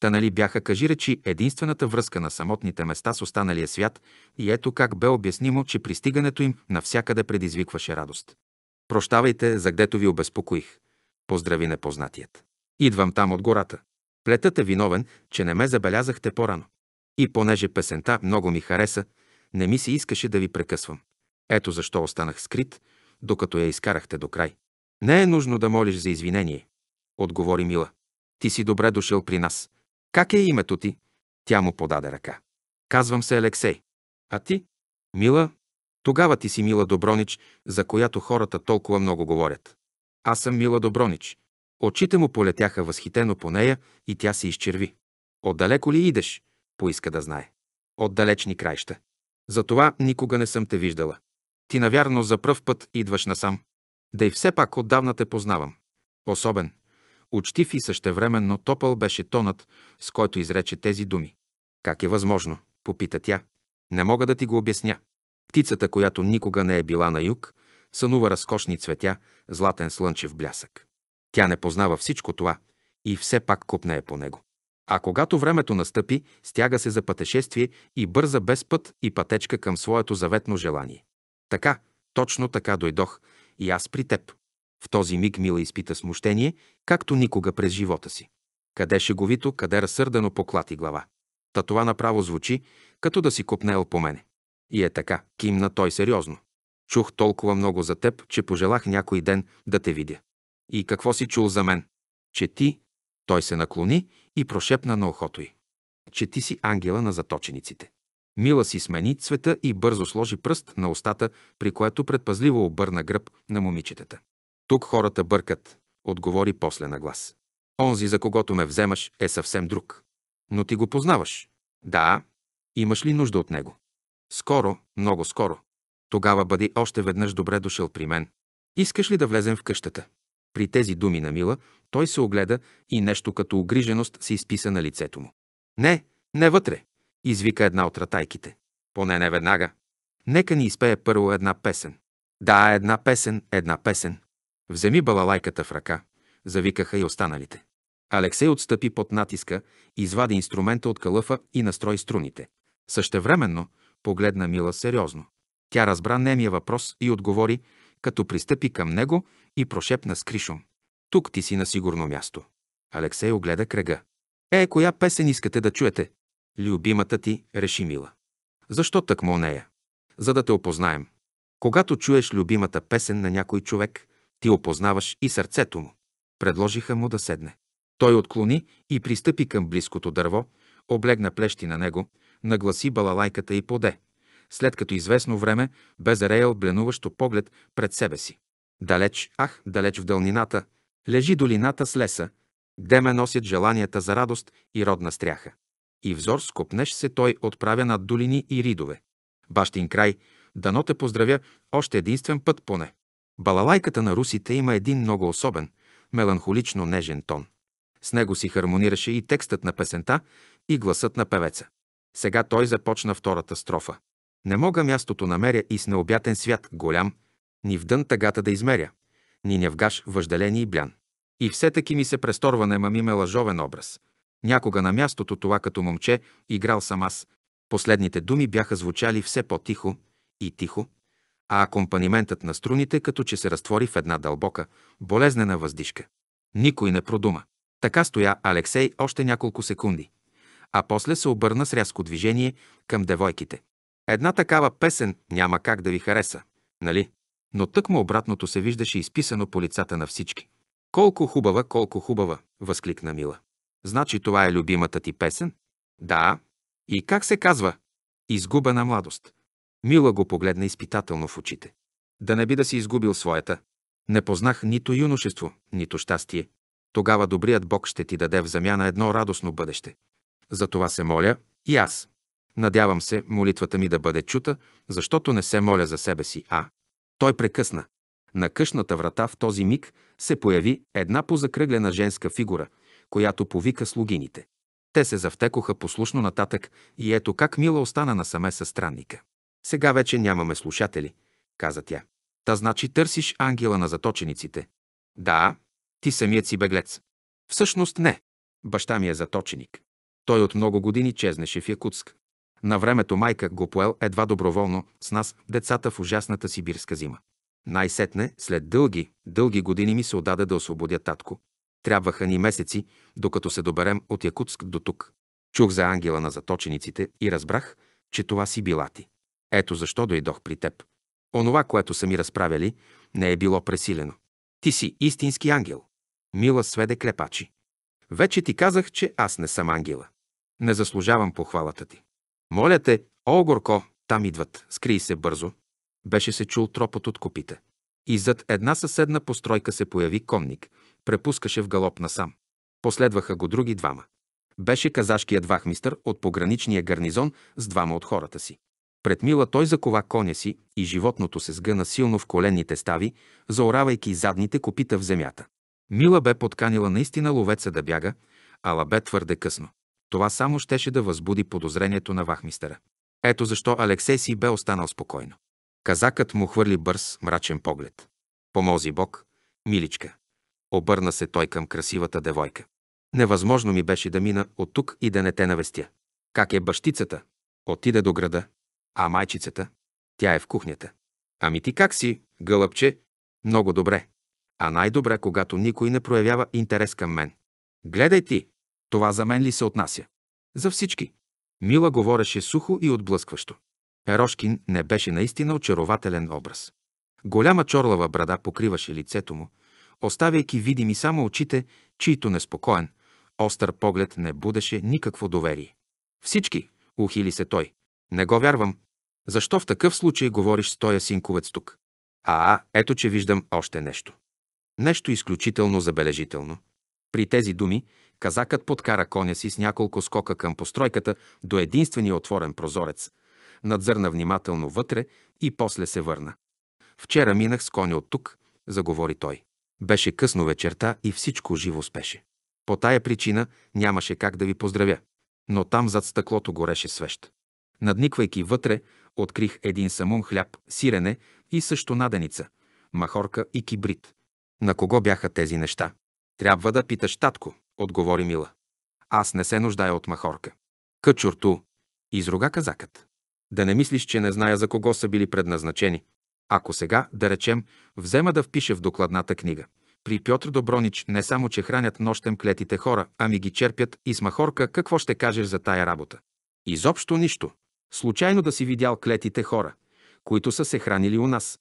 Та нали бяха, кажи речи, единствената връзка на самотните места с останалия свят и ето как бе обяснимо, че пристигането им навсякъде предизвикваше радост. Прощавайте, за гдето ви обезпокоих. Поздрави непознатият. Идвам там от гората. Плетът е виновен, че не ме забелязахте по-рано. И понеже песента много ми хареса, не ми се искаше да ви прекъсвам. Ето защо останах скрит, докато я изкарахте до край. Не е нужно да молиш за извинение, отговори Мила. Ти си добре дошъл при нас. Как е името ти? Тя му подаде ръка. Казвам се Алексей. А ти? Мила? Тогава ти си Мила Добронич, за която хората толкова много говорят. Аз съм Мила Добронич. Очите му полетяха възхитено по нея и тя се изчерви. Отдалеко ли идеш? Поиска да знае. От далечни краища. Затова никога не съм те виждала. Ти навярно за пръв път идваш насам. Да и все пак отдавна те познавам. Особен, Учтив и същевременно топъл беше тонът, с който изрече тези думи. Как е възможно? попита тя. Не мога да ти го обясня. Птицата, която никога не е била на юг, сънува разкошни цветя, златен слънчев блясък. Тя не познава всичко това и все пак купнее по него. А когато времето настъпи, стяга се за пътешествие и бърза без път и пътечка към своето заветно желание. Така, точно така дойдох и аз при теб. В този миг Мила изпита смущение, както никога през живота си. Къде шеговито, къде разсърдено поклати глава. Та това направо звучи, като да си копнел по мене. И е така, кимна той сериозно. Чух толкова много за теб, че пожелах някой ден да те видя. И какво си чул за мен? Че ти... Той се наклони и прошепна на охото й. Че ти си ангела на заточениците. Мила си смени цвета и бързо сложи пръст на устата, при което предпазливо обърна гръб на момичетата. Тук хората бъркат, отговори после на глас. Онзи, за когото ме вземаш, е съвсем друг. Но ти го познаваш. Да. Имаш ли нужда от него? Скоро, много скоро. Тогава бъди още веднъж добре дошъл при мен. Искаш ли да влезем в къщата? При тези думи на Мила той се огледа и нещо като огриженост се изписа на лицето му. Не, не вътре, извика една от ратайките. Поне не веднага. Нека ни изпее първо една песен. Да, една песен, една песен. Вземи балалайката в ръка, завикаха и останалите. Алексей отстъпи под натиска, извади инструмента от калъфа и настрои струните. Същевременно погледна Мила сериозно. Тя разбра немия въпрос и отговори, като пристъпи към него и прошепна с кришом. Тук ти си на сигурно място. Алексей огледа кръга. Е, коя песен искате да чуете? Любимата ти, реши Мила. Защо тъкмо нея? За да те опознаем. Когато чуеш любимата песен на някой човек, ти опознаваш и сърцето му. Предложиха му да седне. Той отклони и пристъпи към близкото дърво, облегна плещи на него, нагласи балалайката и поде, след като известно време бе зареял бленуващо поглед пред себе си. Далеч, ах, далеч в дълнината, лежи долината с леса, де ме носят желанията за радост и родна стряха. И взор скопнеш се той отправя над долини и ридове. Бащин край, дано те поздравя още единствен път поне. Балалайката на русите има един много особен, меланхолично нежен тон. С него си хармонираше и текстът на песента, и гласът на певеца. Сега той започна втората строфа. Не мога мястото намеря и с необятен свят голям, ни в дън тъгата да измеря, ни нявгаш въжделени и блян. И все таки ми се престорва ми лъжовен образ. Някога на мястото това като момче играл съм аз. Последните думи бяха звучали все по-тихо и тихо, а акомпаниментът на струните като че се разтвори в една дълбока, болезнена въздишка. Никой не продума. Така стоя Алексей още няколко секунди, а после се обърна с рязко движение към девойките. Една такава песен няма как да ви хареса, нали? Но тъкмо обратното се виждаше изписано по лицата на всички. Колко хубава, колко хубава, възкликна Мила. Значи това е любимата ти песен? Да. И как се казва? Изгубена младост. Мила го погледна изпитателно в очите. Да не би да си изгубил своята. Не познах нито юношество, нито щастие. Тогава добрият Бог ще ти даде в замяна едно радостно бъдеще. За това се моля и аз. Надявам се молитвата ми да бъде чута, защото не се моля за себе си, а... Той прекъсна. На къщната врата в този миг се появи една позакръглена женска фигура, която повика слугините. Те се завтекоха послушно нататък и ето как Мила остана насаме със странника. Сега вече нямаме слушатели, каза тя. Та значи търсиш ангела на заточениците. Да, ти самият си беглец. Всъщност не. Баща ми е заточеник. Той от много години чезнеше в Якутск. На времето майка го поел едва доброволно с нас, децата в ужасната сибирска зима. Най-сетне, след дълги, дълги години ми се отдаде да освободя татко. Трябваха ни месеци, докато се доберем от Якутск до тук. Чух за ангела на заточениците и разбрах, че това си била ти. Ето защо дойдох при теб. Онова, което са ми разправяли, не е било пресилено. Ти си истински ангел. Мила сведе крепачи. Вече ти казах, че аз не съм ангела. Не заслужавам похвалата ти. Моля те, о, горко, там идват, скрий се бързо. Беше се чул тропот от копите. И зад една съседна постройка се появи конник, препускаше в галоп насам. Последваха го други двама. Беше казашкият вахмистър от пограничния гарнизон с двама от хората си. Пред Мила той закова коня си и животното се сгъна силно в коленните стави, заоравайки задните копита в земята. Мила бе подканила наистина ловеца да бяга, ала бе твърде късно. Това само щеше да възбуди подозрението на вахмистера. Ето защо Алексей си бе останал спокойно. Казакът му хвърли бърз, мрачен поглед. Помози Бог, миличка. Обърна се той към красивата девойка. Невъзможно ми беше да мина от тук и да не те навестя. Как е бащицата? Отида до града, а майчицата? Тя е в кухнята. Ами ти как си, гълъбче? Много добре. А най-добре, когато никой не проявява интерес към мен. Гледай ти, това за мен ли се отнася? За всички. Мила говореше сухо и отблъскващо. Ерошкин не беше наистина очарователен образ. Голяма чорлава брада покриваше лицето му, оставяйки видими само очите, чието неспокоен, остър поглед не будеше никакво доверие. Всички, ухили се той, не го вярвам. Защо в такъв случай говориш с тоя синковец тук? А, а, ето че виждам още нещо. Нещо изключително забележително. При тези думи казакът подкара коня си с няколко скока към постройката до единствения отворен прозорец, надзърна внимателно вътре и после се върна. Вчера минах с коня от тук, заговори той. Беше късно вечерта и всичко живо спеше. По тая причина нямаше как да ви поздравя. Но там зад стъклото гореше свещ. Надниквайки вътре, открих един самун хляб, сирене и също наденица, махорка и кибрид. На кого бяха тези неща? Трябва да питаш татко, отговори Мила. Аз не се нуждая от махорка. Къчурту, изруга казакът. Да не мислиш, че не зная за кого са били предназначени. Ако сега, да речем, взема да впише в докладната книга. При Пьотр Добронич не само, че хранят нощем клетите хора, ами ги черпят и с махорка, какво ще кажеш за тая работа? Изобщо нищо. Случайно да си видял клетите хора, които са се хранили у нас.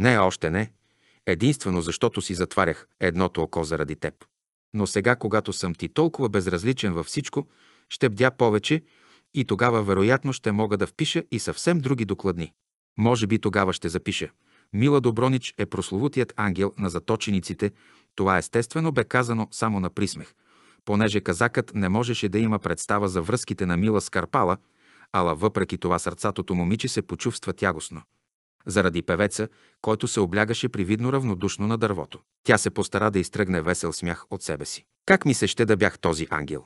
Не, още не. Единствено защото си затварях едното око заради теб. Но сега, когато съм ти толкова безразличен във всичко, ще бдя повече и тогава вероятно ще мога да впиша и съвсем други докладни. Може би тогава ще запиша. Мила Добронич е прословутият ангел на заточениците. Това естествено бе казано само на присмех, понеже казакът не можеше да има представа за връзките на Мила Скарпала – ала въпреки това сърцатото момиче се почувства тягостно. Заради певеца, който се облягаше привидно равнодушно на дървото. Тя се постара да изтръгне весел смях от себе си. Как ми се ще да бях този ангел?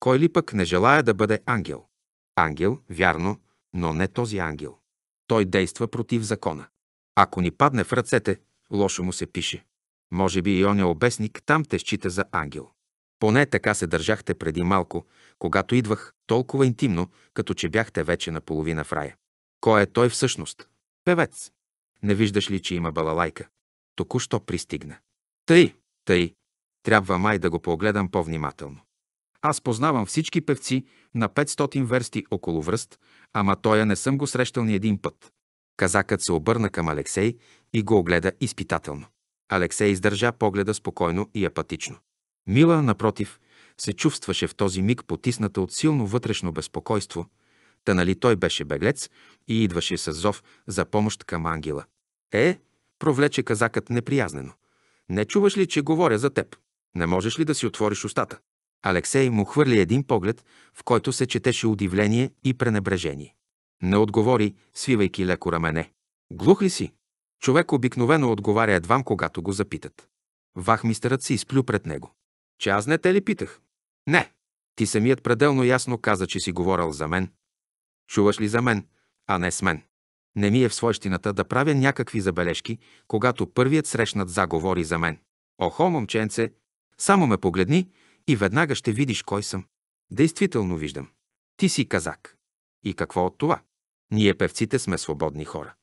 Кой ли пък не желая да бъде ангел? Ангел, вярно, но не този ангел. Той действа против закона. Ако ни падне в ръцете, лошо му се пише. Може би и оня обесник там те счита за ангел. Поне така се държахте преди малко, когато идвах, толкова интимно, като че бяхте вече наполовина в рая. Кой е той всъщност? Певец. Не виждаш ли, че има балалайка? Току-що пристигна. Тъй, тъй. Трябва май да го погледам по-внимателно. Аз познавам всички певци на 500 версти около връст, ама тоя е, не съм го срещал ни един път. Казакът се обърна към Алексей и го огледа изпитателно. Алексей издържа погледа спокойно и апатично. Мила, напротив, се чувстваше в този миг потисната от силно вътрешно безпокойство, та нали той беше беглец и идваше с зов за помощ към ангела. Е, провлече казакът неприязнено. Не чуваш ли, че говоря за теб? Не можеш ли да си отвориш устата? Алексей му хвърли един поглед, в който се четеше удивление и пренебрежение. Не отговори, свивайки леко рамене. Глух ли си? Човек обикновено отговаря едвам, когато го запитат. Вахмистърът се изплю пред него. Че аз не те ли питах? Не. Ти самият пределно ясно каза, че си говорил за мен. Чуваш ли за мен, а не с мен? Не ми е в свойщината да правя някакви забележки, когато първият срещнат заговори за мен. Охо, момченце, само ме погледни и веднага ще видиш кой съм. Действително виждам. Ти си казак. И какво от това? Ние певците сме свободни хора.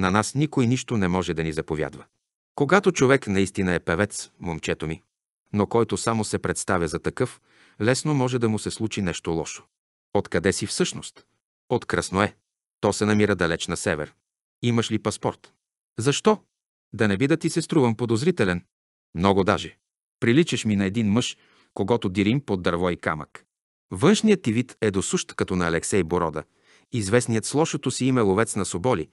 На нас никой нищо не може да ни заповядва. Когато човек наистина е певец, момчето ми, но който само се представя за такъв, лесно може да му се случи нещо лошо. Откъде си всъщност? От Красное. То се намира далеч на север. Имаш ли паспорт? Защо? Да не би да ти се струвам подозрителен. Много даже. Приличаш ми на един мъж, когато дирим под дърво и камък. Външният ти вид е досущ като на Алексей Борода, известният с лошото си име ловец на Соболи,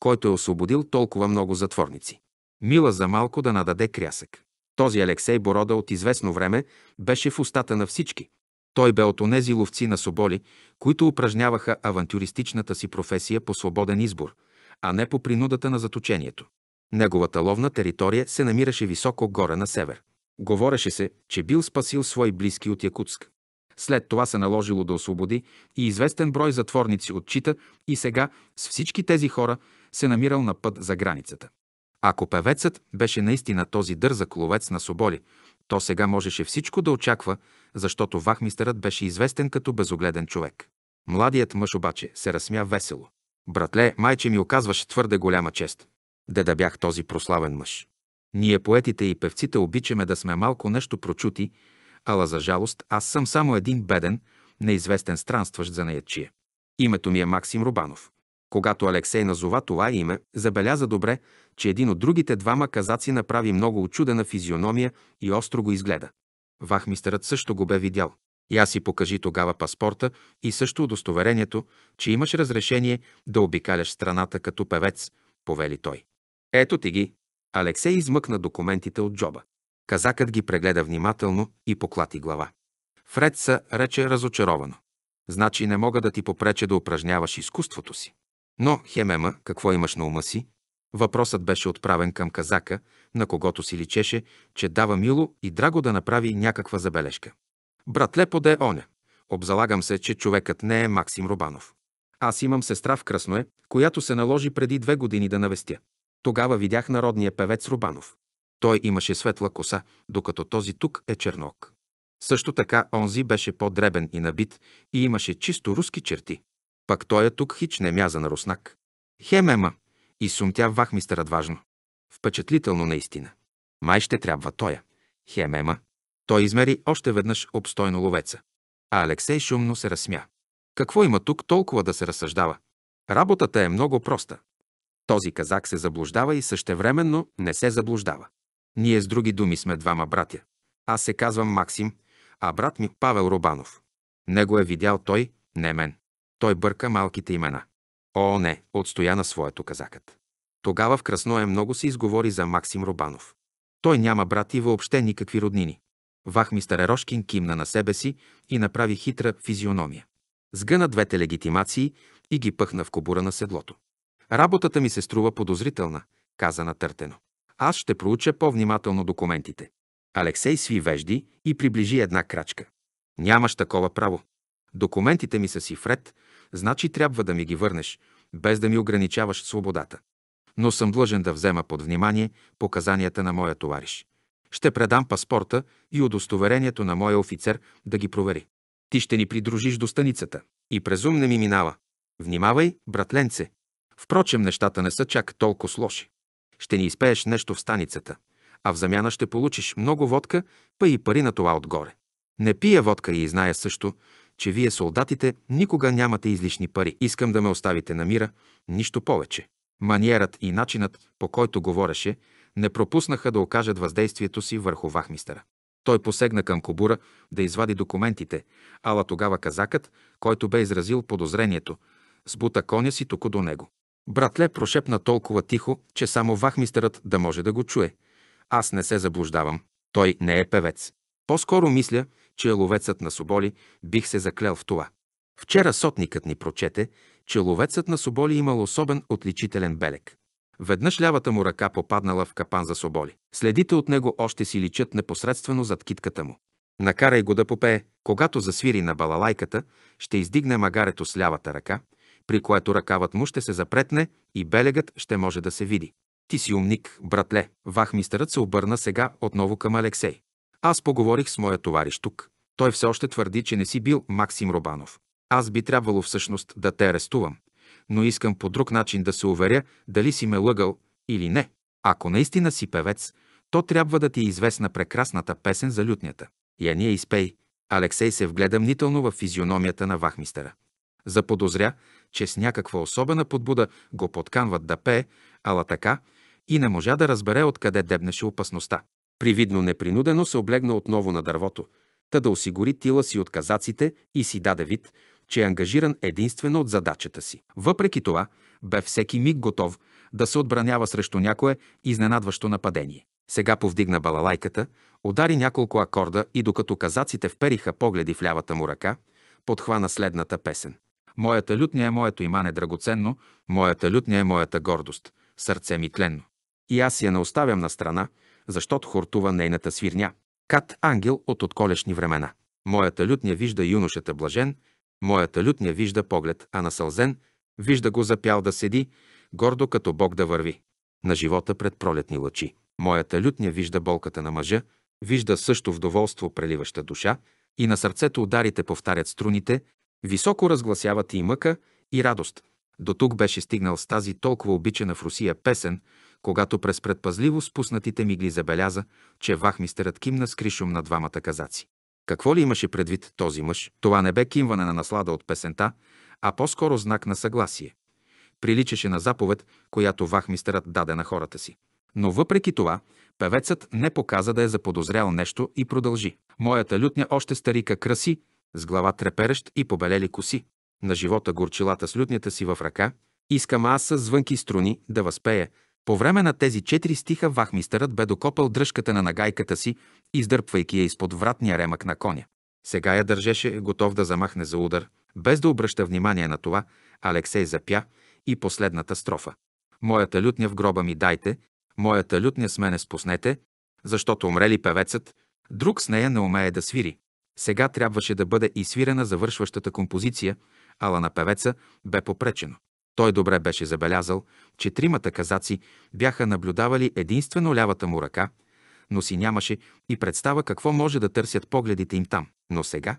който е освободил толкова много затворници. Мила за малко да нададе крясък. Този Алексей Борода от известно време беше в устата на всички. Той бе от онези ловци на соболи, които упражняваха авантюристичната си професия по свободен избор, а не по принудата на заточението. Неговата ловна територия се намираше високо горе на север. Говореше се, че бил спасил свои близки от Якутск. След това се наложило да освободи и известен брой затворници от Чита и сега с всички тези хора се намирал на път за границата. Ако певецът беше наистина този дързък ловец на соболи, то сега можеше всичко да очаква, защото вахмистерът беше известен като безогледен човек. Младият мъж обаче се разсмя весело. Братле, майче ми оказваш твърде голяма чест. Де да бях този прославен мъж. Ние поетите и певците обичаме да сме малко нещо прочути, ала за жалост аз съм само един беден, неизвестен странстващ за неячие. Името ми е Максим Рубанов. Когато Алексей назова това име, забеляза добре, че един от другите двама казаци направи много очудена физиономия и остро го изгледа. Вахмистерът също го бе видял. Я си покажи тогава паспорта и също удостоверението, че имаш разрешение да обикаляш страната като певец, повели той. Ето ти ги. Алексей измъкна документите от джоба. Казакът ги прегледа внимателно и поклати глава. Фред са рече разочаровано. Значи не мога да ти попреча да упражняваш изкуството си. Но, Хемема, какво имаш на ума си? Въпросът беше отправен към казака, на когото си личеше, че дава мило и драго да направи някаква забележка. Братле поде оня. Обзалагам се, че човекът не е Максим Робанов. Аз имам сестра в Красное, която се наложи преди две години да навестя. Тогава видях народния певец Рубанов. Той имаше светла коса, докато този тук е чернок. Също така онзи беше по-дребен и набит и имаше чисто руски черти. Пак той е тук хич не мяза на руснак. Хемема, и сумтя вахмистърът важно. Впечатлително наистина. Май ще трябва тоя. Хемема. Той измери още веднъж обстойно ловеца. А Алексей шумно се разсмя. Какво има тук толкова да се разсъждава? Работата е много проста. Този казак се заблуждава и същевременно не се заблуждава. Ние с други думи сме двама братя. Аз се казвам Максим, а брат ми Павел Робанов. Него е видял той, не мен. Той бърка малките имена. О, не, отстоя на своето казакът. Тогава в Красное много се изговори за Максим Рубанов. Той няма брат и въобще никакви роднини. Вахмистър Ерошкин кимна на себе си и направи хитра физиономия. Сгъна двете легитимации и ги пъхна в кобура на седлото. Работата ми се струва подозрителна, каза натъртено. Аз ще проуча по-внимателно документите. Алексей сви вежди и приближи една крачка. Нямаш такова право. Документите ми са си вред, значи трябва да ми ги върнеш, без да ми ограничаваш свободата. Но съм длъжен да взема под внимание показанията на моя товариш. Ще предам паспорта и удостоверението на моя офицер да ги провери. Ти ще ни придружиш до станицата. И презум не ми минава. Внимавай, братленце. Впрочем, нещата не са чак толкова лоши. Ще ни изпееш нещо в станицата, а в замяна ще получиш много водка, па и пари на това отгоре. Не пия водка и зная също, че вие, солдатите, никога нямате излишни пари. Искам да ме оставите на мира, нищо повече. Маниерът и начинът, по който говореше, не пропуснаха да окажат въздействието си върху вахмистъра. Той посегна към кобура да извади документите, ала тогава казакът, който бе изразил подозрението, сбута коня си току до него. Братле прошепна толкова тихо, че само вахмистърът да може да го чуе. Аз не се заблуждавам. Той не е певец. По-скоро мисля, че е ловецът на соболи, бих се заклел в това. Вчера сотникът ни прочете, че ловецът на соболи имал особен отличителен белег. Веднъж лявата му ръка попаднала в капан за соболи. Следите от него още си личат непосредствено зад китката му. Накарай го да попее. Когато засвири на балалайката, ще издигне магарето с лявата ръка, при което ръкавът му ще се запретне и белегът ще може да се види. Ти си умник, братле. Вахмистърът се обърна сега отново към Алексей. Аз поговорих с моя товариш тук. Той все още твърди, че не си бил Максим Робанов. Аз би трябвало всъщност да те арестувам, но искам по друг начин да се уверя дали си ме лъгал или не. Ако наистина си певец, то трябва да ти е известна прекрасната песен за лютнята. Я ние изпей. Алексей се вгледа мнително в физиономията на вахмистера. Заподозря, че с някаква особена подбуда го подканват да пее, ала така и не можа да разбере откъде дебнеше опасността. Привидно непринудено се облегна отново на дървото, та да осигури тила си от казаците и си даде вид, че е ангажиран единствено от задачата си. Въпреки това, бе всеки миг готов да се отбранява срещу някое изненадващо нападение. Сега повдигна балалайката, удари няколко акорда и докато казаците впериха погледи в лявата му ръка, подхвана следната песен. Моята лютня е моето имане драгоценно, моята лютня е моята гордост, сърце ми тленно. И аз я не оставям на страна, защото хортува нейната свирня. Кат ангел от отколешни времена. Моята лютня вижда юношата блажен, моята лютня вижда поглед, а насълзен, вижда го запял да седи, гордо като Бог да върви. На живота пред пролетни лъчи. Моята лютня вижда болката на мъжа, вижда също вдоволство преливаща душа, и на сърцето ударите повтарят струните, високо разгласяват и мъка, и радост. До тук беше стигнал с тази толкова обичана в Русия песен, когато през предпазливо спуснатите мигли забеляза, че вахмистерът кимна с кришум на двамата казаци. Какво ли имаше предвид този мъж? Това не бе кимване на наслада от песента, а по-скоро знак на съгласие. Приличаше на заповед, която вахмистерът даде на хората си. Но въпреки това, певецът не показа да е заподозрял нещо и продължи. Моята лютня още старика краси, с глава треперещ и побелели коси. На живота горчилата с лютнята си в ръка, искам аз с звънки струни да възпея, по време на тези четири стиха вахмистърът бе докопал дръжката на нагайката си, издърпвайки я изпод вратния ремък на коня. Сега я държеше, готов да замахне за удар. Без да обръща внимание на това, Алексей запя и последната строфа. Моята лютня в гроба ми дайте, моята лютня с мене спуснете, защото умрели певецът, друг с нея не умее да свири. Сега трябваше да бъде и свирена завършващата композиция, ала на певеца бе попречено. Той добре беше забелязал, че тримата казаци бяха наблюдавали единствено лявата му ръка, но си нямаше и представа какво може да търсят погледите им там. Но сега,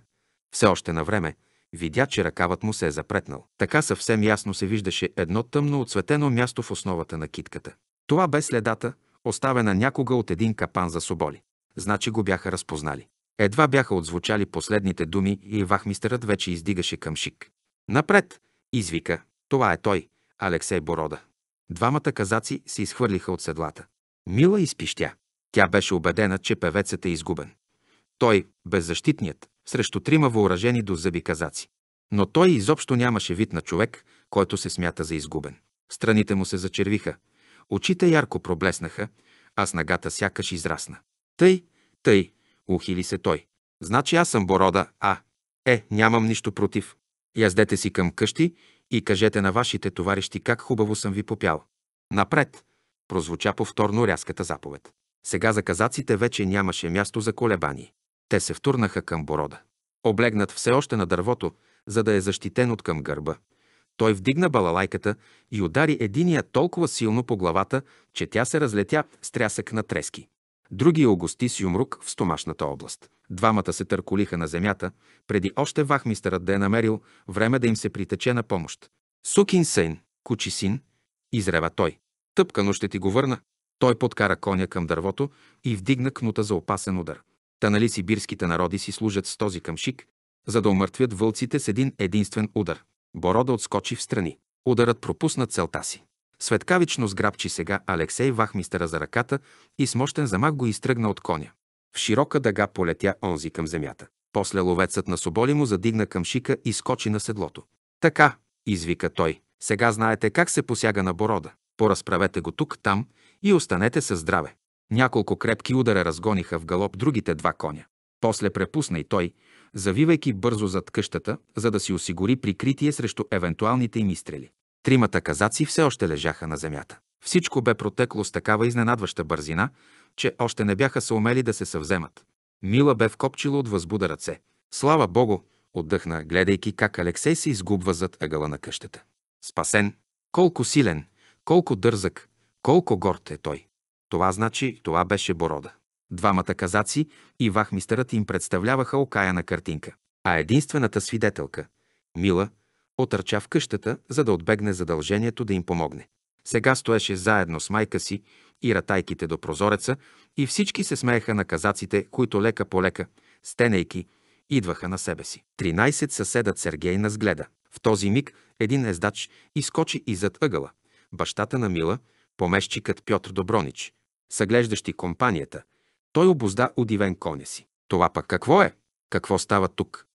все още на време, видя, че ръкавът му се е запретнал. Така съвсем ясно се виждаше едно тъмно отсветено място в основата на китката. Това бе следата, оставена някога от един капан за соболи. Значи го бяха разпознали. Едва бяха отзвучали последните думи и вахмистерът вече издигаше към шик. Напред! извика, това е той, Алексей Борода. Двамата казаци се изхвърлиха от седлата. Мила изпищя. Тя беше убедена, че певецът е изгубен. Той, беззащитният, срещу трима въоръжени до зъби казаци. Но той изобщо нямаше вид на човек, който се смята за изгубен. Страните му се зачервиха, очите ярко проблеснаха, а снагата сякаш израсна. Тъй, тъй, ухили се той. Значи аз съм борода, а... Е, нямам нищо против. Яздете си към къщи и кажете на вашите товарищи как хубаво съм ви попял. Напред! прозвуча повторно рязката заповед. Сега за казаците вече нямаше място за колебани. Те се втурнаха към борода. Облегнат все още на дървото, за да е защитен от към гърба. Той вдигна балалайката и удари единия толкова силно по главата, че тя се разлетя с трясък на трески другия огости с юмрук в стомашната област. Двамата се търколиха на земята, преди още вахмистърът да е намерил време да им се притече на помощ. Сукин сейн, кучи син, изрева той. Тъпкано ще ти го върна. Той подкара коня към дървото и вдигна кнута за опасен удар. Та нали сибирските народи си служат с този камшик, за да умъртвят вълците с един единствен удар. Борода отскочи в страни. Ударът пропусна целта си. Светкавично сграбчи сега Алексей вахмистера за ръката и с мощен замах го изтръгна от коня. В широка дъга полетя онзи към земята. После ловецът на Соболи му задигна към шика и скочи на седлото. Така, извика той, сега знаете как се посяга на борода. Поразправете го тук, там и останете със здраве. Няколко крепки удара разгониха в галоп другите два коня. После препусна и той, завивайки бързо зад къщата, за да си осигури прикритие срещу евентуалните им изстрели. Тримата казаци все още лежаха на земята. Всичко бе протекло с такава изненадваща бързина, че още не бяха се умели да се съвземат. Мила бе вкопчила от възбуда ръце. Слава Богу, отдъхна, гледайки как Алексей се изгубва зад ъгъла на къщата. Спасен! Колко силен, колко дързък, колко горд е той! Това значи, това беше Борода. Двамата казаци и вахмистърът им представляваха окаяна картинка. А единствената свидетелка, Мила, Отърча в къщата, за да отбегне задължението да им помогне. Сега стоеше заедно с майка си и ратайките до прозореца и всички се смееха на казаците, които лека по лека, стенейки, идваха на себе си. 13 съседът Сергей назгледа. В този миг един ездач изкочи и зад ъгъла. Бащата на Мила, помещикът Пьотр Добронич, съглеждащи компанията, той обозда удивен коня си. Това пък какво е? Какво става тук?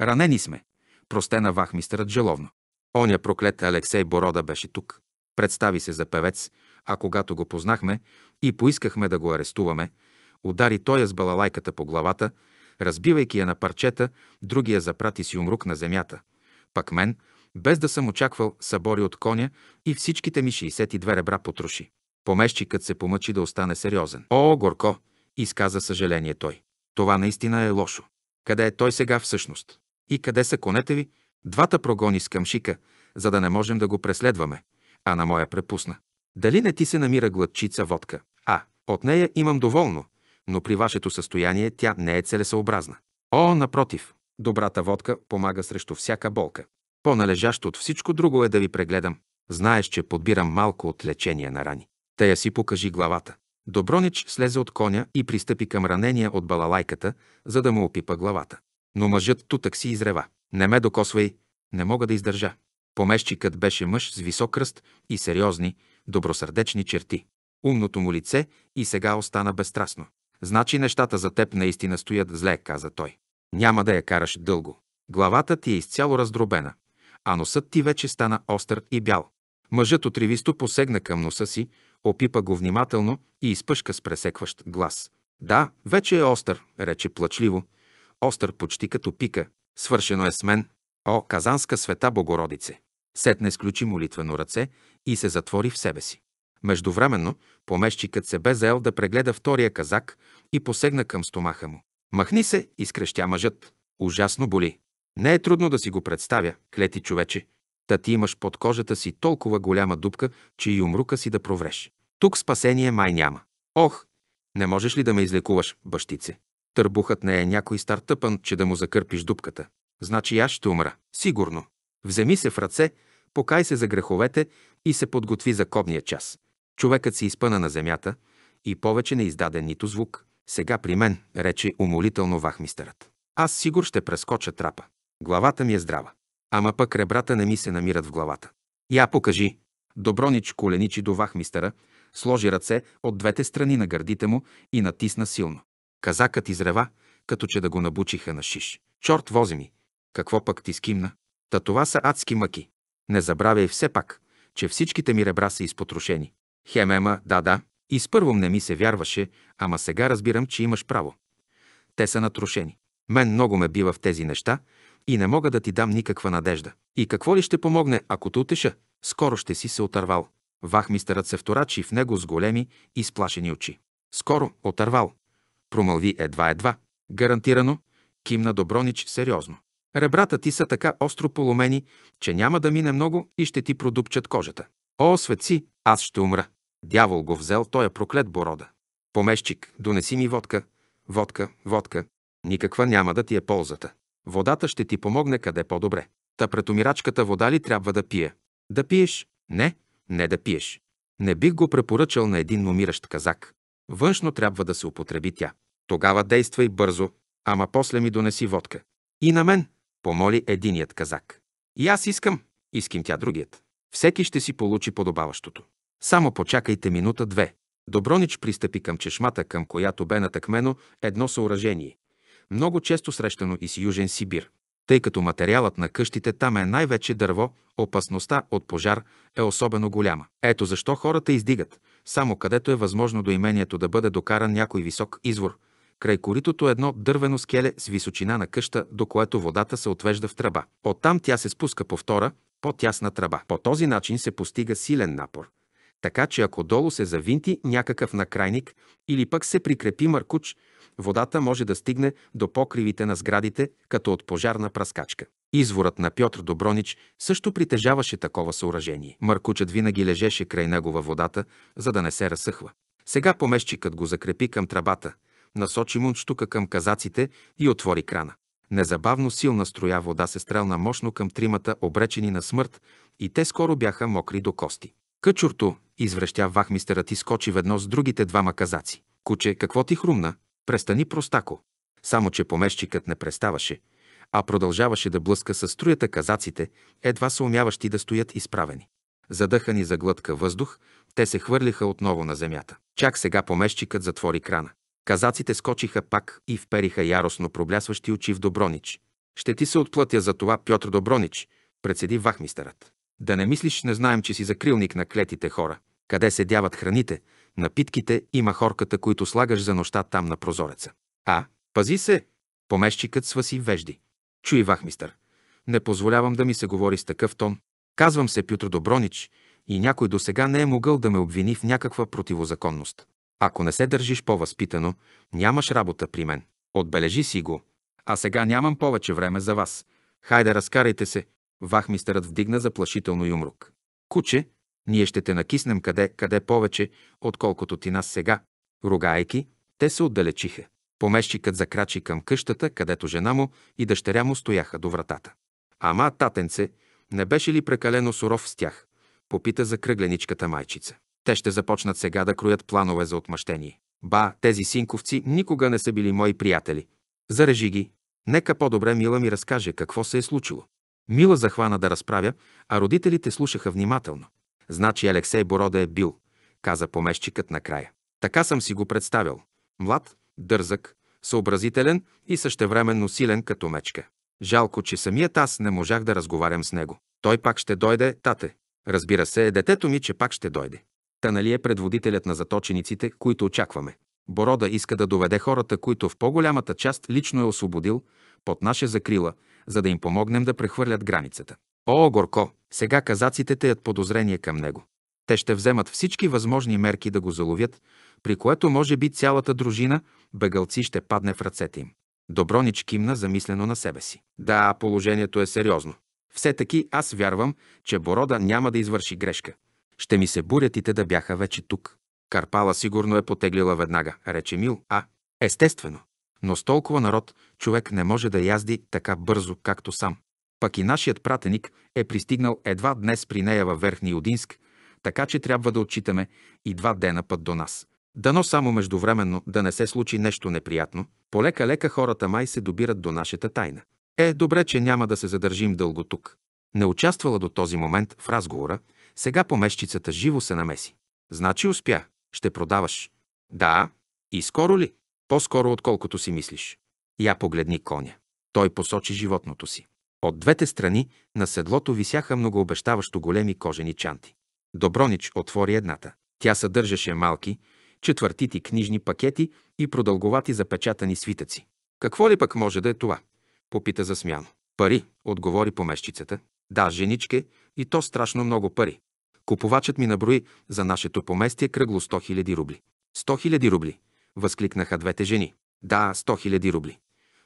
Ранени сме простена вахмистърът желовно. Оня проклет Алексей Борода беше тук. Представи се за певец, а когато го познахме и поискахме да го арестуваме, удари той с балалайката по главата, разбивайки я на парчета, другия запрати си умрук на земята. Пак мен, без да съм очаквал, събори от коня и всичките ми 62 ребра потроши. Помещикът се помъчи да остане сериозен. О, горко! изказа съжаление той. Това наистина е лошо. Къде е той сега всъщност? И къде са конете ви? Двата прогони с камшика, за да не можем да го преследваме. А на моя препусна. Дали не ти се намира гладчица водка? А, от нея имам доволно, но при вашето състояние тя не е целесъобразна. О, напротив, добрата водка помага срещу всяка болка. По-належащо от всичко друго е да ви прегледам. Знаеш, че подбирам малко от лечение на рани. Тея си покажи главата. Добронич слезе от коня и пристъпи към ранения от балалайката, за да му опипа главата но мъжът тутък си изрева. Не ме докосвай, не мога да издържа. Помещикът беше мъж с висок ръст и сериозни, добросърдечни черти. Умното му лице и сега остана безстрастно. Значи нещата за теб наистина стоят зле, каза той. Няма да я караш дълго. Главата ти е изцяло раздробена, а носът ти вече стана остър и бял. Мъжът отривисто посегна към носа си, опипа го внимателно и изпъшка с пресекващ глас. Да, вече е остър, рече плачливо, остър почти като пика. Свършено е с мен. О, Казанска света Богородице! Сетне сключи молитвено ръце и се затвори в себе си. Междувременно помещикът се бе заел да прегледа втория казак и посегна към стомаха му. Махни се, изкрещя мъжът. Ужасно боли. Не е трудно да си го представя, клети човече. Та ти имаш под кожата си толкова голяма дупка, че и умрука си да провреш. Тук спасение май няма. Ох, не можеш ли да ме излекуваш, бащице? Търбухът не е някой стар тъпан, че да му закърпиш дупката. Значи аз ще умра. Сигурно. Вземи се в ръце, покай се за греховете и се подготви за кобния час. Човекът се изпъна на земята и повече не издаде нито звук. Сега при мен, рече умолително вахмистърът. Аз сигур ще прескоча трапа. Главата ми е здрава. Ама пък ребрата не ми се намират в главата. Я покажи. Добронич коленичи до вахмистъра, сложи ръце от двете страни на гърдите му и натисна силно. Казакът изрева, като че да го набучиха на шиш. Чорт вози ми! Какво пък ти скимна? Та това са адски мъки. Не забравяй все пак, че всичките ми ребра са изпотрошени. Хемема, да-да, и с първом не ми се вярваше, ама сега разбирам, че имаш право. Те са натрошени. Мен много ме бива в тези неща и не мога да ти дам никаква надежда. И какво ли ще помогне, ако те утеша? Скоро ще си се отървал. Вахмистърът се вторачи в него с големи и сплашени очи. Скоро отървал промълви едва-едва. Гарантирано, кимна Добронич сериозно. Ребрата ти са така остро поломени, че няма да мине много и ще ти продупчат кожата. О, светци, аз ще умра. Дявол го взел, той е проклет борода. Помещик, донеси ми водка. Водка, водка. Никаква няма да ти е ползата. Водата ще ти помогне къде по-добре. Та пред умирачката вода ли трябва да пие? Да пиеш? Не, не да пиеш. Не бих го препоръчал на един умиращ казак. Външно трябва да се употреби тя. Тогава действай бързо, ама после ми донеси водка. И на мен, помоли единият казак. И аз искам, искам тя другият. Всеки ще си получи подобаващото. Само почакайте минута-две. Добронич пристъпи към чешмата, към която бе натъкмено едно съоръжение. Много често срещано и с Южен Сибир. Тъй като материалът на къщите там е най-вече дърво, опасността от пожар е особено голяма. Ето защо хората издигат, само където е възможно до имението да бъде докаран някой висок извор, Край коритото едно дървено скеле с височина на къща, до което водата се отвежда в тръба. Оттам тя се спуска по втора, по-тясна тръба. По този начин се постига силен напор. Така че ако долу се завинти някакъв накрайник или пък се прикрепи маркуч, водата може да стигне до покривите на сградите, като от пожарна праскачка. Изворът на Пьотр Добронич също притежаваше такова съоръжение. Маркучът винаги лежеше край него във водата, за да не се разсъхва. Сега помещикът го закрепи към трабата насочи мунштука към казаците и отвори крана. Незабавно силна строя вода се стрелна мощно към тримата обречени на смърт и те скоро бяха мокри до кости. Къчурто, извръщя вахмистерът и скочи ведно с другите двама казаци. Куче, какво ти хрумна? Престани простако. Само, че помещикът не преставаше, а продължаваше да блъска с струята казаците, едва се умяващи да стоят изправени. Задъхани за глътка въздух, те се хвърлиха отново на земята. Чак сега помещикът затвори крана. Казаците скочиха пак и впериха яростно проблясващи очи в Добронич. Ще ти се отплатя за това, Пьотр Добронич, председи вахмистърът. Да не мислиш, не знаем, че си закрилник на клетите хора. Къде се дяват храните, напитките и махорката, които слагаш за нощта там на прозореца. А, пази се! Помещикът сваси вежди. Чуй, вахмистър, не позволявам да ми се говори с такъв тон. Казвам се Пютро Добронич и някой до сега не е могъл да ме обвини в някаква противозаконност. Ако не се държиш по-възпитано, нямаш работа при мен. Отбележи си го. А сега нямам повече време за вас. Хайде, разкарайте се. Вахмистерът вдигна заплашително юмрук. Куче, ние ще те накиснем къде, къде повече, отколкото ти нас сега. Ругайки, те се отдалечиха. Помещикът закрачи към къщата, където жена му и дъщеря му стояха до вратата. Ама, татенце, не беше ли прекалено суров с тях? Попита за кръгленичката майчица. Те ще започнат сега да кроят планове за отмъщение. Ба, тези синковци никога не са били мои приятели. Зарежи ги. Нека по-добре Мила ми разкаже какво се е случило. Мила захвана да разправя, а родителите слушаха внимателно. Значи Алексей Борода е бил, каза помещикът накрая. Така съм си го представил. Млад, дързък, съобразителен и същевременно силен като мечка. Жалко, че самият аз не можах да разговарям с него. Той пак ще дойде, тате. Разбира се, е детето ми, че пак ще дойде. Та нали е предводителят на заточениците, които очакваме? Борода иска да доведе хората, които в по-голямата част лично е освободил, под наше закрила, за да им помогнем да прехвърлят границата. О, Горко, сега казаците теят подозрение към него. Те ще вземат всички възможни мерки да го заловят, при което може би цялата дружина бегалци ще падне в ръцете им. Добронич кимна замислено на себе си. Да, положението е сериозно. Все таки аз вярвам, че Борода няма да извърши грешка. Ще ми се бурят и те да бяха вече тук. Карпала сигурно е потеглила веднага, рече Мил, а естествено. Но с толкова народ човек не може да язди така бързо, както сам. Пък и нашият пратеник е пристигнал едва днес при нея във Верхни Одинск, така че трябва да отчитаме и два дена път до нас. Дано само междувременно да не се случи нещо неприятно, полека-лека хората май се добират до нашата тайна. Е, добре, че няма да се задържим дълго тук. Не участвала до този момент в разговора, сега помещицата живо се намеси. Значи успя. Ще продаваш. Да. И скоро ли? По-скоро, отколкото си мислиш. Я погледни коня. Той посочи животното си. От двете страни на седлото висяха многообещаващо големи кожени чанти. Добронич отвори едната. Тя съдържаше малки, четвъртити книжни пакети и продълговати запечатани свитъци. Какво ли пък може да е това? Попита засмяно. Пари, отговори помещицата, да, женичке, и то страшно много пари. Купувачът ми наброи за нашето поместие кръгло 100 000 рубли. 100 000 рубли, възкликнаха двете жени. Да, 100 000 рубли.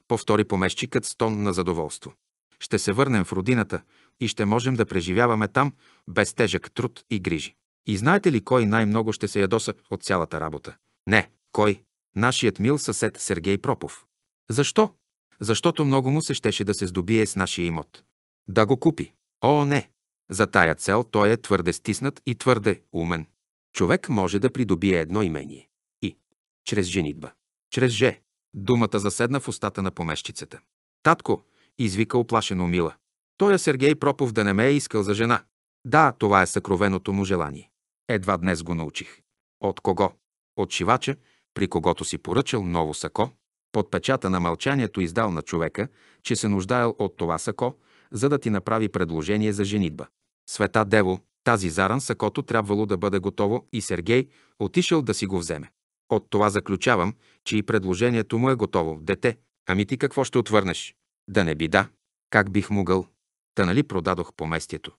Повтори помещикът с тон на задоволство. Ще се върнем в родината и ще можем да преживяваме там без тежък труд и грижи. И знаете ли кой най-много ще се ядоса от цялата работа? Не, кой? Нашият мил съсед Сергей Пропов. Защо? Защото много му се щеше да се здобие с нашия имот. Да го купи. О, не! За тая цел той е твърде стиснат и твърде умен. Човек може да придобие едно имение. И. Чрез женитба. Чрез же. Думата заседна в устата на помещицата. Татко, извика оплашено Мила. Той е Сергей Пропов да не ме е искал за жена. Да, това е съкровеното му желание. Едва днес го научих. От кого? От шивача, при когото си поръчал ново сако, Подпечата на мълчанието издал на човека, че се нуждаел от това сако, за да ти направи предложение за женитба. Света Дево, тази заран сакото трябвало да бъде готово и Сергей отишъл да си го вземе. От това заключавам, че и предложението му е готово. Дете, ами ти какво ще отвърнеш? Да не би да. Как бих могъл? Та нали продадох поместието?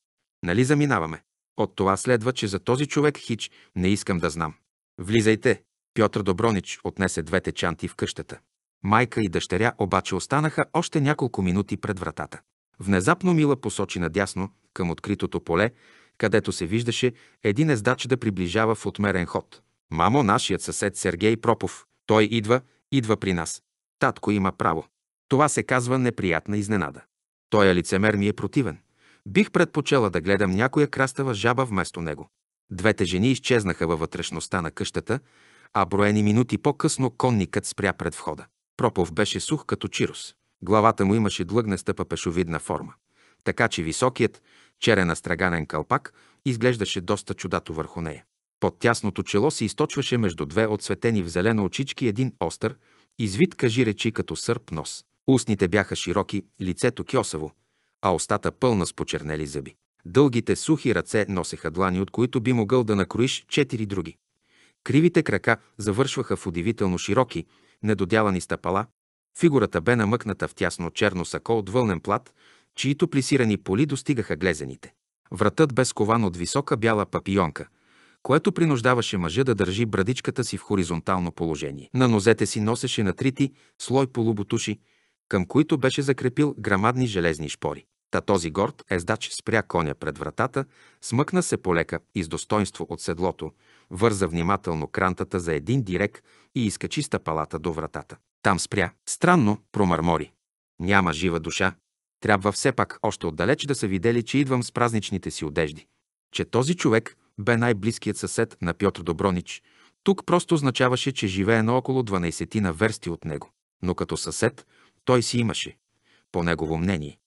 Нали заминаваме? От това следва, че за този човек хич не искам да знам. Влизайте. Пьотър Добронич отнесе двете чанти в къщата. Майка и дъщеря обаче останаха още няколко минути пред вратата. Внезапно Мила посочи надясно, към откритото поле, където се виждаше един ездач да приближава в отмерен ход. Мамо, нашият съсед Сергей Пропов, той идва, идва при нас. Татко има право. Това се казва неприятна изненада. Той е лицемер ми е противен. Бих предпочела да гледам някоя крастава жаба вместо него. Двете жени изчезнаха във вътрешността на къщата, а броени минути по-късно конникът спря пред входа. Пропов беше сух като чирус. Главата му имаше длъгнеста пешовидна форма, така че високият, черен астраганен калпак изглеждаше доста чудато върху нея. Под тясното чело се източваше между две отсветени в зелено очички един остър, извит кажи речи като сърп нос. Устните бяха широки, лицето кьосаво, а устата пълна с почернели зъби. Дългите сухи ръце носеха длани, от които би могъл да накроиш четири други. Кривите крака завършваха в удивително широки, недодялани стъпала, Фигурата бе намъкната в тясно черно сако от вълнен плат, чието плисирани поли достигаха глезените. Вратът бе скован от висока бяла папионка, което принуждаваше мъжа да държи брадичката си в хоризонтално положение. На нозете си носеше натрити слой полуботуши, към които беше закрепил грамадни железни шпори. Та този горд ездач спря коня пред вратата, смъкна се полека и с достоинство от седлото, върза внимателно крантата за един дирек и изкачи стъпалата до вратата. Там спря. Странно, промърмори. Няма жива душа. Трябва все пак още отдалеч да са видели, че идвам с празничните си одежди. Че този човек бе най-близкият съсед на Пьотр Добронич. Тук просто означаваше, че живее на около 12 на версти от него. Но като съсед, той си имаше, по негово мнение,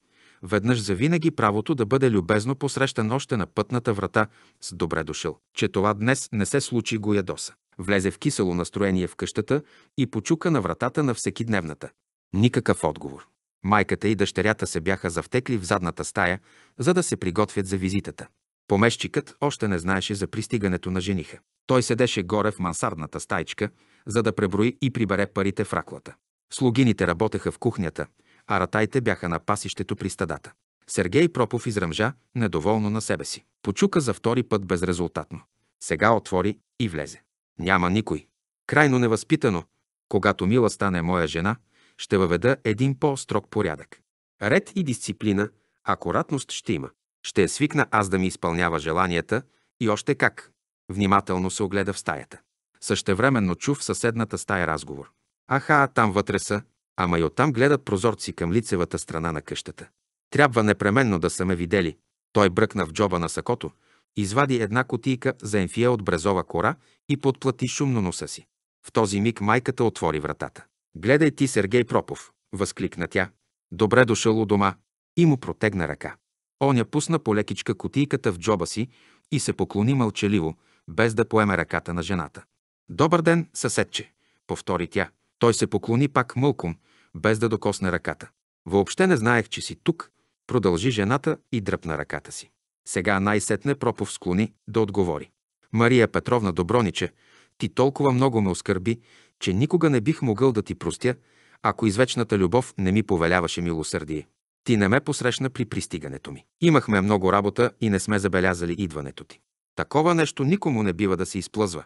веднъж за винаги правото да бъде любезно посрещан още на пътната врата с добре дошъл. Че това днес не се случи го ядоса. Влезе в кисело настроение в къщата и почука на вратата на всекидневната. Никакъв отговор. Майката и дъщерята се бяха завтекли в задната стая, за да се приготвят за визитата. Помещикът още не знаеше за пристигането на жениха. Той седеше горе в мансардната стайчка, за да преброи и прибере парите в раклата. Слугините работеха в кухнята, а ратайте бяха на пасището при стадата. Сергей Пропов изръмжа, недоволно на себе си. Почука за втори път безрезултатно. Сега отвори и влезе. Няма никой. Крайно невъзпитано. Когато Мила стане моя жена, ще въведа един по-строг порядък. Ред и дисциплина, акуратност ще има. Ще е свикна аз да ми изпълнява желанията и още как. Внимателно се огледа в стаята. Същевременно чу в съседната стая разговор. Аха, там вътре са, ама и оттам гледат прозорци към лицевата страна на къщата. Трябва непременно да са ме видели. Той бръкна в джоба на сакото, извади една котийка за емфия от брезова кора и подплати шумно носа си. В този миг майката отвори вратата. «Гледай ти, Сергей Пропов!» – възкликна тя. «Добре дошъл у дома!» и му протегна ръка. Оня пусна полекичка котийката в джоба си и се поклони мълчаливо, без да поеме ръката на жената. «Добър ден, съседче!» – повтори тя. Той се поклони пак мълком, без да докосне ръката. «Въобще не знаех, че си тук», продължи жената и дръпна ръката си. Сега най-сетне Пропов склони да отговори. Мария Петровна Доброниче, ти толкова много ме оскърби, че никога не бих могъл да ти простя, ако извечната любов не ми повеляваше милосърдие. Ти не ме посрещна при пристигането ми. Имахме много работа и не сме забелязали идването ти. Такова нещо никому не бива да се изплъзва,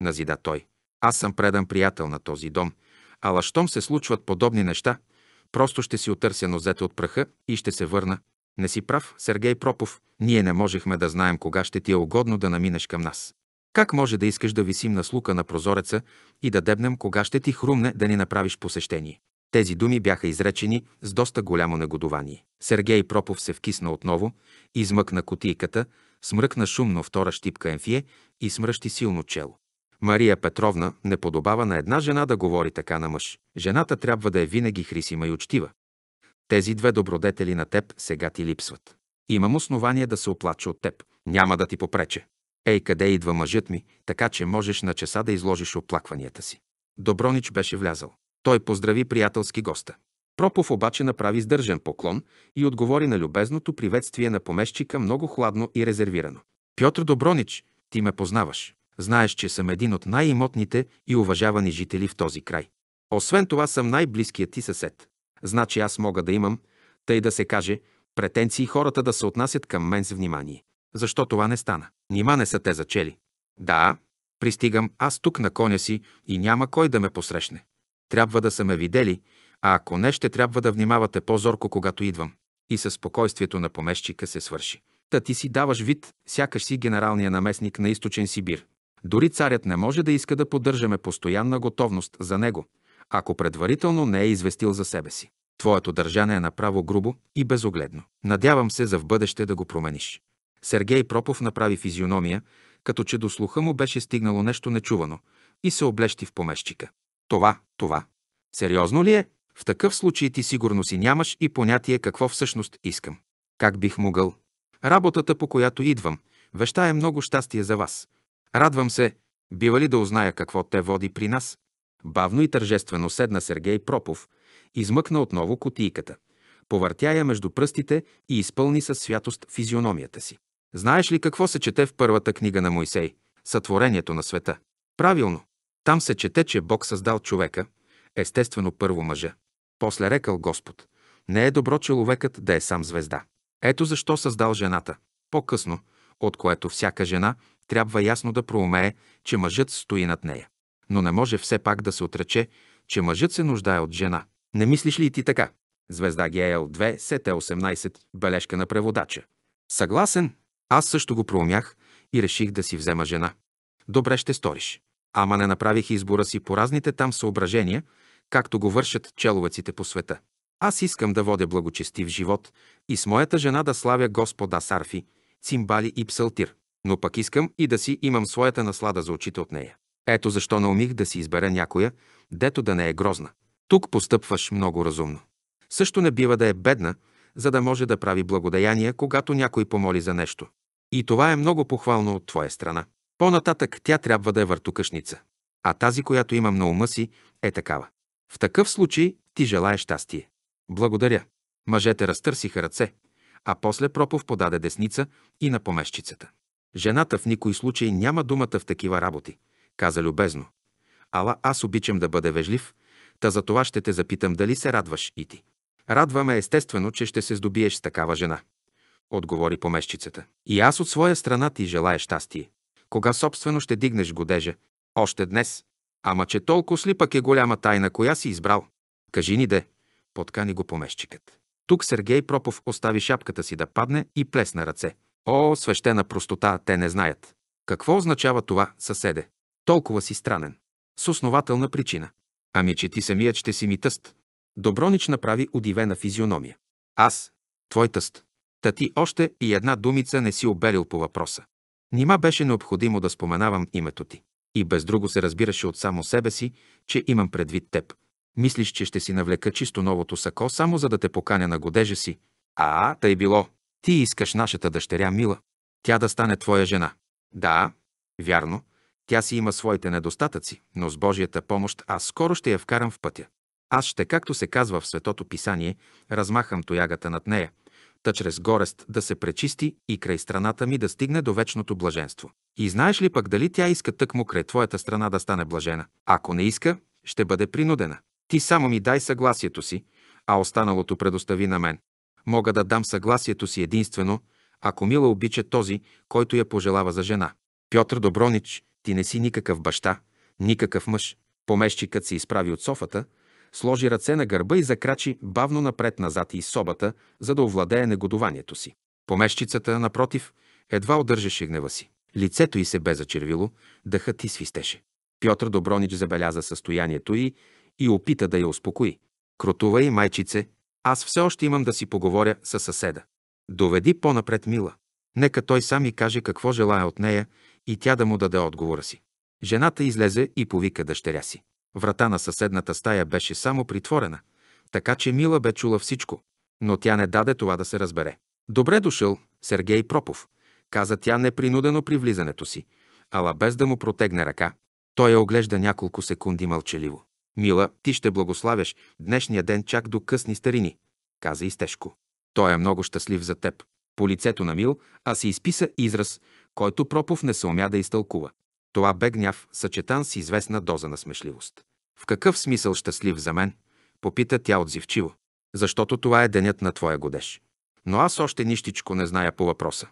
назида той. Аз съм предан приятел на този дом, ала щом се случват подобни неща, просто ще си отърся нозете от праха и ще се върна, не си прав, Сергей Пропов, ние не можехме да знаем кога ще ти е угодно да наминеш към нас. Как може да искаш да висим на слука на прозореца и да дебнем кога ще ти хрумне да ни направиш посещение? Тези думи бяха изречени с доста голямо негодование. Сергей Пропов се вкисна отново, измъкна кутийката, смръкна шумно втора щипка емфие и смръщи силно чело. Мария Петровна не подобава на една жена да говори така на мъж. Жената трябва да е винаги хрисима и учтива. Тези две добродетели на теб сега ти липсват. Имам основание да се оплача от теб. Няма да ти попрече. Ей, къде идва мъжът ми, така че можеш на часа да изложиш оплакванията си. Добронич беше влязал. Той поздрави приятелски госта. Пропов обаче направи сдържан поклон и отговори на любезното приветствие на помещика много хладно и резервирано. Пьотр Добронич, ти ме познаваш. Знаеш, че съм един от най-имотните и уважавани жители в този край. Освен това съм най-близкият ти съсед. Значи аз мога да имам, тъй да се каже, претенции хората да се отнасят към мен с внимание. Защо това не стана? Нима не са те зачели. Да, пристигам аз тук на коня си и няма кой да ме посрещне. Трябва да са ме видели, а ако не, ще трябва да внимавате по-зорко, когато идвам. И със спокойствието на помещика се свърши. Та ти си даваш вид, сякаш си генералния наместник на източен Сибир. Дори царят не може да иска да поддържаме постоянна готовност за него, ако предварително не е известил за себе си. Твоето държане е направо грубо и безогледно. Надявам се за в бъдеще да го промениш. Сергей Пропов направи физиономия, като че до слуха му беше стигнало нещо нечувано и се облещи в помещика. Това, това. Сериозно ли е? В такъв случай ти сигурно си нямаш и понятие какво всъщност искам. Как бих могъл? Работата, по която идвам, веща е много щастие за вас. Радвам се, бива ли да узная какво те води при нас, Бавно и тържествено седна Сергей Пропов, измъкна отново котийката. Повъртя я между пръстите и изпълни със святост физиономията си. Знаеш ли какво се чете в първата книга на Моисей? Сътворението на света. Правилно. Там се чете, че Бог създал човека, естествено първо мъжа. После рекал Господ, не е добро човекът да е сам звезда. Ето защо създал жената. По-късно, от което всяка жена трябва ясно да проумее, че мъжът стои над нея но не може все пак да се отрече, че мъжът се нуждае от жена. Не мислиш ли ти така? Звезда ГЛ 2, СТ 18, бележка на преводача. Съгласен, аз също го проумях и реших да си взема жена. Добре ще сториш. Ама не направих избора си по разните там съображения, както го вършат человеците по света. Аз искам да водя благочестив живот и с моята жена да славя Господа Сарфи, цимбали и псалтир, но пък искам и да си имам своята наслада за очите от нея. Ето защо наумих да си избера някоя, дето да не е грозна. Тук постъпваш много разумно. Също не бива да е бедна, за да може да прави благодеяния, когато някой помоли за нещо. И това е много похвално от твоя страна. По-нататък тя трябва да е въртукашница. А тази, която имам на ума си, е такава. В такъв случай ти желая щастие. Благодаря. Мъжете разтърсиха ръце, а после Пропов подаде десница и на помещицата. Жената в никой случай няма думата в такива работи каза любезно. Ала аз обичам да бъде вежлив, та за това ще те запитам дали се радваш и ти. Радваме естествено, че ще се здобиеш с такава жена, отговори помещицата. И аз от своя страна ти желая щастие. Кога собствено ще дигнеш годежа? Още днес. Ама че толкова слипък е голяма тайна, коя си избрал? Кажи ни де, подкани го помещикът. Тук Сергей Пропов остави шапката си да падне и плесна ръце. О, свещена простота, те не знаят. Какво означава това, съседе? Толкова си странен. С основателна причина. Ами, че ти самият ще си ми тъст. Добронич направи удивена физиономия. Аз, твой тъст. Та ти още и една думица не си обелил по въпроса. Нима беше необходимо да споменавам името ти. И без друго се разбираше от само себе си, че имам предвид теб. Мислиш, че ще си навлека чисто новото сако, само за да те поканя на годежа си. А, тъй било. Ти искаш нашата дъщеря Мила. Тя да стане твоя жена. Да, вярно, тя си има своите недостатъци, но с Божията помощ аз скоро ще я вкарам в пътя. Аз ще, както се казва в Светото Писание, размахам тоягата над нея, та чрез горест да се пречисти и край страната ми да стигне до вечното блаженство. И знаеш ли пък дали тя иска тъкмо край твоята страна да стане блажена? Ако не иска, ще бъде принудена. Ти само ми дай съгласието си, а останалото предостави на мен. Мога да дам съгласието си единствено, ако Мила обича този, който я пожелава за жена. Пьотър Добронич, ти не си никакъв баща, никакъв мъж. Помещикът се изправи от софата, сложи ръце на гърба и закрачи бавно напред-назад и собата, за да овладее негодованието си. Помещицата, напротив, едва удържаше гнева си. Лицето й се бе зачервило, дъхът и свистеше. Пьотър Добронич забеляза състоянието й и опита да я успокои. Крутува и майчице, аз все още имам да си поговоря със съседа. Доведи по-напред Мила. Нека той сам и каже какво желая от нея и тя да му даде отговора си. Жената излезе и повика дъщеря си. Врата на съседната стая беше само притворена, така че Мила бе чула всичко, но тя не даде това да се разбере. Добре дошъл, Сергей Пропов, каза тя непринудено при влизането си, ала без да му протегне ръка. Той я оглежда няколко секунди мълчаливо. Мила, ти ще благославяш днешния ден чак до късни старини, каза изтежко. Той е много щастлив за теб. По лицето на Мил, а се изписа израз, който Пропов не съумя да изтълкува. Това бе гняв, съчетан с известна доза на смешливост. В какъв смисъл щастлив за мен? Попита тя отзивчиво. Защото това е денят на твоя годеж. Но аз още нищичко не зная по въпроса.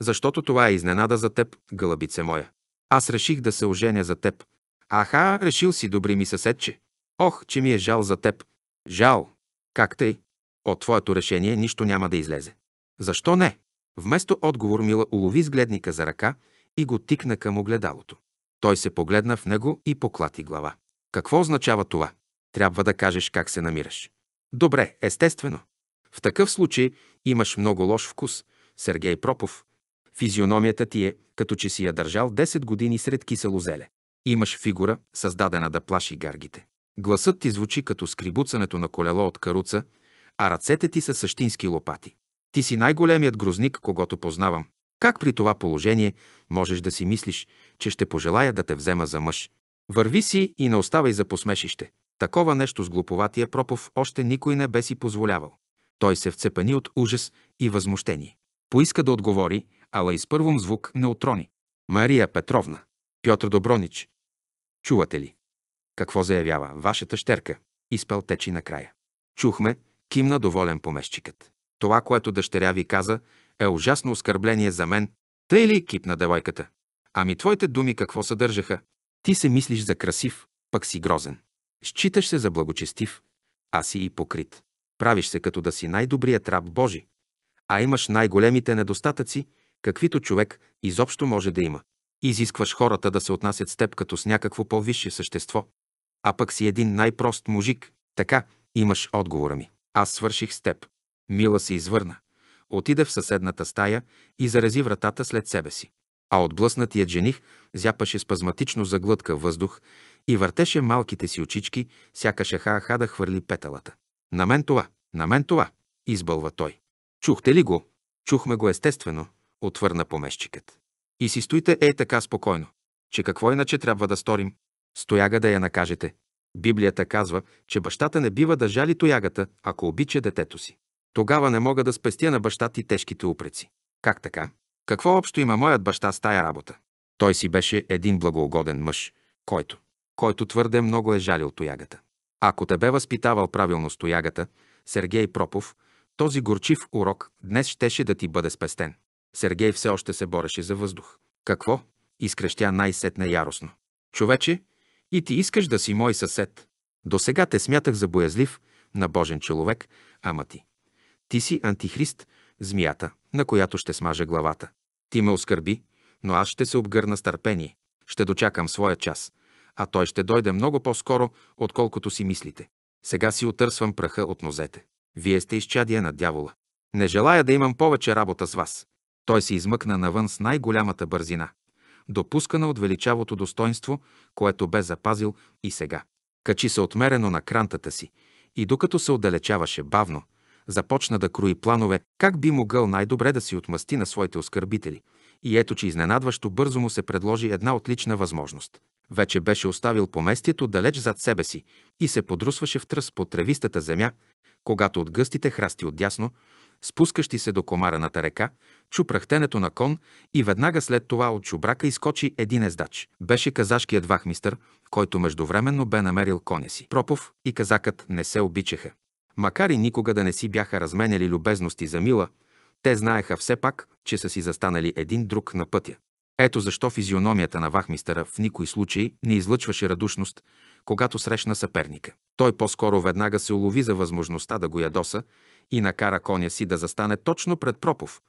Защото това е изненада за теб, гълъбице моя. Аз реших да се оженя за теб. Аха, решил си, добри ми съседче. Ох, че ми е жал за теб. Жал. Как тъй? От твоето решение нищо няма да излезе. Защо не? Вместо отговор Мила улови сгледника за ръка и го тикна към огледалото. Той се погледна в него и поклати глава. Какво означава това? Трябва да кажеш как се намираш. Добре, естествено. В такъв случай имаш много лош вкус, Сергей Пропов. Физиономията ти е, като че си я държал 10 години сред кисело зеле. Имаш фигура, създадена да плаши гаргите. Гласът ти звучи като скрибуцането на колело от каруца, а ръцете ти са същински лопати. Ти си най-големият грозник, когато познавам. Как при това положение можеш да си мислиш, че ще пожелая да те взема за мъж? Върви си и не оставай за посмешище. Такова нещо с глуповатия Пропов още никой не бе си позволявал. Той се вцепани от ужас и възмущение. Поиска да отговори, ала и с първом звук не отрони. Мария Петровна. Пьотър Добронич. Чувате ли? Какво заявява вашата щерка? Изпел течи накрая. Чухме, кимна доволен помещикът. Това, което дъщеря ви каза, е ужасно оскърбление за мен. Тъй ли кипна девойката? Ами твоите думи какво съдържаха? Ти се мислиш за красив, пък си грозен. Считаш се за благочестив, а си и покрит. Правиш се като да си най-добрият раб Божи, а имаш най-големите недостатъци, каквито човек изобщо може да има. Изискваш хората да се отнасят с теб като с някакво по-висше същество, а пък си един най-прост мужик. Така имаш отговора ми. Аз свърших с теб. Мила се извърна. Отиде в съседната стая и зарази вратата след себе си. А отблъснатият жених зяпаше спазматично заглътка въздух и въртеше малките си очички, сякаше ха-ха да хвърли петалата. На мен това, на мен това, избълва той. Чухте ли го? Чухме го естествено, отвърна помещикът. И си стоите ей така спокойно, че какво иначе трябва да сторим? Стояга да я накажете. Библията казва, че бащата не бива да жали тоягата, ако обича детето си. Тогава не мога да спестя на баща ти тежките упреци. Как така? Какво общо има моят баща с тая работа? Той си беше един благоугоден мъж, който, който твърде много е жалил тоягата. Ако те бе възпитавал правилно стоягата, Сергей Пропов, този горчив урок днес щеше да ти бъде спестен. Сергей все още се бореше за въздух. Какво? Изкрещя най-сетне яростно. Човече, и ти искаш да си мой съсед. До сега те смятах за боязлив, набожен човек, ама ти. Ти си антихрист, змията, на която ще смажа главата. Ти ме оскърби, но аз ще се обгърна с търпение. Ще дочакам своя час, а той ще дойде много по-скоро, отколкото си мислите. Сега си отърсвам праха от нозете. Вие сте изчадия на дявола. Не желая да имам повече работа с вас. Той се измъкна навън с най-голямата бързина, допускана от величавото достоинство, което бе запазил и сега. Качи се отмерено на крантата си и докато се отдалечаваше бавно, започна да круи планове как би могъл най-добре да си отмъсти на своите оскърбители. И ето, че изненадващо бързо му се предложи една отлична възможност. Вече беше оставил поместието далеч зад себе си и се подрусваше в тръс по тревистата земя, когато от гъстите храсти отдясно, спускащи се до комараната река, чу прахтенето на кон и веднага след това от чубрака изкочи един ездач. Беше казашкият вахмистър, който междувременно бе намерил коня си. Пропов и казакът не се обичаха. Макар и никога да не си бяха разменяли любезности за мила, те знаеха все пак, че са си застанали един друг на пътя. Ето защо физиономията на вахмистъра в никой случай не излъчваше радушност, когато срещна съперника. Той по-скоро веднага се улови за възможността да го ядоса и накара коня си да застане точно пред Пропов,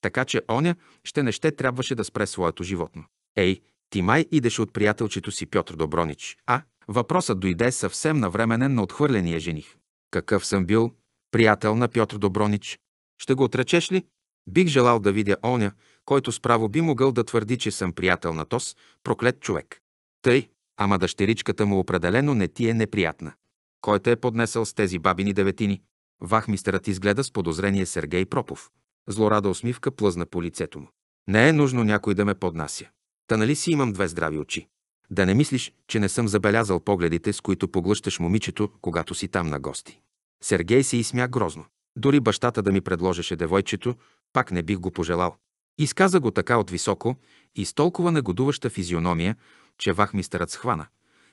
така че оня ще не ще трябваше да спре своето животно. Ей, ти май идеш от приятелчето си Пьотр Добронич, а? Въпросът дойде съвсем навременен на отхвърления жених. Какъв съм бил приятел на Пьотр Добронич? Ще го отречеш ли? Бих желал да видя оня, който справо би могъл да твърди, че съм приятел на тос, проклет човек. Тъй, ама дъщеричката му определено не ти е неприятна. Кой те е поднесъл с тези бабини деветини? Вахмистерът изгледа с подозрение Сергей Пропов. Злорада усмивка плъзна по лицето му. Не е нужно някой да ме поднася. Та нали си имам две здрави очи? Да не мислиш, че не съм забелязал погледите, с които поглъщаш момичето, когато си там на гости. Сергей се изсмя грозно. Дори бащата да ми предложеше девойчето, пак не бих го пожелал. Изказа го така от високо и с толкова негодуваща физиономия, че вахмистърът схвана.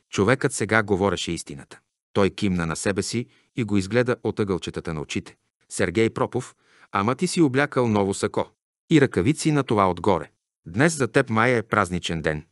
Човекът сега говореше истината. Той кимна на себе си и го изгледа от ъгълчетата на очите. Сергей Пропов, ама ти си облякал ново сако. И ръкавици на това отгоре. Днес за теб май е празничен ден.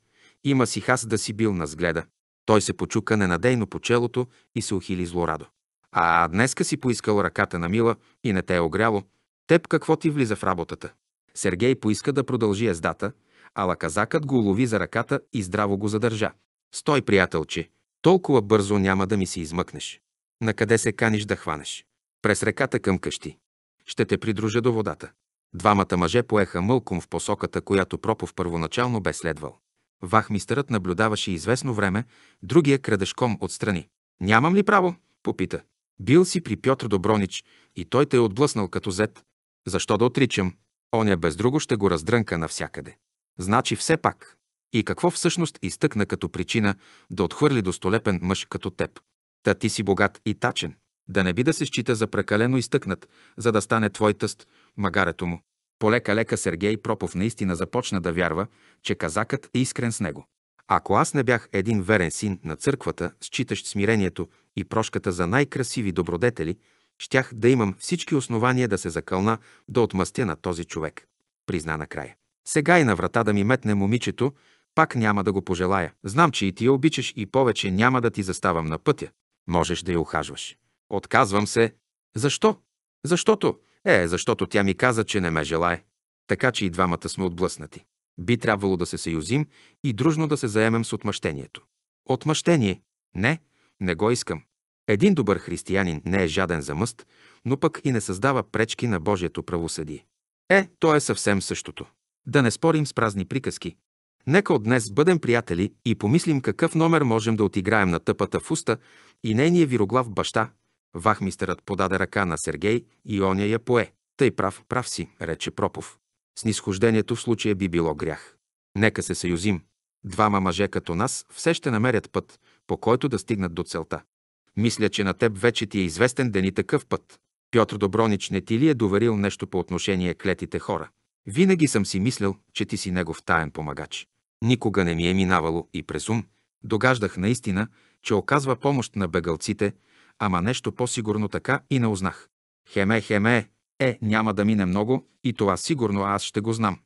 Има си хас да си бил на сгледа. Той се почука ненадейно по челото и се ухили злорадо. А днеска си поискал ръката на Мила и не те е огряло. Теб какво ти влиза в работата? Сергей поиска да продължи ездата, а казакът го улови за ръката и здраво го задържа. Стой, приятелче, толкова бързо няма да ми се измъкнеш. Накъде се каниш да хванеш? През реката към къщи. Ще те придружа до водата. Двамата мъже поеха мълком в посоката, която Пропов първоначално бе следвал. Вахмистърът наблюдаваше известно време другия крадешком отстрани. «Нямам ли право?» – попита. «Бил си при Пьотр Добронич и той те е отблъснал като зет. Защо да отричам? Оня е без друго ще го раздрънка навсякъде. Значи все пак. И какво всъщност изтъкна като причина да отхвърли достолепен мъж като теб? Та ти си богат и тачен. Да не би да се счита за прекалено изтъкнат, за да стане твой тъст, магарето му. Полека-лека Сергей Пропов наистина започна да вярва, че казакът е искрен с него. Ако аз не бях един верен син на църквата, считащ смирението и прошката за най-красиви добродетели, щях да имам всички основания да се закълна, да отмъстя на този човек, призна накрая. Сега и на врата да ми метне момичето, пак няма да го пожелая. Знам, че и ти я обичаш и повече няма да ти заставам на пътя. Можеш да я ухажваш. Отказвам се. Защо? Защото е, защото тя ми каза, че не ме желае. Така че и двамата сме отблъснати. Би трябвало да се съюзим и дружно да се заемем с отмъщението. Отмъщение? Не, не го искам. Един добър християнин не е жаден за мъст, но пък и не създава пречки на Божието правосъдие. Е, то е съвсем същото. Да не спорим с празни приказки. Нека от днес бъдем приятели и помислим какъв номер можем да отиграем на тъпата в уста и нейния вироглав баща, Вахмистерът подаде ръка на Сергей и оня я пое. Тъй прав, прав си, рече Пропов. Снисхождението в случая би било грях. Нека се съюзим. Двама мъже като нас все ще намерят път, по който да стигнат до целта. Мисля, че на теб вече ти е известен ден и такъв път. Пьотр Добронич не ти ли е доверил нещо по отношение клетите хора? Винаги съм си мислил, че ти си негов таен помагач. Никога не ми е минавало и през ум. Догаждах наистина, че оказва помощ на бегалците, ама нещо по-сигурно така и не узнах. Хеме, хеме, е, няма да мине много и това сигурно аз ще го знам.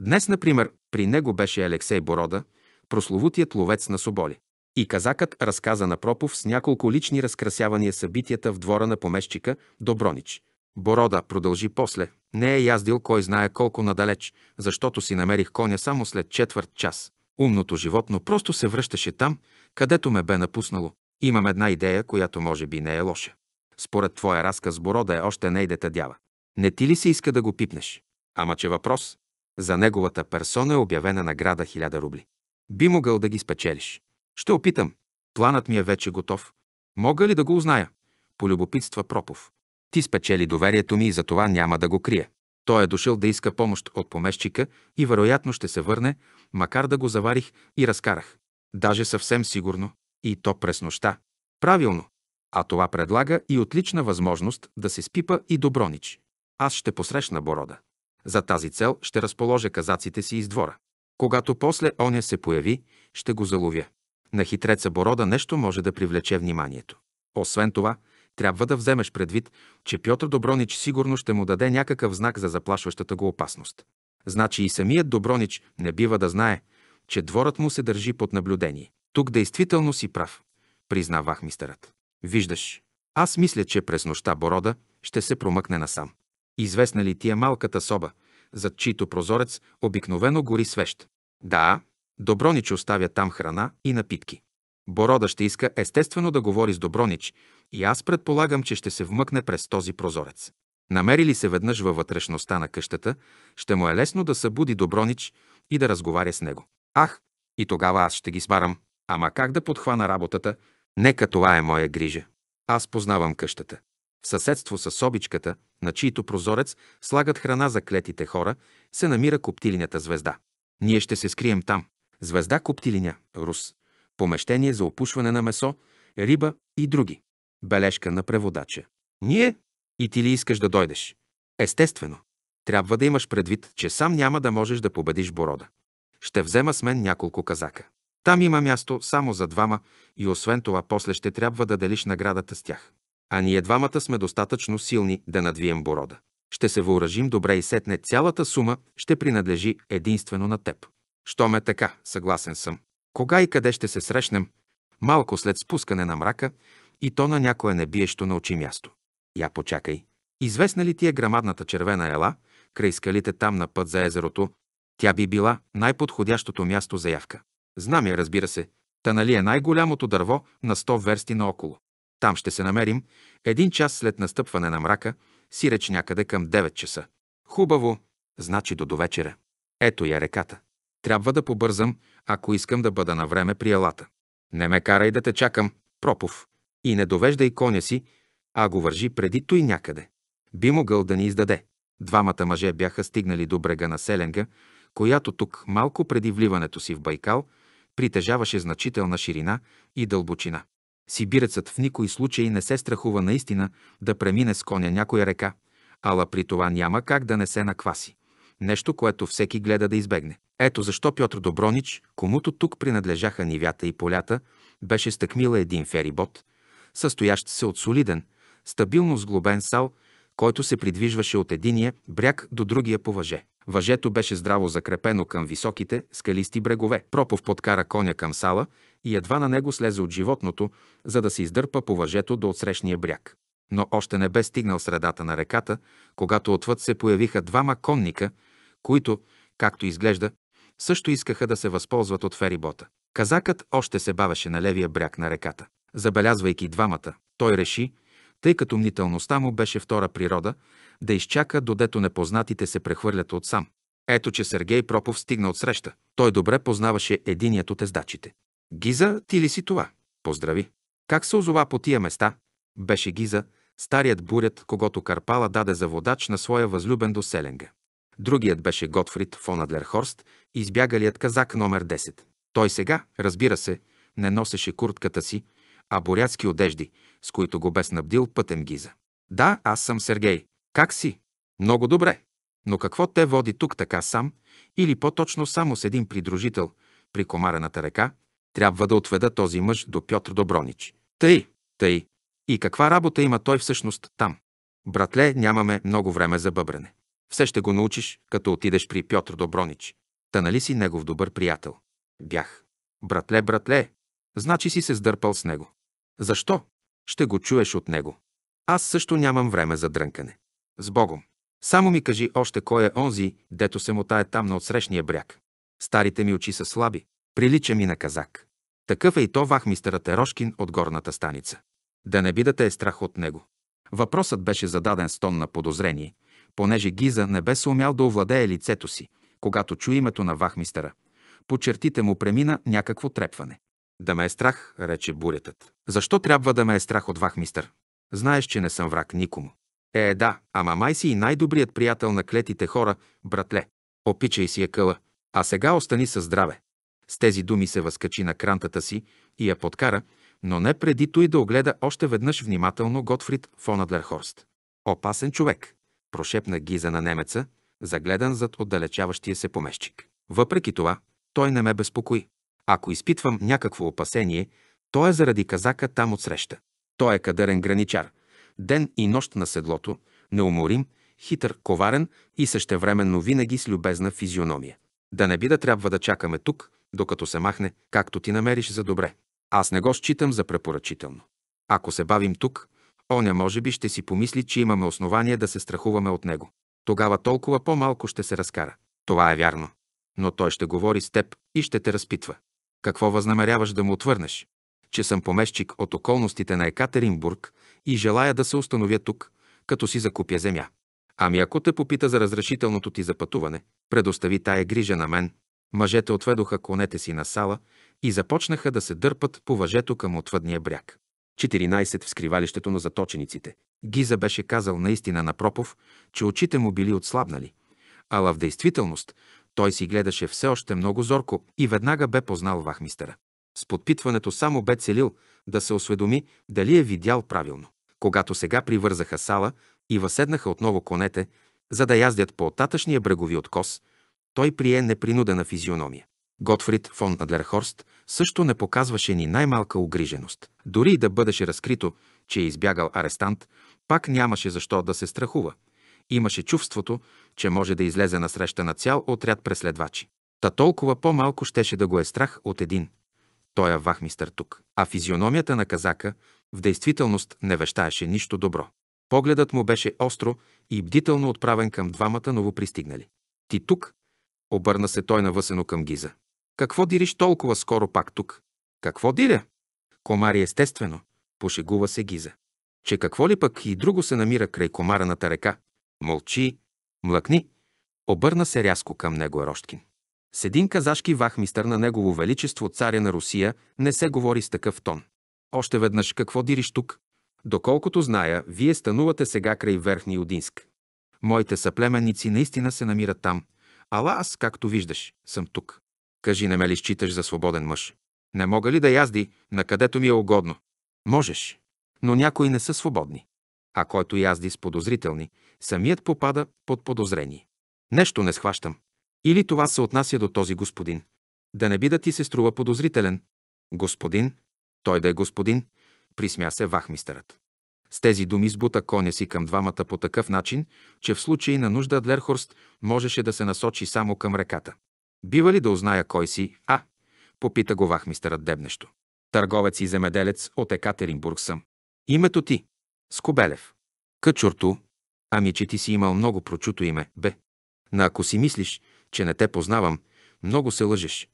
Днес, например, при него беше Алексей Борода, прословутият ловец на Соболи. И казакът разказа на Пропов с няколко лични разкрасявания събитията в двора на помещика Добронич. Борода продължи после. Не е яздил кой знае колко надалеч, защото си намерих коня само след четвърт час. Умното животно просто се връщаше там, където ме бе напуснало. Имам една идея, която може би не е лоша. Според твоя разказ Борода е още не иде дява. Не ти ли се иска да го пипнеш? Ама че въпрос. За неговата персона е обявена награда 1000 рубли. Би могъл да ги спечелиш. Ще опитам. Планът ми е вече готов. Мога ли да го узная? Полюбопитства Пропов. Ти спечели доверието ми и за това няма да го крия. Той е дошъл да иска помощ от помещика и вероятно ще се върне, макар да го заварих и разкарах. Даже съвсем сигурно и то през нощта. Правилно. А това предлага и отлична възможност да се спипа и Добронич. Аз ще посрещна Борода. За тази цел ще разположа казаците си из двора. Когато после оня се появи, ще го заловя. На хитреца Борода нещо може да привлече вниманието. Освен това, трябва да вземеш предвид, че Пьотър Добронич сигурно ще му даде някакъв знак за заплашващата го опасност. Значи и самият Добронич не бива да знае, че дворът му се държи под наблюдение. Тук действително си прав, признавах вахмистерът. Виждаш, аз мисля, че през нощта Борода ще се промъкне насам. Известна ли ти е малката соба, зад чийто прозорец обикновено гори свещ? Да, Добронич оставя там храна и напитки. Борода ще иска естествено да говори с Добронич и аз предполагам, че ще се вмъкне през този прозорец. Намери ли се веднъж във вътрешността на къщата, ще му е лесно да събуди Добронич и да разговаря с него. Ах, и тогава аз ще ги сбарам, Ама как да подхвана работата, нека това е моя грижа. Аз познавам къщата. В съседство с собичката, на чийто прозорец слагат храна за клетите хора, се намира коптилинята звезда. Ние ще се скрием там. Звезда коптилиня, Рус. Помещение за опушване на месо, риба и други. Бележка на преводача. Ние? И ти ли искаш да дойдеш? Естествено. Трябва да имаш предвид, че сам няма да можеш да победиш Борода. Ще взема с мен няколко казака. Там има място само за двама и освен това после ще трябва да делиш наградата с тях. А ние двамата сме достатъчно силни да надвием борода. Ще се въоръжим добре и сетне цялата сума ще принадлежи единствено на теб. Що ме така, съгласен съм. Кога и къде ще се срещнем? Малко след спускане на мрака и то на някое небиещо на очи място. Я почакай. Известна ли ти е грамадната червена ела, край скалите там на път за езерото? Тя би била най-подходящото място за явка. Знам я, разбира се. Та нали е най-голямото дърво на 100 версти наоколо. Там ще се намерим един час след настъпване на мрака, сиреч някъде към 9 часа. Хубаво, значи до довечера. Ето я реката. Трябва да побързам, ако искам да бъда на време при елата. Не ме карай да те чакам, Пропов. И не довеждай коня си, а го вържи преди той някъде. Би могъл да ни издаде. Двамата мъже бяха стигнали до брега на Селенга, която тук малко преди вливането си в Байкал – притежаваше значителна ширина и дълбочина. Сибирецът в никой случай не се страхува наистина да премине с коня някоя река, ала при това няма как да не се накваси. Нещо, което всеки гледа да избегне. Ето защо Пьотр Добронич, комуто тук принадлежаха нивята и полята, беше стъкмила един ферибот, състоящ се от солиден, стабилно сглобен сал, който се придвижваше от единия бряг до другия по въже. Въжето беше здраво закрепено към високите, скалисти брегове. Пропов подкара коня към сала и едва на него слезе от животното, за да се издърпа по въжето до отсрещния бряг. Но още не бе стигнал средата на реката, когато отвъд се появиха двама конника, които, както изглежда, също искаха да се възползват от ферибота. Казакът още се бавеше на левия бряг на реката. Забелязвайки двамата, той реши, тъй като мнителността му беше втора природа, да изчака, додето непознатите се прехвърлят от сам. Ето, че Сергей Пропов стигна от среща. Той добре познаваше единият от ездачите. Гиза, ти ли си това? Поздрави. Как се озова по тия места? Беше Гиза, старият бурят, когато Карпала даде за водач на своя възлюбен до Селенга. Другият беше Готфрид фон Адлерхорст, избягалият казак номер 10. Той сега, разбира се, не носеше куртката си, а бурятски одежди, с които го бе снабдил пътен Гиза. Да, аз съм Сергей, как си? Много добре. Но какво те води тук така сам, или по-точно само с един придружител, при комарената река, трябва да отведа този мъж до Пьотр Добронич. Тъй, тъй. И каква работа има той всъщност там? Братле, нямаме много време за бъбрене. Все ще го научиш, като отидеш при Пьотр Добронич. Та нали си негов добър приятел? Бях. Братле, братле, значи си се сдърпал с него. Защо? Ще го чуеш от него. Аз също нямам време за дрънкане. С Богом. Само ми кажи още кой е онзи, дето се мотае там на отсрещния бряг. Старите ми очи са слаби. Прилича ми на казак. Такъв е и то вахмистърът Ерошкин от горната станица. Да не бидате е страх от него. Въпросът беше зададен с тон на подозрение, понеже Гиза не бе се умял да овладее лицето си, когато чу името на вахмистъра. По чертите му премина някакво трепване. Да ме е страх, рече бурятът. Защо трябва да ме е страх от вахмистър? Знаеш, че не съм враг никому. Е, да, ама май си и най-добрият приятел на клетите хора, братле. Опичай си я къла, а сега остани със здраве. С тези думи се възкачи на крантата си и я подкара, но не преди той да огледа още веднъж внимателно Готфрид фон Адлерхорст. Опасен човек, прошепна Гиза на немеца, загледан зад отдалечаващия се помещик. Въпреки това, той не ме безпокои. Ако изпитвам някакво опасение, то е заради казака там отсреща. Той е кадърен граничар, ден и нощ на седлото, неуморим, хитър, коварен и същевременно винаги с любезна физиономия. Да не би да трябва да чакаме тук, докато се махне, както ти намериш за добре. Аз не го считам за препоръчително. Ако се бавим тук, оня може би ще си помисли, че имаме основание да се страхуваме от него. Тогава толкова по-малко ще се разкара. Това е вярно. Но той ще говори с теб и ще те разпитва. Какво възнамеряваш да му отвърнеш? че съм помещик от околностите на Екатеринбург и желая да се установя тук, като си закупя земя. Ами ако те попита за разрешителното ти за пътуване, предостави тая грижа на мен. Мъжете отведоха конете си на сала и започнаха да се дърпат по въжето към отвъдния бряг. 14 в скривалището на заточениците. Гиза беше казал наистина на Пропов, че очите му били отслабнали, ала в действителност той си гледаше все още много зорко и веднага бе познал вахмистера. С подпитването само бе целил да се осведоми дали е видял правилно. Когато сега привързаха сала и въседнаха отново конете, за да яздят по оттатъчния брегови откос, той прие непринудена физиономия. Готфрид фон Адлерхорст също не показваше ни най-малка огриженост. Дори и да бъдеше разкрито, че е избягал арестант, пак нямаше защо да се страхува. Имаше чувството, че може да излезе насреща на цял отряд преследвачи. Та толкова по-малко щеше да го е страх от един, той е вахмистър тук. А физиономията на казака в действителност не вещаеше нищо добро. Погледът му беше остро и бдително отправен към двамата новопристигнали. Ти тук? Обърна се той навъсено към Гиза. Какво дириш толкова скоро пак тук? Какво диря? Комари естествено, пошегува се Гиза. Че какво ли пък и друго се намира край комарената река? Молчи. млъкни, обърна се рязко към него Ерошкин. С един казашки вахмистър на Негово Величество царя на Русия не се говори с такъв тон. Още веднъж какво дириш тук? Доколкото зная, вие станувате сега край Верхни Одинск. Моите съплеменници наистина се намират там, ала аз, както виждаш, съм тук. Кажи, не ме ли считаш за свободен мъж? Не мога ли да язди, на където ми е угодно? Можеш, но някои не са свободни. А който язди с подозрителни, самият попада под подозрение. Нещо не схващам. Или това се отнася до този господин. Да не би да ти се струва подозрителен. Господин, той да е господин, присмя се вахмистърът. С тези думи сбута коня си към двамата по такъв начин, че в случай на нужда Адлерхорст можеше да се насочи само към реката. Бива ли да узная кой си? А, попита го вахмистърът дебнещо. Търговец и земеделец от Екатеринбург съм. Името ти? Скобелев. Къчорту. Ами, че ти си имал много прочуто име, бе. На ако си мислиш, че не те познавам, много се лъжеш.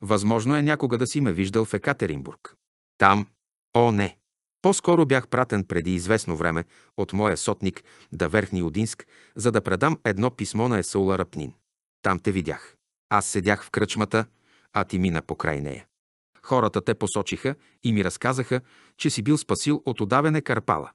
Възможно е някога да си ме виждал в Екатеринбург. Там? О, не! По-скоро бях пратен преди известно време от моя сотник да Верхни Одинск, за да предам едно писмо на Есаула Рапнин. Там те видях. Аз седях в кръчмата, а ти мина покрай нея. Хората те посочиха и ми разказаха, че си бил спасил от удавене Карпала,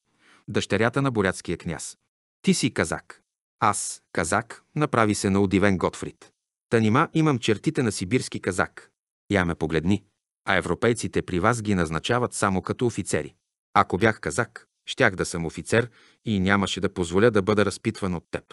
дъщерята на бурятския княз. Ти си казак. Аз, казак, направи се на удивен Готфрид. Та нима имам чертите на сибирски казак. Я ме погледни. А европейците при вас ги назначават само като офицери. Ако бях казак, щях да съм офицер и нямаше да позволя да бъда разпитван от теб.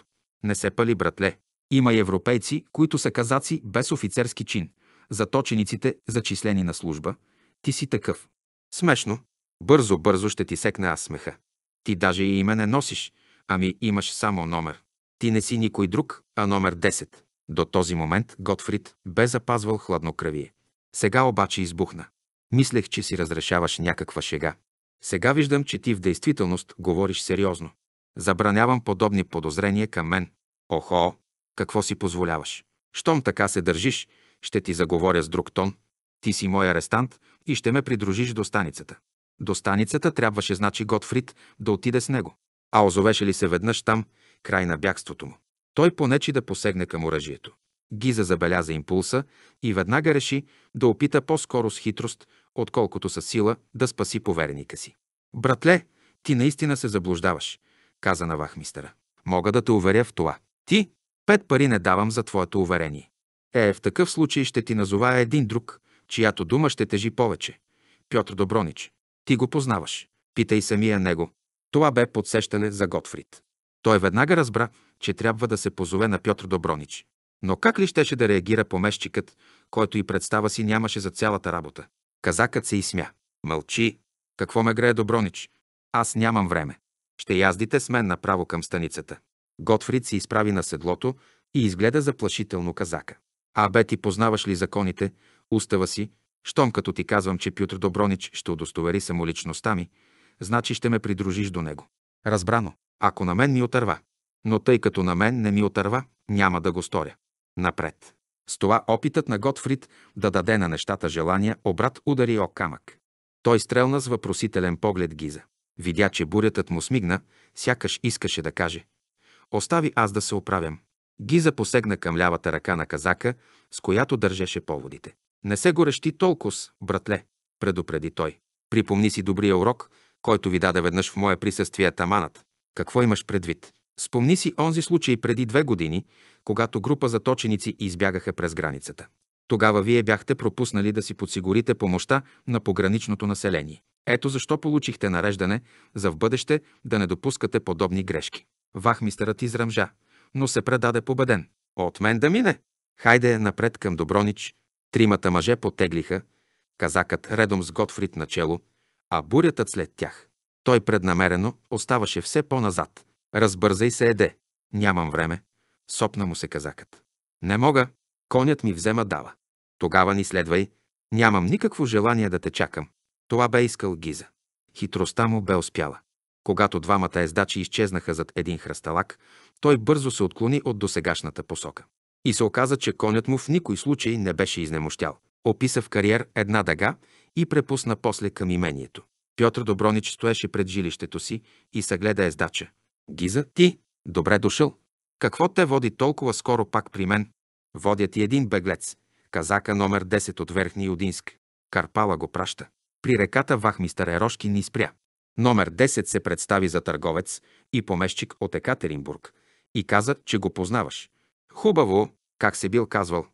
Не се пали, братле. Има и европейци, които са казаци без офицерски чин. Заточениците, зачислени на служба. Ти си такъв. Смешно. Бързо-бързо ще ти секна аз смеха. Ти даже и име не носиш, ами имаш само номер. Ти не си никой друг, а номер 10. До този момент Готфрид бе запазвал хладнокръвие. Сега обаче избухна. Мислех, че си разрешаваш някаква шега. Сега виждам, че ти в действителност говориш сериозно. Забранявам подобни подозрения към мен. Охо, какво си позволяваш? Щом така се държиш, ще ти заговоря с друг тон. Ти си мой арестант и ще ме придружиш до станицата. До станицата трябваше, значи, Готфрид да отиде с него. А озовеше ли се веднъж там, край на бягството му. Той понечи да посегне към оръжието. Гиза забеляза импулса и веднага реши да опита по-скоро с хитрост, отколкото със сила да спаси повереника си. Братле, ти наистина се заблуждаваш, каза на вахмистера. Мога да те уверя в това. Ти? Пет пари не давам за твоето уверение. Е, в такъв случай ще ти назова един друг, чиято дума ще тежи повече. Пьотр Добронич. Ти го познаваш. Питай самия него. Това бе подсещане за Готфрид. Той веднага разбра, че трябва да се позове на Пьотр Добронич. Но как ли щеше да реагира помещикът, който и представа си нямаше за цялата работа? Казакът се изсмя. Мълчи. Какво ме грее Добронич? Аз нямам време. Ще яздите с мен направо към станицата. Готфрид се изправи на седлото и изгледа заплашително казака. А бе ти познаваш ли законите, устава си, щом като ти казвам, че Пютр Добронич ще удостовери самоличността ми, значи ще ме придружиш до него. Разбрано ако на мен ми отърва. Но тъй като на мен не ми отърва, няма да го сторя. Напред. С това опитът на Готфрид да даде на нещата желания, обрат удари о камък. Той стрелна с въпросителен поглед Гиза. Видя, че бурятът му смигна, сякаш искаше да каже. Остави аз да се оправям. Гиза посегна към лявата ръка на казака, с която държеше поводите. Не се горещи толкова, братле, предупреди той. Припомни си добрия урок, който ви даде веднъж в мое присъствие таманът. Какво имаш предвид? Спомни си онзи случай преди две години, когато група заточеници избягаха през границата. Тогава вие бяхте пропуснали да си подсигурите помощта на пограничното население. Ето защо получихте нареждане за в бъдеще да не допускате подобни грешки. Вахмистерът изръмжа, но се предаде победен. От мен да мине! Хайде напред към Добронич. Тримата мъже потеглиха, казакът редом с Готфрид начело, а бурятът след тях. Той преднамерено оставаше все по-назад. Разбързай се, еде. Нямам време. Сопна му се казакът. Не мога. Конят ми взема дава. Тогава ни следвай. Нямам никакво желание да те чакам. Това бе искал Гиза. Хитростта му бе успяла. Когато двамата ездачи изчезнаха зад един хръсталак, той бързо се отклони от досегашната посока. И се оказа, че конят му в никой случай не беше изнемощял. Описа в кариер една дъга и препусна после към имението. Пьотр Добронич стоеше пред жилището си и съгледа ездача. Гиза, ти, добре дошъл. Какво те води толкова скоро пак при мен? Водят ти един беглец, казака номер 10 от Верхни Юдинск. Карпала го праща. При реката вахмистър Ерошки ни спря. Номер 10 се представи за търговец и помещик от Екатеринбург и каза, че го познаваш. Хубаво, как се бил казвал.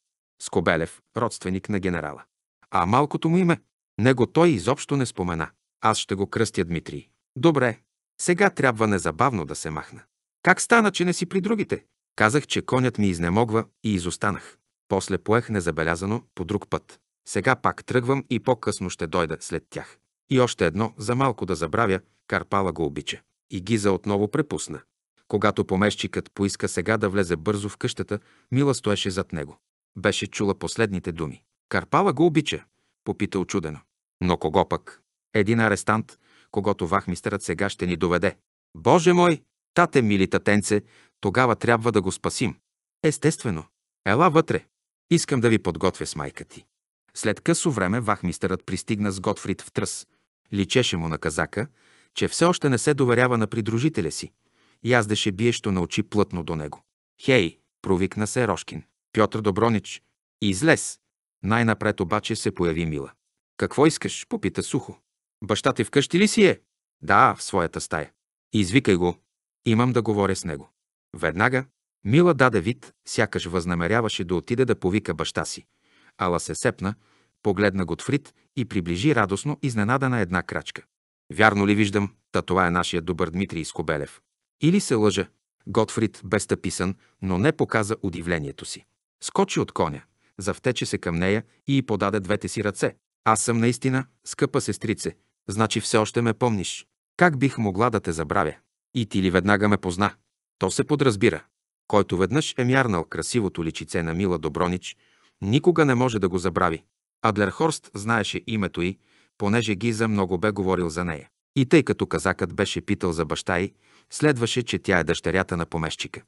Скобелев, родственик на генерала. А малкото му име? Него той изобщо не спомена. Аз ще го кръстя Дмитрий. Добре, сега трябва незабавно да се махна. Как стана, че не си при другите? Казах, че конят ми изнемогва и изостанах. После поех незабелязано по друг път. Сега пак тръгвам и по-късно ще дойда след тях. И още едно, за малко да забравя, Карпала го обича. И Гиза отново препусна. Когато помещикът поиска сега да влезе бързо в къщата, Мила стоеше зад него. Беше чула последните думи. Карпала го обича, попита очудено. Но кого пък? Един арестант, когато вахмистерът сега ще ни доведе. Боже мой, тате мили татенце, тогава трябва да го спасим. Естествено. Ела вътре. Искам да ви подготвя с майка ти. След късо време вахмистерът пристигна с Готфрид в тръс. Личеше му на казака, че все още не се доверява на придружителя си. Яздеше биещо на очи плътно до него. Хей, провикна се Рошкин. Пьотър Добронич. Излез. Най-напред обаче се появи Мила. Какво искаш? попита сухо. Баща ти вкъщи ли си е? Да, в своята стая. Извикай го. Имам да говоря с него. Веднага Мила даде вид, сякаш възнамеряваше да отиде да повика баща си. Ала се сепна, погледна Готфрид и приближи радостно изненадана една крачка. Вярно ли виждам, та това е нашия добър Дмитрий Скобелев. Или се лъжа. Готфрид бе стъписан, но не показа удивлението си. Скочи от коня, завтече се към нея и й подаде двете си ръце. Аз съм наистина, скъпа сестрице, Значи все още ме помниш. Как бих могла да те забравя? И ти ли веднага ме позна? То се подразбира. Който веднъж е мярнал красивото личице на Мила Добронич, никога не може да го забрави. Адлерхорст знаеше името й, понеже Гиза много бе говорил за нея. И тъй като казакът беше питал за баща й, следваше, че тя е дъщерята на помещика.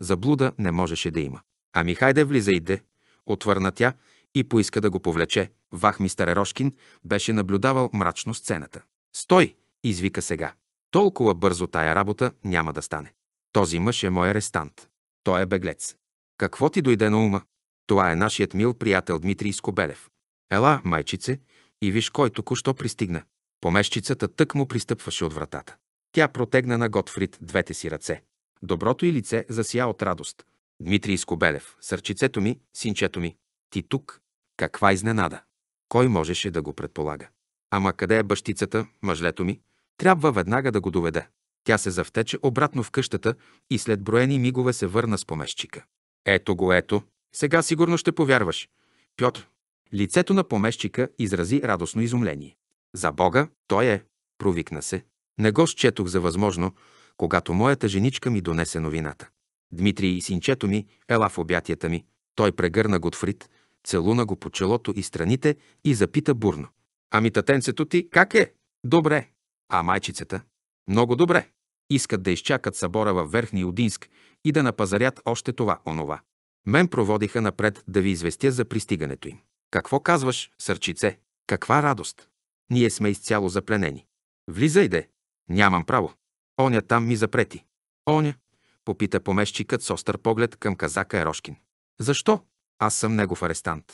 Заблуда не можеше да има. Ами хайде влиза, иде, отвърна тя и поиска да го повлече. Вахмистър Ерошкин беше наблюдавал мрачно сцената. «Стой!» – извика сега. Толкова бързо тая работа няма да стане. Този мъж е мой арестант. Той е беглец. Какво ти дойде на ума? Това е нашият мил приятел Дмитрий Скобелев. Ела, майчице, и виж кой току-що пристигна. Помещицата тък му пристъпваше от вратата. Тя протегна на Готфрид двете си ръце. Доброто и лице засия от радост. Дмитрий Скобелев, сърчицето ми, синчето ми. Ти тук? Каква изненада? Кой можеше да го предполага? Ама къде е бащицата, мъжлето ми? Трябва веднага да го доведе. Тя се завтече обратно в къщата и след броени мигове се върна с помещика. Ето го, ето. Сега сигурно ще повярваш. Пьотр. Лицето на помещика изрази радостно изумление. За Бога, той е. Провикна се. Не го счетох за възможно, когато моята женичка ми донесе новината. Дмитрий и синчето ми ела в обятията ми. Той прегърна Готфрид, целуна го по челото и страните и запита бурно. Ами татенцето ти как е? Добре. А майчицата? Много добре. Искат да изчакат събора във Верхни Удинск и да напазарят още това, онова. Мен проводиха напред да ви известя за пристигането им. Какво казваш, сърчице? Каква радост! Ние сме изцяло запленени. Влизай де! Нямам право. Оня там ми запрети. Оня, попита помещикът с остър поглед към казака Ерошкин. Защо? Аз съм негов арестант.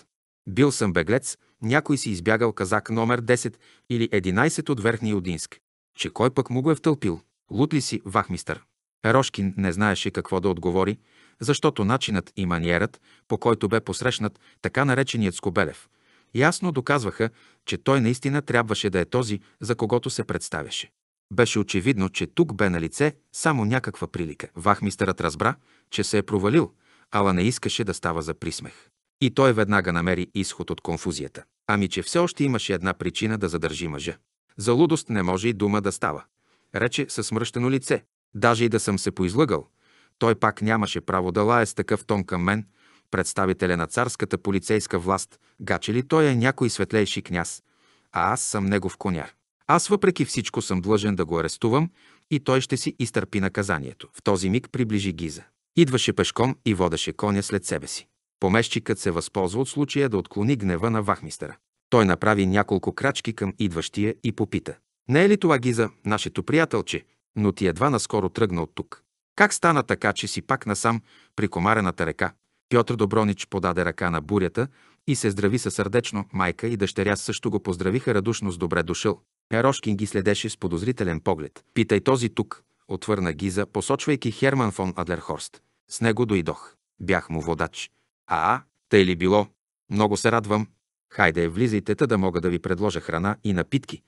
Бил съм беглец, някой си избягал казак номер 10 или 11 от Верхния Одинск. Че кой пък му го е втълпил? Лут ли си, вахмистър? Рошкин не знаеше какво да отговори, защото начинът и маниерът, по който бе посрещнат така нареченият Скобелев, ясно доказваха, че той наистина трябваше да е този, за когото се представяше. Беше очевидно, че тук бе на лице само някаква прилика. Вахмистърът разбра, че се е провалил – Ала не искаше да става за присмех. И той веднага намери изход от конфузията. Ами, че все още имаше една причина да задържи мъжа. За лудост не може и дума да става. Рече със смръщено лице. Даже и да съм се поизлъгал, той пак нямаше право да лае с такъв тон към мен, представителя на царската полицейска власт, гаче ли той е някой светлейши княз, а аз съм негов коняр. Аз въпреки всичко съм длъжен да го арестувам и той ще си изтърпи наказанието. В този миг приближи Гиза. Идваше пешком и водеше коня след себе си. Помещикът се възползва от случая да отклони гнева на вахмистера. Той направи няколко крачки към идващия и попита. Не е ли това Гиза, нашето приятелче, но ти едва наскоро тръгна от тук? Как стана така, че си пак насам при комарената река? Пьотър Добронич подаде ръка на бурята и се здрави със сърдечно, майка и дъщеря също го поздравиха радушно с добре дошъл. Ерошкин ги следеше с подозрителен поглед. Питай този тук, отвърна Гиза, посочвайки Херман фон Адлерхорст. С него дойдох. Бях му водач. А, а, тъй ли било? Много се радвам. Хайде, влизайте, та да мога да ви предложа храна и напитки.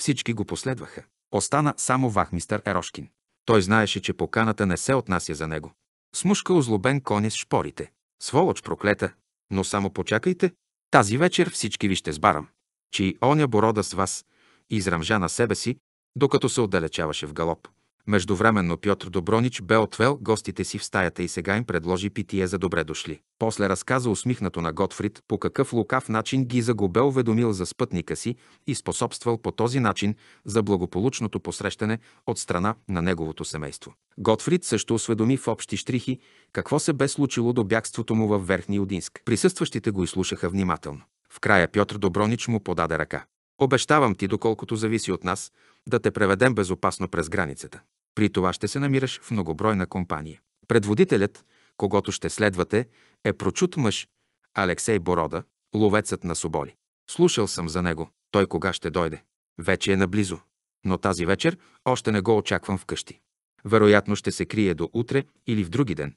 Всички го последваха. Остана само вахмистър Ерошкин. Той знаеше, че поканата не се отнася за него. Смушка озлобен коня с шпорите. Сволоч проклета! Но само почакайте, тази вечер всички ви ще сбарам. Чи оня борода с вас израмжа на себе си, докато се отдалечаваше в галоп. Междувременно Пьотр Добронич бе отвел гостите си в стаята и сега им предложи питие за добре дошли. После разказа усмихнато на Готфрид по какъв лукав начин Гиза бе уведомил за спътника си и способствал по този начин за благополучното посрещане от страна на неговото семейство. Готфрид също осведоми в общи штрихи какво се бе случило до бягството му във Верхни Одинск. Присъстващите го изслушаха внимателно. В края Пьотр Добронич му подаде ръка. Обещавам ти, доколкото зависи от нас, да те преведем безопасно през границата. При това ще се намираш в многобройна компания. Предводителят, когато ще следвате, е прочут мъж, Алексей Борода, ловецът на соболи. Слушал съм за него. Той кога ще дойде? Вече е наблизо. Но тази вечер още не го очаквам вкъщи. Вероятно ще се крие до утре или в други ден,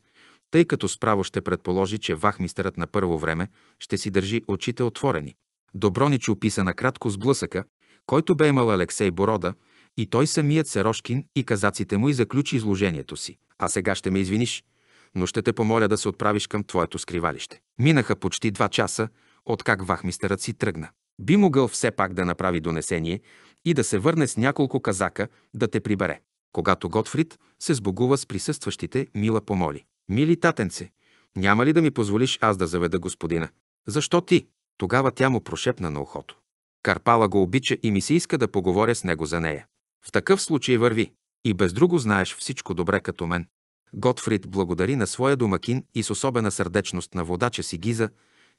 тъй като справо ще предположи, че вахмистърът на първо време ще си държи очите отворени. Добронич описа накратко сблъсъка, който бе имал Алексей Борода, и той самият Серошкин и казаците му и заключи изложението си. А сега ще ме извиниш, но ще те помоля да се отправиш към твоето скривалище. Минаха почти два часа, откак вахмистърът си тръгна. Би могъл все пак да направи донесение и да се върне с няколко казака да те прибере. Когато Готфрид се сбогува с присъстващите, Мила помоли. Мили татенце, няма ли да ми позволиш аз да заведа господина? Защо ти? Тогава тя му прошепна на ухото. Карпала го обича и ми се иска да поговоря с него за нея. В такъв случай върви. И без друго знаеш всичко добре като мен. Готфрид благодари на своя домакин и с особена сърдечност на водача си Гиза,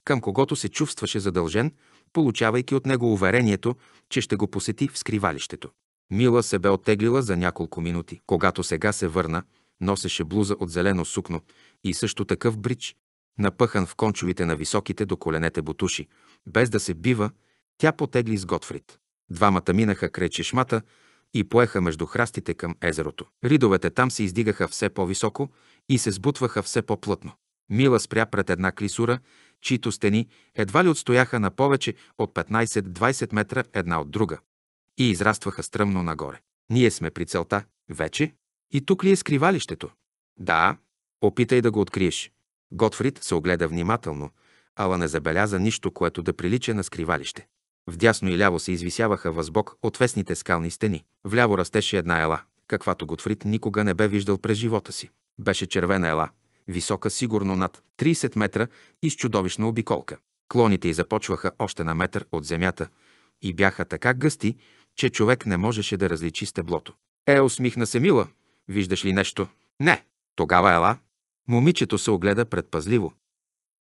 към когото се чувстваше задължен, получавайки от него уверението, че ще го посети в скривалището. Мила се бе оттеглила за няколко минути. Когато сега се върна, носеше блуза от зелено сукно и също такъв брич, напъхан в кончовите на високите до коленете бутуши, без да се бива, тя потегли с Готфрид. Двамата минаха край чешмата и поеха между храстите към езерото. Ридовете там се издигаха все по-високо и се сбутваха все по-плътно. Мила спря пред една клисура, чието стени едва ли отстояха на повече от 15-20 метра една от друга и израстваха стръмно нагоре. Ние сме при целта. Вече? И тук ли е скривалището? Да, опитай да го откриеш. Готфрид се огледа внимателно, ала не забеляза нищо, което да прилича на скривалище. Вдясно и ляво се извисяваха възбок отвесните скални стени. Вляво растеше една ела, каквато Готфрид никога не бе виждал през живота си. Беше червена ела, висока сигурно над 30 метра и с чудовищна обиколка. Клоните й започваха още на метър от земята и бяха така гъсти, че човек не можеше да различи стеблото. Е, усмихна се Мила. Виждаш ли нещо? Не. Тогава ела. Момичето се огледа предпазливо.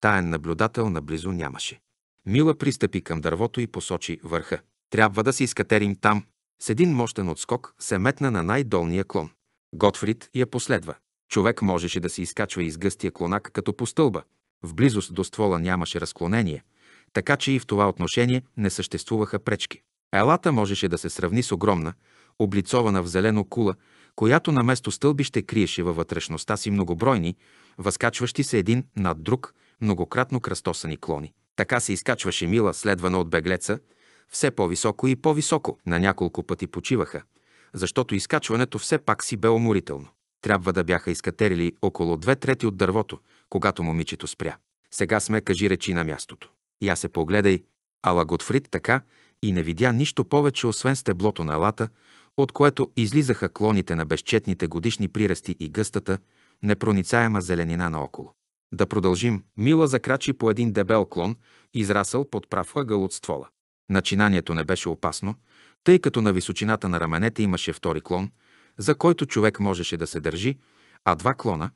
Таен наблюдател наблизо нямаше. Мила пристъпи към дървото и посочи върха. Трябва да се изкатерим там. С един мощен отскок се метна на най-долния клон. Готфрид я последва. Човек можеше да се изкачва из гъстия клонак като по стълба. В близост до ствола нямаше разклонение, така че и в това отношение не съществуваха пречки. Елата можеше да се сравни с огромна, облицована в зелено кула, която на место стълбище криеше във вътрешността си многобройни, възкачващи се един над друг, многократно кръстосани клони. Така се изкачваше Мила, следвана от беглеца, все по-високо и по-високо. На няколко пъти почиваха, защото изкачването все пак си бе уморително. Трябва да бяха изкатерили около две трети от дървото, когато момичето спря. Сега сме, кажи речи на мястото. Я се погледай, ала Готфрид така и не видя нищо повече, освен стеблото на лата, от което излизаха клоните на безчетните годишни прирасти и гъстата, непроницаема зеленина наоколо. Да продължим. Мила закрачи по един дебел клон, израсъл под прав ъгъл от ствола. Начинанието не беше опасно, тъй като на височината на раменете имаше втори клон, за който човек можеше да се държи, а два клона,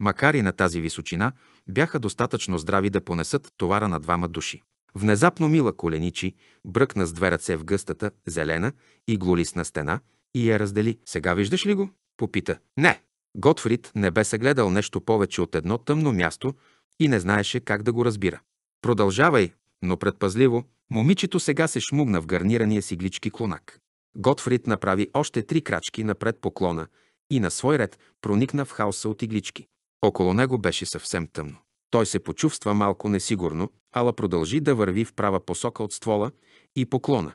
макар и на тази височина, бяха достатъчно здрави да понесат товара на двама души. Внезапно Мила коленичи, бръкна с две ръце в гъстата, зелена и глолисна стена и я раздели. Сега виждаш ли го? Попита. Не, Готфрид не бе съгледал нещо повече от едно тъмно място и не знаеше как да го разбира. Продължавай, но предпазливо, момичето сега се шмугна в гарнирания си глички клонак. Готфрид направи още три крачки напред поклона и на свой ред проникна в хаоса от иглички. Около него беше съвсем тъмно. Той се почувства малко несигурно, ала продължи да върви в права посока от ствола и поклона,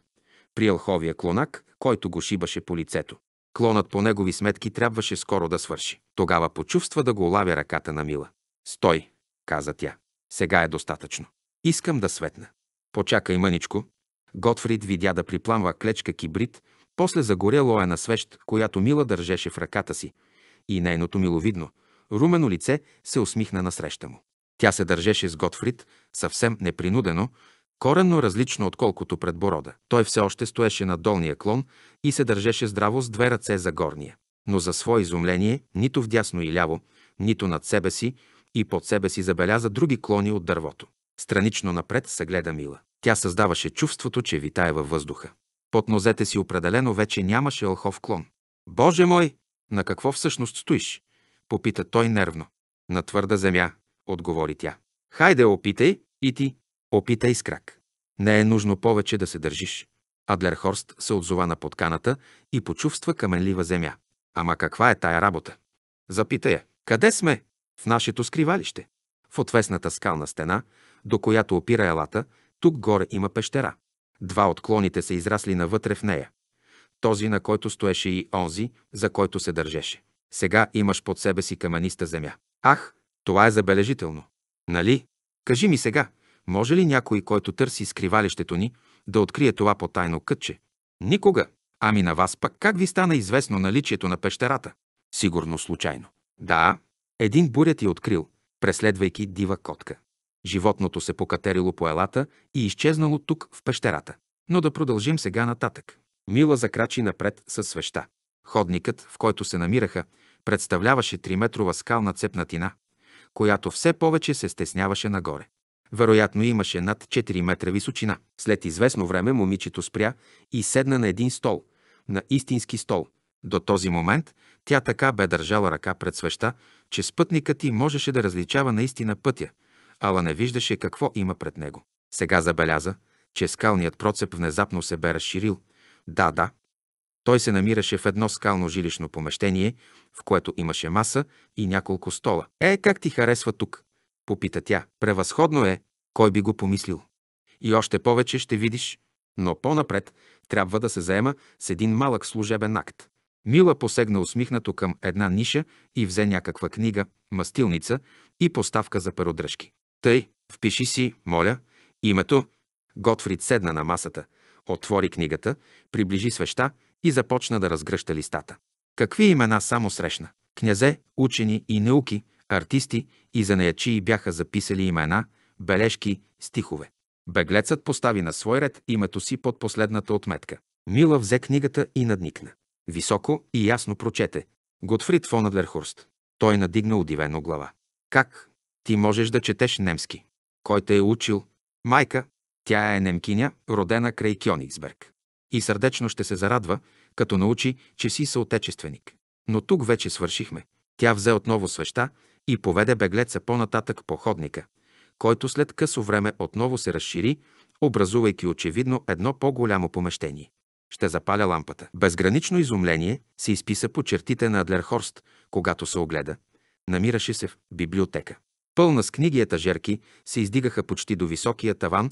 при елховия клонак, който го шибаше по лицето. Клонът по негови сметки трябваше скоро да свърши. Тогава почувства да го лавя ръката на Мила. «Стой!» каза тя. «Сега е достатъчно. Искам да светна. Почакай мъничко». Готфрид видя да припламва клечка кибрид, после загоря лоя на свещ, която Мила държеше в ръката си, и нейното миловидно, румено лице се усмихна насреща му. Тя се държеше с Готфрид съвсем непринудено, коренно различно отколкото пред Борода. Той все още стоеше на долния клон и се държеше здраво с две ръце за горния. Но за свое изумление, нито вдясно и ляво, нито над себе си и под себе си забеляза други клони от дървото. Странично напред се гледа Мила. Тя създаваше чувството, че витае във въздуха. Под нозете си определено вече нямаше елхов клон. «Боже мой! На какво всъщност стоиш?» – попита той нервно. «На твърда земя», – отговори тя. «Хайде, опитай и ти», Опитай с крак. Не е нужно повече да се държиш. Адлерхорст се отзова на подканата и почувства каменлива земя. Ама каква е тая работа? Запита я. Къде сме? В нашето скривалище. В отвесната скална стена, до която опира елата, тук горе има пещера. Два от клоните са израсли навътре в нея. Този, на който стоеше и онзи, за който се държеше. Сега имаш под себе си камениста земя. Ах, това е забележително. Нали? Кажи ми сега, може ли някой, който търси скривалището ни, да открие това потайно кътче? Никога. Ами на вас пък как ви стана известно наличието на пещерата? Сигурно случайно. Да, един бурят е открил, преследвайки дива котка. Животното се покатерило по елата и изчезнало тук в пещерата. Но да продължим сега нататък. Мила закрачи напред със свеща. Ходникът, в който се намираха, представляваше триметрова скална цепнатина, която все повече се стесняваше нагоре. Вероятно имаше над 4 метра височина. След известно време момичето спря и седна на един стол, на истински стол. До този момент тя така бе държала ръка пред свеща, че спътникът ти можеше да различава наистина пътя, ала не виждаше какво има пред него. Сега забеляза, че скалният процеп внезапно се бе разширил. Да, да. Той се намираше в едно скално жилищно помещение, в което имаше маса и няколко стола. Е, как ти харесва тук? Попита тя. Превъзходно е, кой би го помислил. И още повече ще видиш, но по-напред трябва да се заема с един малък служебен акт. Мила посегна усмихнато към една ниша и взе някаква книга, мастилница и поставка за перодръжки. Тъй, впиши си, моля, името. Готфрид седна на масата, отвори книгата, приближи свеща и започна да разгръща листата. Какви имена само срещна? Князе, учени и науки, артисти и занаячии бяха записали имена, бележки, стихове. Беглецът постави на свой ред името си под последната отметка. Мила взе книгата и надникна. Високо и ясно прочете. Готфрид фон Адлерхурст. Той надигна удивено глава. Как? Ти можеш да четеш немски. Кой те е учил? Майка. Тя е немкиня, родена край Кьонигсберг. И сърдечно ще се зарадва, като научи, че си съотечественик. Но тук вече свършихме. Тя взе отново свеща и поведе беглеца по-нататък по ходника, който след късо време отново се разшири, образувайки очевидно едно по-голямо помещение. Ще запаля лампата. Безгранично изумление се изписа по чертите на Адлерхорст, когато се огледа. Намираше се в библиотека. Пълна с книги етажерки се издигаха почти до високия таван,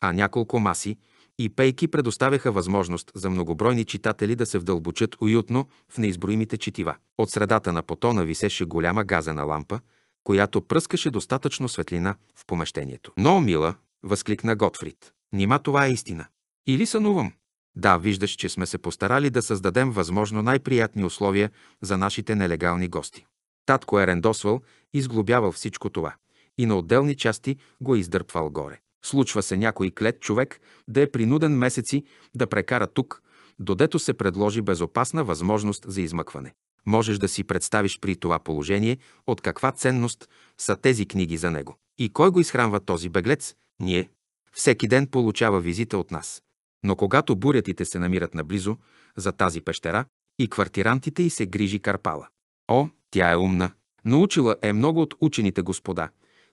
а няколко маси, и пейки предоставяха възможност за многобройни читатели да се вдълбочат уютно в неизброимите четива. От средата на потона висеше голяма газена лампа, която пръскаше достатъчно светлина в помещението. Но, мила, възкликна Готфрид. Нима това е истина. Или сънувам? Да, виждаш, че сме се постарали да създадем възможно най-приятни условия за нашите нелегални гости. Татко е рендосвал, изглобявал всичко това и на отделни части го е издърпвал горе. Случва се някой клет човек да е принуден месеци да прекара тук, додето се предложи безопасна възможност за измъкване. Можеш да си представиш при това положение от каква ценност са тези книги за него. И кой го изхранва този беглец? Ние. Всеки ден получава визита от нас. Но когато бурятите се намират наблизо, за тази пещера, и квартирантите й се грижи Карпала. О, тя е умна. Научила е много от учените господа,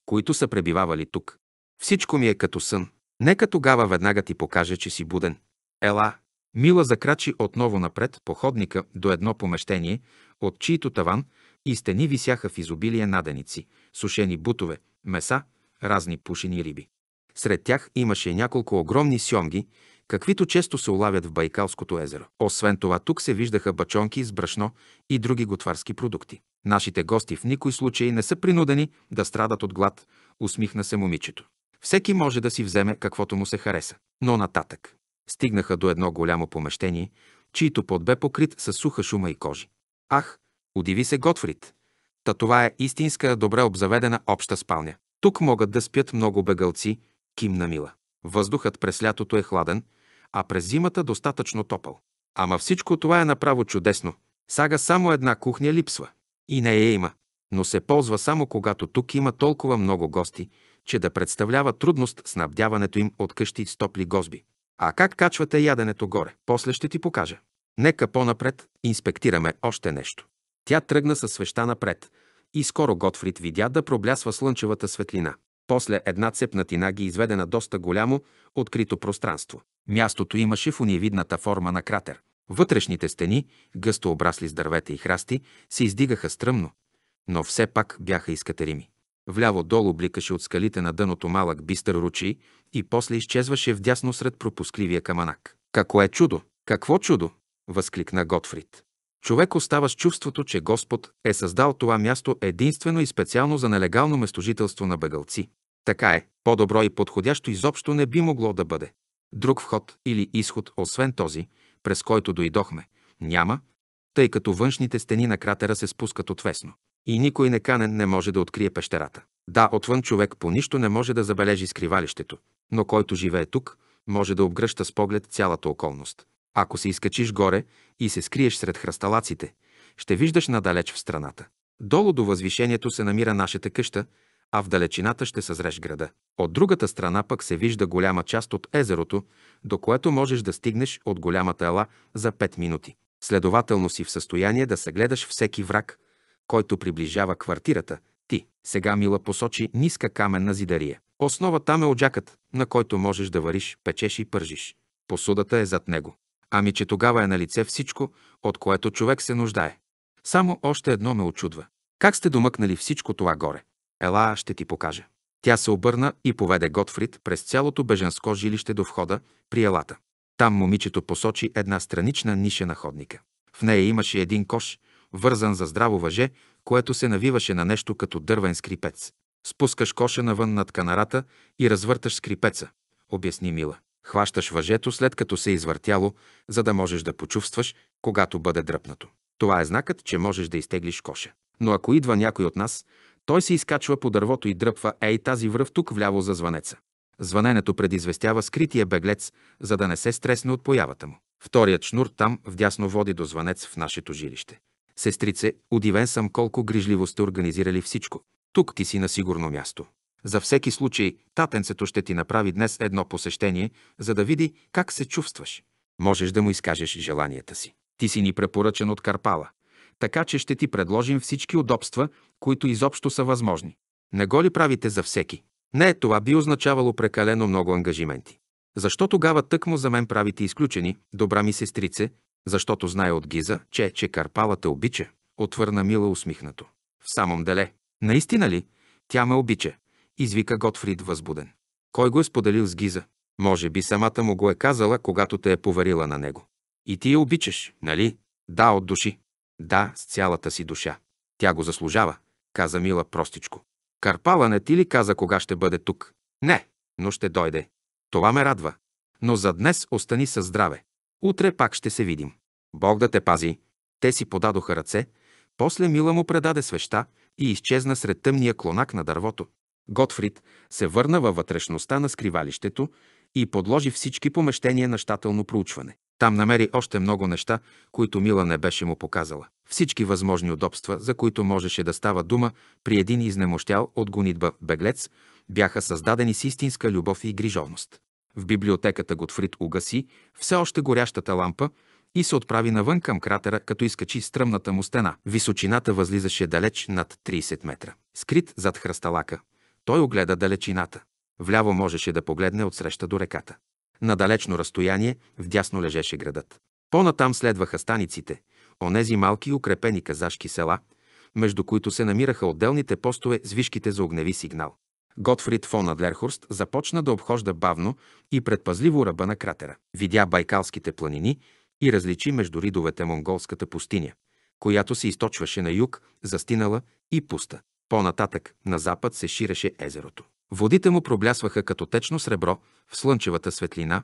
които са пребивавали тук. Всичко ми е като сън. Нека тогава веднага ти покажа, че си буден. Ела. Мила закрачи отново напред по ходника до едно помещение, от чието таван и стени висяха в изобилие наденици, сушени бутове, меса, разни пушени риби. Сред тях имаше няколко огромни сьомги, каквито често се улавят в Байкалското езеро. Освен това, тук се виждаха бачонки с брашно и други готварски продукти. Нашите гости в никой случай не са принудени да страдат от глад, усмихна се момичето. Всеки може да си вземе каквото му се хареса. Но нататък. Стигнаха до едно голямо помещение, чието под бе покрит с суха шума и кожи. Ах, удиви се Готфрид. Та това е истинска, добре обзаведена обща спалня. Тук могат да спят много бегалци, кимна мила. Въздухът през лятото е хладен, а през зимата достатъчно топъл. Ама всичко това е направо чудесно. Сага само една кухня липсва. И не я има, но се ползва само когато тук има толкова много гости, че да представлява трудност снабдяването им от къщи с топли гозби. А как качвате яденето горе? После ще ти покажа. Нека по-напред инспектираме още нещо. Тя тръгна със свеща напред и скоро Готфрид видя да проблясва слънчевата светлина. После една цепнатина ги изведе на доста голямо, открито пространство. Мястото имаше в унивидната форма на кратер. Вътрешните стени, гъсто обрасли с дървета и храсти, се издигаха стръмно, но все пак бяха изкатерими. Вляво-долу бликаше от скалите на дъното малък бистър ручи и после изчезваше вдясно сред пропускливия каманак. Какво е чудо? Какво чудо? възкликна Готфрид. Човек остава с чувството, че Господ е създал това място единствено и специално за нелегално местожителство на бегалци. Така е, по-добро и подходящо изобщо не би могло да бъде. Друг вход или изход, освен този, през който дойдохме, няма, тъй като външните стени на кратера се спускат отвесно и никой неканен не може да открие пещерата. Да, отвън човек по нищо не може да забележи скривалището, но който живее тук, може да обгръща с поглед цялата околност. Ако се изкачиш горе и се скриеш сред храсталаците, ще виждаш надалеч в страната. Долу до възвишението се намира нашата къща, а в далечината ще съзреш града. От другата страна пък се вижда голяма част от езерото, до което можеш да стигнеш от голямата ела за 5 минути. Следователно си в състояние да се гледаш всеки враг, който приближава квартирата ти. Сега Мила посочи ниска каменна зидария. Основа там е оджакът, на който можеш да вариш, печеш и пържиш. Посудата е зад него. Ами че тогава е на лице всичко, от което човек се нуждае. Само още едно ме очудва. Как сте домъкнали всичко това горе? Ела, ще ти покажа. Тя се обърна и поведе Готфрид през цялото беженско жилище до входа при елата. Там момичето посочи една странична ниша на ходника. В нея имаше един кош, вързан за здраво въже, което се навиваше на нещо като дървен скрипец. Спускаш коша навън над канарата и развърташ скрипеца, обясни Мила. Хващаш въжето след като се е извъртяло, за да можеш да почувстваш, когато бъде дръпнато. Това е знакът, че можеш да изтеглиш коша. Но ако идва някой от нас, той се изкачва по дървото и дръпва ей тази връв тук вляво за звънеца. Звъненето предизвестява скрития беглец, за да не се стресне от появата му. Вторият шнур там вдясно води до звънец в нашето жилище. Сестрице, удивен съм колко грижливо сте организирали всичко. Тук ти си на сигурно място. За всеки случай, татенцето ще ти направи днес едно посещение, за да види как се чувстваш. Можеш да му изкажеш желанията си. Ти си ни препоръчен от Карпала, така че ще ти предложим всички удобства, които изобщо са възможни. Не го ли правите за всеки? Не, това би означавало прекалено много ангажименти. Защо тогава тъкмо за мен правите изключени, добра ми сестрице, защото знае от Гиза, че, че Карпала те обича, отвърна Мила усмихнато. В самом деле, наистина ли? Тя ме обича, извика Готфрид възбуден. Кой го е споделил с Гиза? Може би самата му го е казала, когато те е поварила на него. И ти я обичаш, нали? Да, от души. Да, с цялата си душа. Тя го заслужава, каза Мила простичко. Карпала не ти ли каза кога ще бъде тук? Не, но ще дойде. Това ме радва. Но за днес остани със здраве. Утре пак ще се видим. Бог да те пази. Те си подадоха ръце, после Мила му предаде свеща и изчезна сред тъмния клонак на дървото. Готфрид се върна във вътрешността на скривалището и подложи всички помещения на щателно проучване. Там намери още много неща, които Мила не беше му показала. Всички възможни удобства, за които можеше да става дума при един изнемощял от гонитба беглец, бяха създадени с истинска любов и грижовност. В библиотеката Готфрид угаси все още горящата лампа и се отправи навън към кратера, като изкачи стръмната му стена. Височината възлизаше далеч над 30 метра. Скрит зад хръсталака, той огледа далечината. Вляво можеше да погледне отсреща до реката. На далечно разстояние вдясно лежеше градът. По-натам следваха станиците, онези малки укрепени казашки села, между които се намираха отделните постове с вишките за огневи сигнал. Готфрид фон Адлерхорст започна да обхожда бавно и предпазливо ръба на кратера. Видя Байкалските планини и различи между ридовете монголската пустиня, която се източваше на юг, застинала и пуста. По-нататък, на запад се ширеше езерото. Водите му проблясваха като течно сребро в слънчевата светлина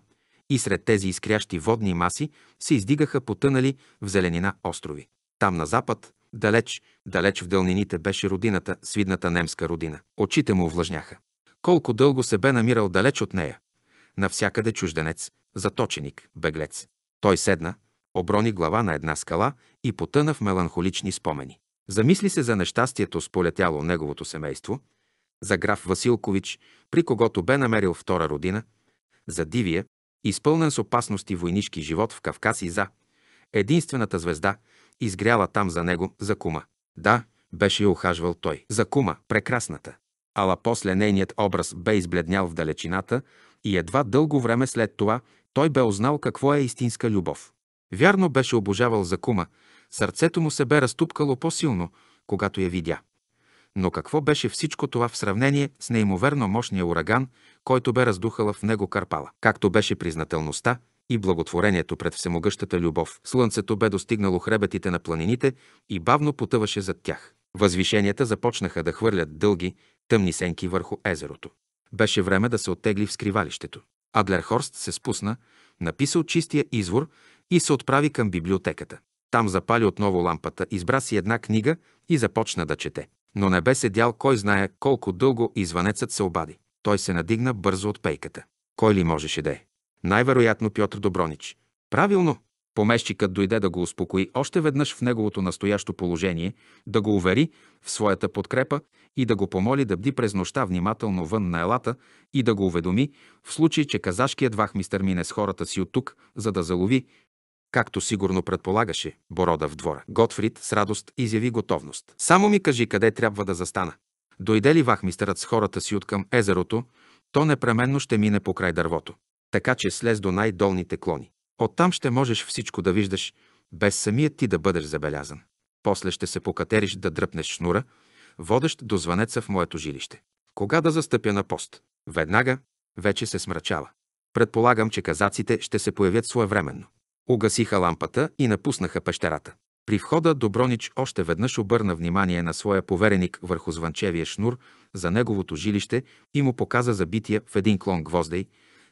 и сред тези изкрящи водни маси се издигаха потънали в зеленина острови. Там на запад, Далеч, далеч в дълнините беше родината, свидната немска родина. Очите му увлажняха. Колко дълго се бе намирал далеч от нея. Навсякъде чужденец, заточеник, беглец. Той седна, оброни глава на една скала и потъна в меланхолични спомени. Замисли се за нещастието сполетяло неговото семейство, за граф Василкович, при когото бе намерил втора родина, за Дивия, изпълнен с опасности войнишки живот в Кавказ и за единствената звезда, изгряла там за него, за кума. Да, беше я охажвал той. За кума, прекрасната. Ала после нейният образ бе избледнял в далечината и едва дълго време след това той бе узнал какво е истинска любов. Вярно беше обожавал за кума, сърцето му се бе разтупкало по-силно, когато я видя. Но какво беше всичко това в сравнение с неимоверно мощния ураган, който бе раздухала в него Карпала? Както беше признателността, и благотворението пред всемогъщата любов. Слънцето бе достигнало хребетите на планините и бавно потъваше зад тях. Възвишенията започнаха да хвърлят дълги, тъмни сенки върху езерото. Беше време да се оттегли в скривалището. Адлерхорст се спусна, написа чистия извор и се отправи към библиотеката. Там запали отново лампата, избра си една книга и започна да чете. Но не бе седял кой знае колко дълго извънецът се обади. Той се надигна бързо от пейката. Кой ли можеше да е? Най-вероятно Пьотр Добронич. Правилно. Помещикът дойде да го успокои още веднъж в неговото настоящо положение, да го увери в своята подкрепа и да го помоли да бди през нощта внимателно вън на елата и да го уведоми в случай, че казашкият вахмистър мине с хората си от тук, за да залови, както сигурно предполагаше, Борода в двора. Готфрид с радост изяви готовност. Само ми кажи къде трябва да застана. Дойде ли вахмистърът с хората си от към езерото, то непременно ще мине покрай дървото така че слез до най-долните клони. Оттам ще можеш всичко да виждаш, без самият ти да бъдеш забелязан. После ще се покатериш да дръпнеш шнура, водещ до звънеца в моето жилище. Кога да застъпя на пост? Веднага, вече се смрачава. Предполагам, че казаците ще се появят своевременно. Угасиха лампата и напуснаха пещерата. При входа Добронич още веднъж обърна внимание на своя повереник върху звънчевия шнур за неговото жилище и му показа забития в един клон гвоздей,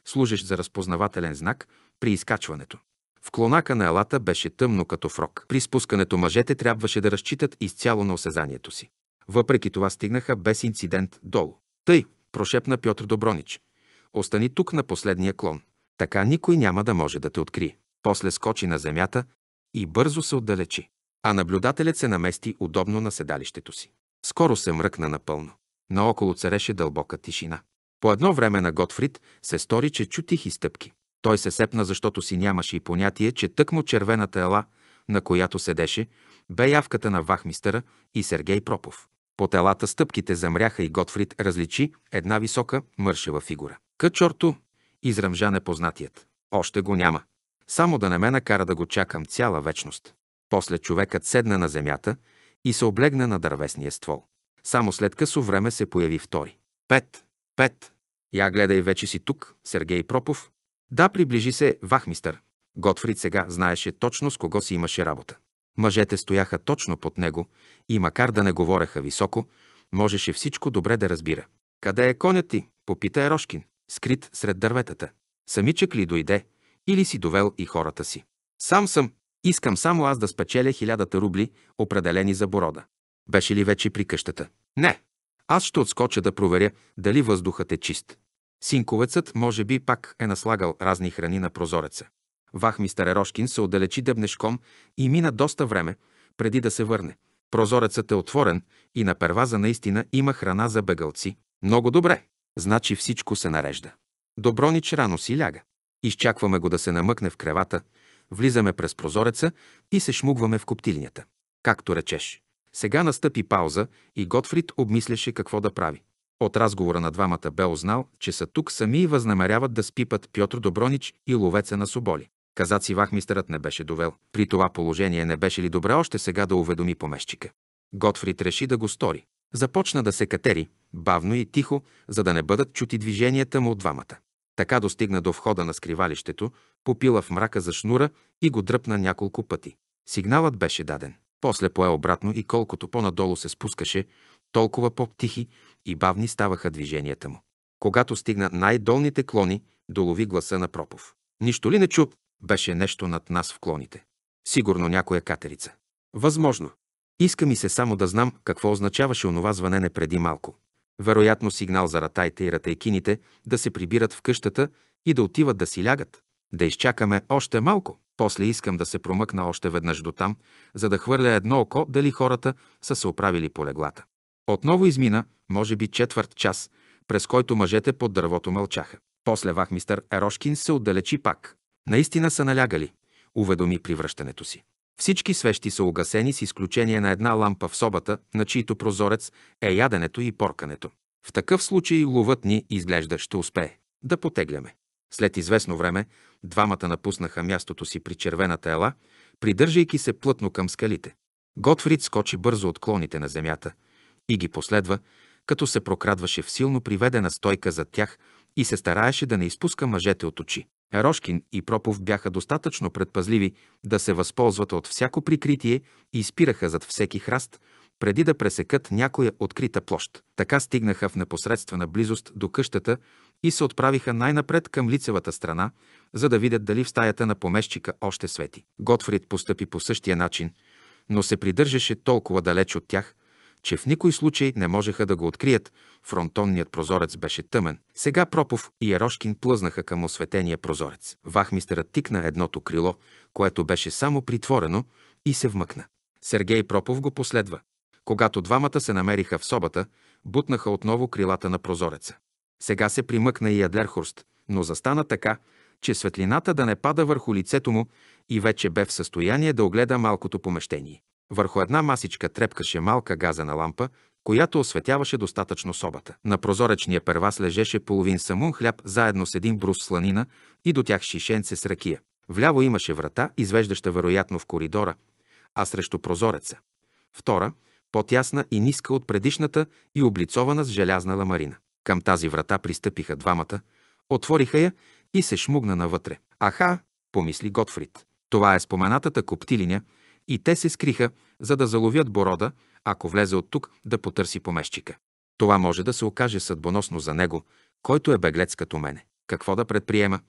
служещ за разпознавателен знак при изкачването. В клонака на елата беше тъмно като фрок. При спускането мъжете трябваше да разчитат изцяло на осезанието си. Въпреки това стигнаха без инцидент долу. Тъй, прошепна Пьотр Добронич. Остани тук на последния клон. Така никой няма да може да те открие. После скочи на земята и бързо се отдалечи. А наблюдателят се намести удобно на седалището си. Скоро се мръкна напълно. Наоколо цареше дълбока тишина. По едно време на Готфрид се стори, че чу тихи стъпки. Той се сепна, защото си нямаше и понятие, че тъкмо червената ела, на която седеше, бе явката на Вахмистъра и Сергей Пропов. По телата стъпките замряха и Готфрид различи една висока, мършева фигура. Къчорто, изръмжа непознатият. Още го няма. Само да не ме накара да го чакам цяла вечност. После човекът седна на земята и се облегна на дървесния ствол. Само след късо време се появи втори. Пет. Пет. Я гледай, вече си тук, Сергей Пропов. Да, приближи се вахмистър. Готфрид сега знаеше точно с кого си имаше работа. Мъжете стояха точно под него и макар да не говореха високо, можеше всичко добре да разбира. Къде е конят ти? попита Ерошкин, скрит сред дърветата. Самичък ли дойде или си довел и хората си? Сам съм. Искам само аз да спечеля хилядата рубли, определени за борода. Беше ли вече при къщата? Не. Аз ще отскоча да проверя дали въздухът е чист. Синковецът може би пак е наслагал разни храни на прозореца. Вахмистър Ерошкин се отдалечи дъбнешком и мина доста време, преди да се върне. Прозорецът е отворен и на перваза наистина има храна за бегалци. Много добре. Значи всичко се нарежда. Добронич рано си ляга. Изчакваме го да се намъкне в кревата, влизаме през прозореца и се шмугваме в коптилнята. Както речеш. Сега настъпи пауза и Готфрид обмисляше какво да прави. От разговора на двамата бе узнал, че са тук сами и възнамеряват да спипат Пьотр Добронич и ловеца на Соболи. Казаци вахмистерът не беше довел. При това положение не беше ли добре още сега да уведоми помещика? Готфрид реши да го стори. Започна да се катери, бавно и тихо, за да не бъдат чути движенията му от двамата. Така достигна до входа на скривалището, попила в мрака за шнура и го дръпна няколко пъти. Сигналът беше даден. После пое обратно и колкото по-надолу се спускаше, толкова по-тихи и бавни ставаха движенията му. Когато стигна най-долните клони, долови гласа на Пропов. Нищо ли не чу? Беше нещо над нас в клоните. Сигурно някоя катерица. Възможно. Иска ми се само да знам какво означаваше онова звънене преди малко. Вероятно сигнал за ратайте и ратайкините да се прибират в къщата и да отиват да си лягат. Да изчакаме още малко. После искам да се промъкна още веднъж до там, за да хвърля едно око дали хората са се оправили по леглата. Отново измина, може би четвърт час, през който мъжете под дървото мълчаха. После вахмистър Ерошкин се отдалечи пак. Наистина са налягали, уведоми при връщането си. Всички свещи са угасени с изключение на една лампа в собата, на чийто прозорец е яденето и поркането. В такъв случай ловът ни изглежда ще успее да потегляме. След известно време двамата напуснаха мястото си при червената ела, придържайки се плътно към скалите. Готфрид скочи бързо от клоните на земята и ги последва, като се прокрадваше в силно приведена стойка зад тях и се стараеше да не изпуска мъжете от очи. Ерошкин и Пропов бяха достатъчно предпазливи да се възползват от всяко прикритие и спираха зад всеки храст, преди да пресекат някоя открита площ. Така стигнаха в непосредствена близост до къщата и се отправиха най-напред към лицевата страна, за да видят дали в стаята на помещика още свети. Готфрид постъпи по същия начин, но се придържаше толкова далеч от тях, че в никой случай не можеха да го открият, фронтонният прозорец беше тъмен. Сега Пропов и Ерошкин плъзнаха към осветения прозорец. Вахмистърът тикна едното крило, което беше само притворено, и се вмъкна. Сергей Пропов го последва. Когато двамата се намериха в собата, бутнаха отново крилата на прозореца. Сега се примъкна и Адлерхорст, но застана така, че светлината да не пада върху лицето му и вече бе в състояние да огледа малкото помещение. Върху една масичка трепкаше малка газена лампа, която осветяваше достатъчно собата. На прозоречния первас лежеше половин самун хляб заедно с един брус сланина и до тях шишенце с ракия. Вляво имаше врата, извеждаща вероятно в коридора, а срещу прозореца. Втора, по-тясна и ниска от предишната и облицована с желязна ламарина. Към тази врата пристъпиха двамата, отвориха я и се шмугна навътре. Аха, помисли Готфрид. Това е споменатата коптилиня и те се скриха, за да заловят Борода, ако влезе от тук да потърси помещика. Това може да се окаже съдбоносно за него, който е беглец като мене. Какво да предприема?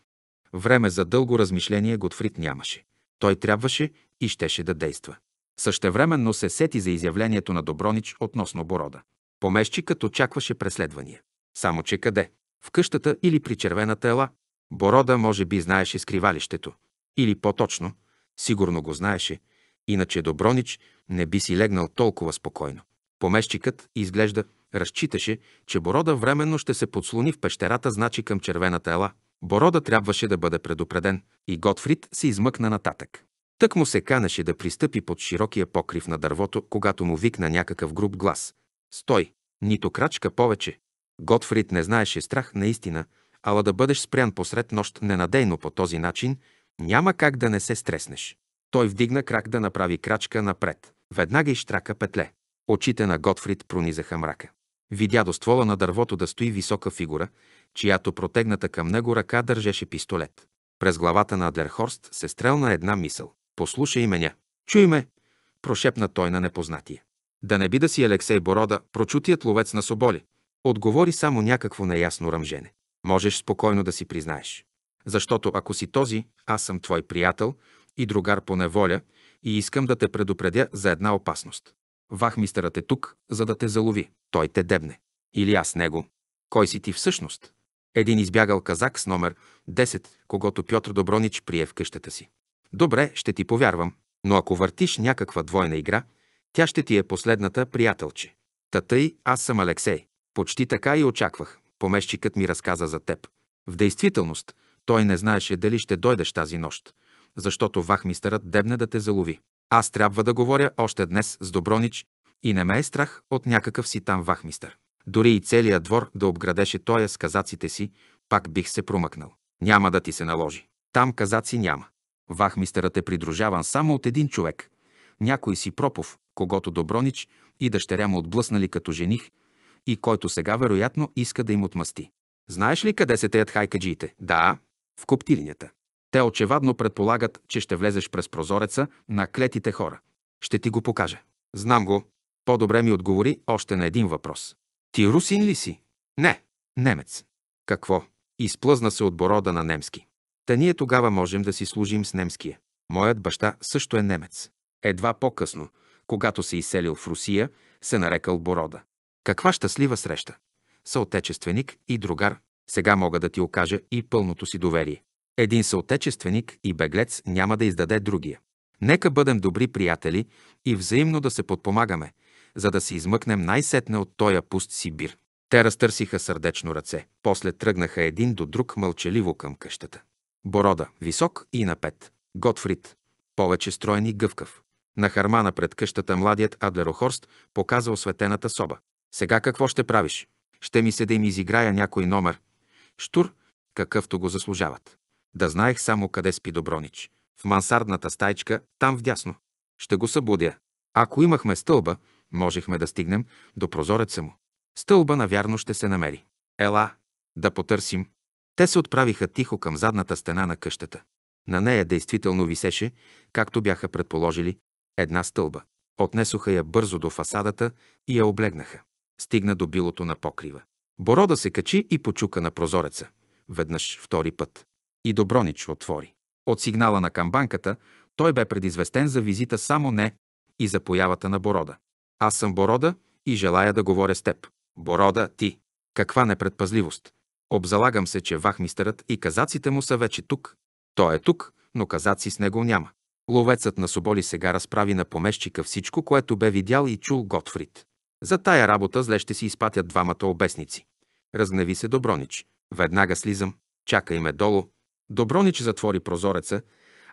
Време за дълго размишление Готфрид нямаше. Той трябваше и щеше да действа. Същевременно се сети за изявлението на Добронич относно Борода. Помещикът очакваше преследвания. Само че къде? В къщата или при червената ела? Борода може би знаеше скривалището. Или по-точно, сигурно го знаеше, иначе Добронич не би си легнал толкова спокойно. Помещикът изглежда разчиташе, че Борода временно ще се подслони в пещерата, значи към червената ела. Борода трябваше да бъде предупреден и Готфрид се измъкна нататък. Тък му се канеше да пристъпи под широкия покрив на дървото, когато му викна някакъв груб глас. Стой! Нито крачка повече! Готфрид не знаеше страх наистина, ала да бъдеш спрян посред нощ ненадейно по този начин, няма как да не се стреснеш. Той вдигна крак да направи крачка напред. Веднага изтрака петле. Очите на Готфрид пронизаха мрака. Видя до ствола на дървото да стои висока фигура, чиято протегната към него ръка държеше пистолет. През главата на Адлерхорст се стрелна една мисъл. «Послушай меня!» «Чуй ме!» прошепна той на непознатия. Да не би да си Алексей Борода, прочутият ловец на соболи. Отговори само някакво неясно ръмжене. Можеш спокойно да си признаеш. Защото ако си този, аз съм твой приятел и другар по неволя и искам да те предупредя за една опасност. Вахмистърът е тук, за да те залови. Той те дебне. Или аз него. Кой си ти всъщност? Един избягал казак с номер 10, когато Пьотр Добронич прие в къщата си. Добре, ще ти повярвам, но ако въртиш някаква двойна игра, тя ще ти е последната приятелче. Татъй, аз съм Алексей. Почти така и очаквах. Помещикът ми разказа за теб. В действителност, той не знаеше дали ще дойдеш тази нощ, защото вахмистърът дебне да те залови. Аз трябва да говоря още днес с Добронич и не ме е страх от някакъв си там вахмистър. Дори и целият двор да обградеше тоя с казаците си, пак бих се промъкнал. Няма да ти се наложи. Там казаци няма. Вахмистърът е придружаван само от един човек. Някой си Пропов, когато Добронич и дъщеря му отблъснали като жених и който сега вероятно иска да им отмъсти. Знаеш ли къде се теят хайкаджиите? Да, в коптилнята. Те очевадно предполагат, че ще влезеш през прозореца на клетите хора. Ще ти го покажа. Знам го. По-добре ми отговори още на един въпрос. Ти русин ли си? Не, немец. Какво? Изплъзна се от борода на немски. Та ние тогава можем да си служим с немския. Моят баща също е немец. Едва по-късно, когато се изселил в Русия, се нарекал Борода. Каква щастлива среща! Съотечественик и другар. Сега мога да ти окажа и пълното си доверие. Един съотечественик и беглец няма да издаде другия. Нека бъдем добри приятели и взаимно да се подпомагаме, за да се измъкнем най-сетне от тоя пуст Сибир. Те разтърсиха сърдечно ръце, после тръгнаха един до друг мълчаливо към къщата. Борода, висок и напет. Готфрид, повече строен и гъвкав. На хармана пред къщата младият Адлерохорст показа осветената соба. Сега какво ще правиш? Ще ми се да им изиграя някой номер. Штур, какъвто го заслужават. Да знаех само къде спи Добронич. В мансардната стайчка, там вдясно. Ще го събудя. Ако имахме стълба, можехме да стигнем до прозореца му. Стълба, навярно, ще се намери. Ела, да потърсим. Те се отправиха тихо към задната стена на къщата. На нея действително висеше, както бяха предположили, една стълба. Отнесоха я бързо до фасадата и я облегнаха стигна до билото на покрива. Борода се качи и почука на прозореца. Веднъж, втори път. И Добронич отвори. От сигнала на камбанката той бе предизвестен за визита само не и за появата на Борода. Аз съм Борода и желая да говоря с теб. Борода, ти. Каква непредпазливост. Обзалагам се, че вахмистърът и казаците му са вече тук. Той е тук, но казаци с него няма. Ловецът на Соболи сега разправи на помещика всичко, което бе видял и чул Готфрид. За тая работа зле ще си изпатят двамата обесници. Разгневи се Добронич. Веднага слизам. Чакай ме долу. Добронич затвори прозореца,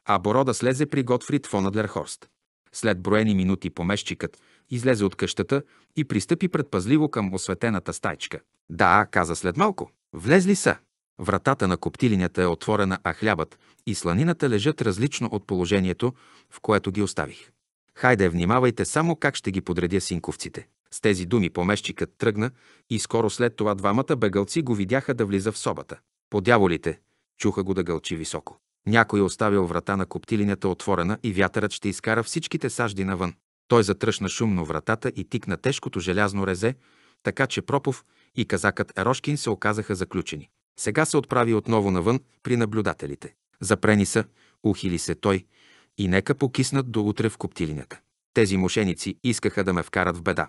а Борода слезе при Готфрид фон Адлерхорст. След броени минути помещикът излезе от къщата и пристъпи предпазливо към осветената стайчка. Да, каза след малко. Влезли са. Вратата на коптилинята е отворена, а хлябът и сланината лежат различно от положението, в което ги оставих. Хайде, внимавайте само как ще ги подредя синковците. С тези думи помещикът тръгна и скоро след това двамата бегалци го видяха да влиза в собата. По дяволите, чуха го да гълчи високо. Някой е оставил врата на коптилинята отворена и вятърът ще изкара всичките сажди навън. Той затръшна шумно вратата и тикна тежкото желязно резе, така че Пропов и казакът Ерошкин се оказаха заключени. Сега се отправи отново навън при наблюдателите. Запрени са, ухили се той и нека покиснат до утре в коптилинята. Тези мошеници искаха да ме вкарат в беда.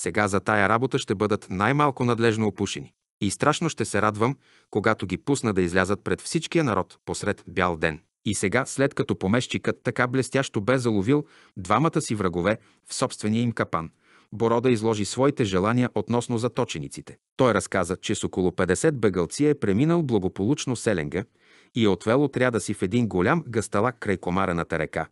Сега за тая работа ще бъдат най-малко надлежно опушени. И страшно ще се радвам, когато ги пусна да излязат пред всичкия народ посред бял ден. И сега, след като помещикът така блестящо бе заловил двамата си врагове в собствения им капан, Борода изложи своите желания относно заточениците. Той разказа, че с около 50 бегалци е преминал благополучно Селенга и е отвел отряда си в един голям гасталак край Комарената река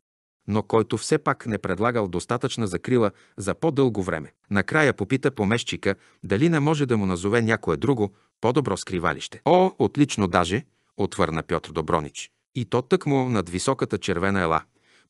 но който все пак не предлагал достатъчна закрила за по-дълго време. Накрая попита помещика дали не може да му назове някое друго, по-добро скривалище. О, отлично даже, отвърна Пьотр Добронич. И то тъкмо над високата червена ела,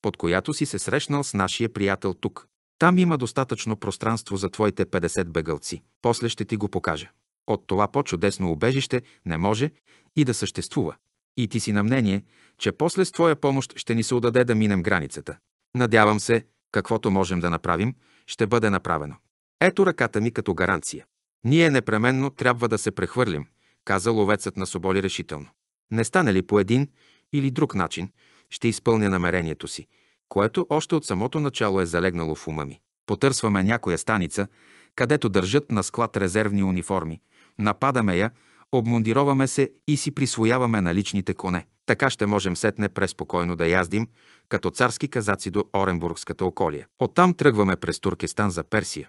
под която си се срещнал с нашия приятел тук. Там има достатъчно пространство за твоите 50 бегълци. После ще ти го покажа. От това по-чудесно убежище не може и да съществува. И ти си на мнение, че после с твоя помощ ще ни се отдаде да минем границата. Надявам се, каквото можем да направим, ще бъде направено. Ето ръката ми като гаранция. Ние непременно трябва да се прехвърлим, каза ловецът на Соболи решително. Не стане ли по един или друг начин, ще изпълня намерението си, което още от самото начало е залегнало в ума ми. Потърсваме някоя станица, където държат на склад резервни униформи, нападаме я обмундироваме се и си присвояваме наличните коне. Така ще можем сетне преспокойно да яздим, като царски казаци до Оренбургската околия. Оттам тръгваме през Туркестан за Персия.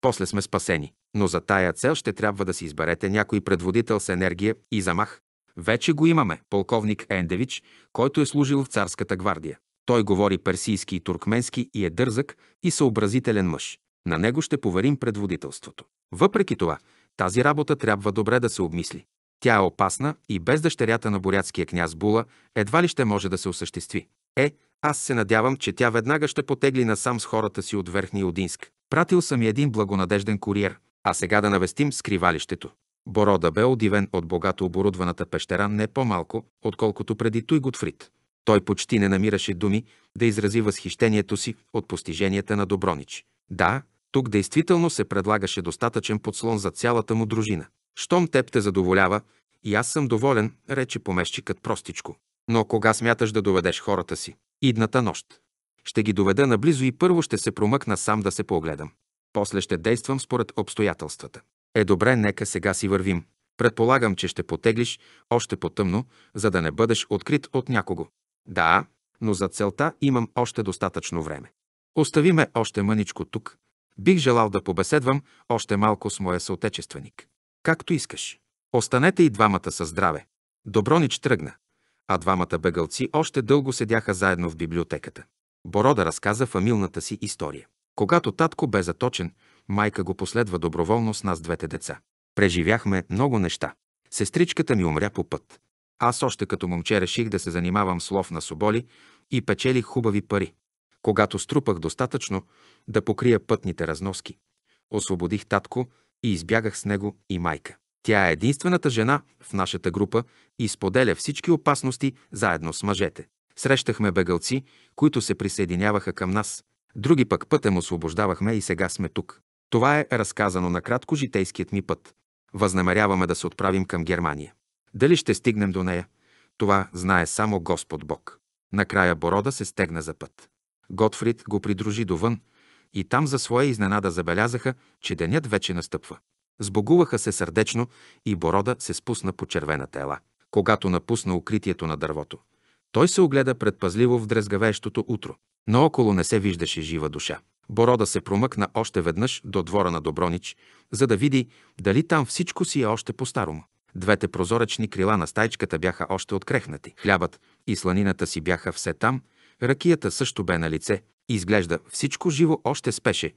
После сме спасени. Но за тая цел ще трябва да си изберете някой предводител с енергия и замах. Вече го имаме, полковник Ендевич, който е служил в царската гвардия. Той говори персийски и туркменски и е дързък и съобразителен мъж. На него ще поверим предводителството. Въпреки това, тази работа трябва добре да се обмисли. Тя е опасна и без дъщерята на бурятския княз Була едва ли ще може да се осъществи. Е, аз се надявам, че тя веднага ще потегли насам с хората си от Верхния Одинск. Пратил съм и един благонадежден куриер, а сега да навестим скривалището. Борода бе удивен от богато оборудваната пещера не по-малко, отколкото преди той Готфрид. Той почти не намираше думи да изрази възхищението си от постиженията на Добронич. Да, тук действително се предлагаше достатъчен подслон за цялата му дружина. Щом теб те задоволява, и аз съм доволен, рече помещикът простичко. Но кога смяташ да доведеш хората си? Идната нощ. Ще ги доведа наблизо и първо ще се промъкна сам да се погледам. После ще действам според обстоятелствата. Е добре, нека сега си вървим. Предполагам, че ще потеглиш още по-тъмно, за да не бъдеш открит от някого. Да, но за целта имам още достатъчно време. Остави ме още мъничко тук, Бих желал да побеседвам още малко с моя съотечественик. Както искаш. Останете и двамата със здраве. Добронич тръгна, а двамата бегалци още дълго седяха заедно в библиотеката. Борода разказа фамилната си история. Когато татко бе заточен, майка го последва доброволно с нас двете деца. Преживяхме много неща. Сестричката ми умря по път. Аз още като момче реших да се занимавам с лов на соболи и печелих хубави пари когато струпах достатъчно да покрия пътните разноски. Освободих татко и избягах с него и майка. Тя е единствената жена в нашата група и споделя всички опасности заедно с мъжете. Срещахме бегалци, които се присъединяваха към нас. Други пък пътем освобождавахме и сега сме тук. Това е разказано кратко житейският ми път. Възнамеряваме да се отправим към Германия. Дали ще стигнем до нея? Това знае само Господ Бог. Накрая Борода се стегна за път. Готфрид го придружи довън и там за своя изненада забелязаха, че денят вече настъпва. Сбогуваха се сърдечно и Борода се спусна по червена тела. Когато напусна укритието на дървото, той се огледа предпазливо в дрезгавеещото утро, но около не се виждаше жива душа. Борода се промъкна още веднъж до двора на Добронич, за да види дали там всичко си е още по-старому. Двете прозоречни крила на стайчката бяха още открехнати. Хлябът и сланината си бяха все там – Ракията също бе на лице. Изглежда всичко живо още спеше,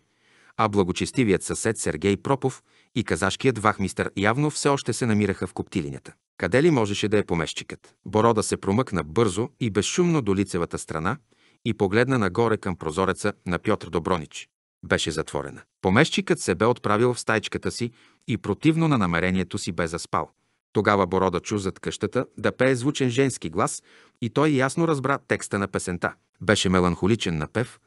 а благочестивият съсед Сергей Пропов и казашкият вахмистър явно все още се намираха в коптилинята. Къде ли можеше да е помещикът? Борода се промъкна бързо и безшумно до лицевата страна и погледна нагоре към прозореца на Пьотр Добронич. Беше затворена. Помещикът се бе отправил в стайчката си и противно на намерението си бе заспал. Тогава Борода чу зад къщата да пее звучен женски глас и той ясно разбра текста на песента. Беше меланхоличен напев,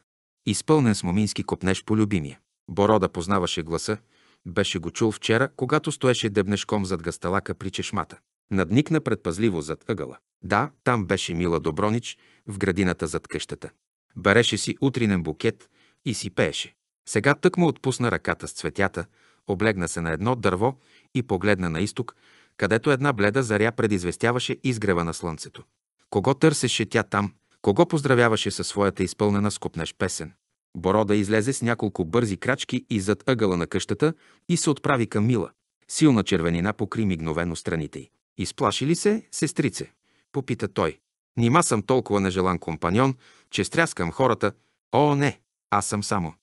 изпълнен с момински копнеж по любимия. Борода познаваше гласа, беше го чул вчера, когато стоеше дебнешком зад гасталака при чешмата. Надникна предпазливо зад ъгъла. Да, там беше Мила Добронич, в градината зад къщата. Береше си утринен букет и си пееше. Сега тък му отпусна ръката с цветята, облегна се на едно дърво и погледна на изток, където една бледа заря предизвестяваше изгрева на слънцето. Кого търсеше тя там? Кого поздравяваше със своята изпълнена скопнеш песен? Борода излезе с няколко бързи крачки и зад ъгъла на къщата и се отправи към Мила. Силна червенина покри мигновено страните й. Изплаши ли се, сестрице? Попита той. Нима съм толкова нежелан компаньон, че стряскам хората. О, не, аз съм само.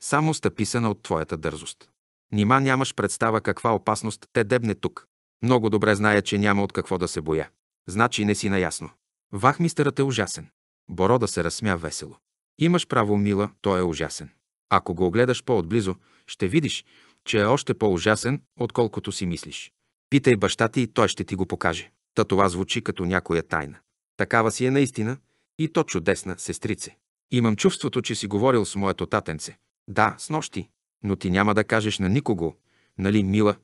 Само стъписана от твоята дързост. Нима нямаш представа каква опасност те дебне тук. Много добре зная, че няма от какво да се боя. Значи не си наясно. Вахмистърът е ужасен. Борода се разсмя весело. Имаш право, мила, той е ужасен. Ако го огледаш по-отблизо, ще видиш, че е още по-ужасен, отколкото си мислиш. Питай баща ти и той ще ти го покаже. Та това звучи като някоя тайна. Такава си е наистина и то чудесна, сестрице. Имам чувството, че си говорил с моето татенце. Да, с нощи. Но ти няма да кажеш на никого, нали, мила,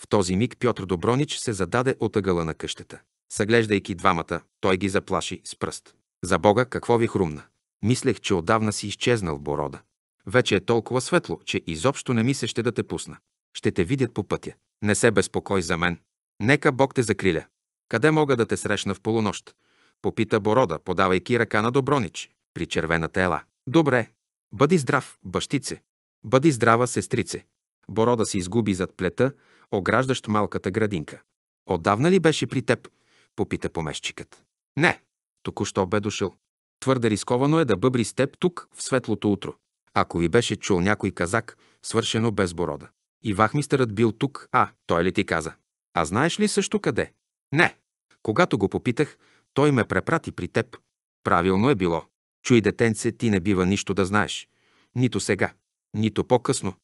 в този миг Пьотр Добронич се зададе от ъгъла на къщата. Съглеждайки двамата, той ги заплаши с пръст. За Бога, какво ви хрумна? Мислех, че отдавна си изчезнал, Борода. Вече е толкова светло, че изобщо не ми се ще да те пусна. Ще те видят по пътя. Не се безпокой за мен. Нека Бог те закриля. Къде мога да те срещна в полунощ? Попита Борода, подавайки ръка на Добронич, при червената ела. Добре. Бъди здрав, бащице. Бъди здрава, сестрице. Борода се изгуби зад плета, ограждащ малката градинка. Отдавна ли беше при теб? попита помещикът. Не, току-що бе дошъл. Твърде рисковано е да бъбри с теб тук в светлото утро. Ако ви беше чул някой казак, свършено без борода. И вахмистърът бил тук, а, той ли ти каза? А знаеш ли също къде? Не. Когато го попитах, той ме препрати при теб. Правилно е било. Чуй, детенце, ти не бива нищо да знаеш. Нито сега, нито по-късно.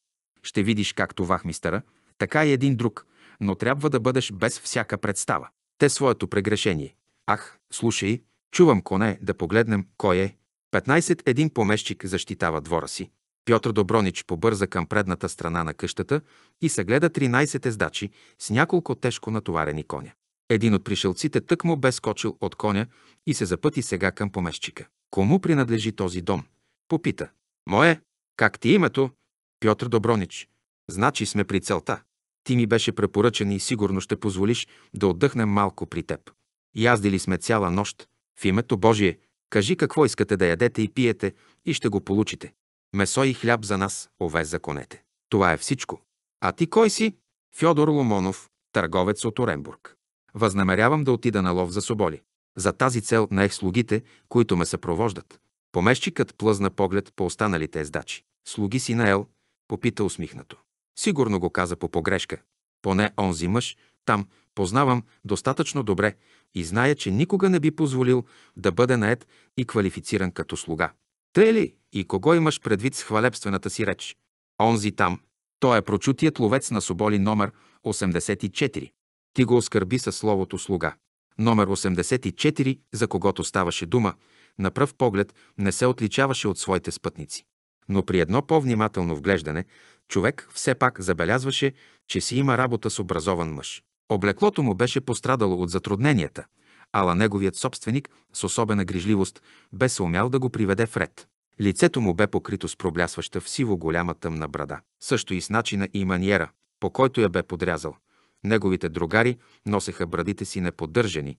Ще видиш както вахмистъра, така и един друг, но трябва да бъдеш без всяка представа. Те своето прегрешение. Ах, слушай, чувам коне, да погледнем кой е. 15. Един помещик защитава двора си. Пьотър Добронич побърза към предната страна на къщата и съгледа 13 ездачи с няколко тежко натоварени коня. Един от пришелците тък му бе скочил от коня и се запъти сега към помещика. Кому принадлежи този дом? Попита. Мое. Как ти е името? Пьотър Добронич. Значи сме при целта. Ти ми беше препоръчен и сигурно ще позволиш да отдъхнем малко при теб. Яздили сме цяла нощ. В името Божие, кажи какво искате да ядете и пиете и ще го получите. Месо и хляб за нас, ове за конете. Това е всичко. А ти кой си? Фьодор Ломонов, търговец от Оренбург. Възнамерявам да отида на лов за соболи. За тази цел наех слугите, които ме съпровождат. Помещикът плъзна поглед по останалите ездачи. Слуги си на Ел, попита усмихнато. Сигурно го каза по погрешка. Поне онзи мъж, там, познавам достатъчно добре и зная, че никога не би позволил да бъде наед и квалифициран като слуга. Тъй ли и кого имаш предвид с хвалебствената си реч? Онзи там. Той е прочутият ловец на соболи номер 84. Ти го оскърби със словото слуга. Номер 84, за когото ставаше дума, на пръв поглед не се отличаваше от своите спътници. Но при едно по-внимателно вглеждане човек все пак забелязваше, че си има работа с образован мъж. Облеклото му беше пострадало от затрудненията, ала неговият собственик с особена грижливост бе се умял да го приведе в ред. Лицето му бе покрито с проблясваща в сиво голяма тъмна брада, също и с начина и маниера, по който я бе подрязал. Неговите другари носеха брадите си неподдържани.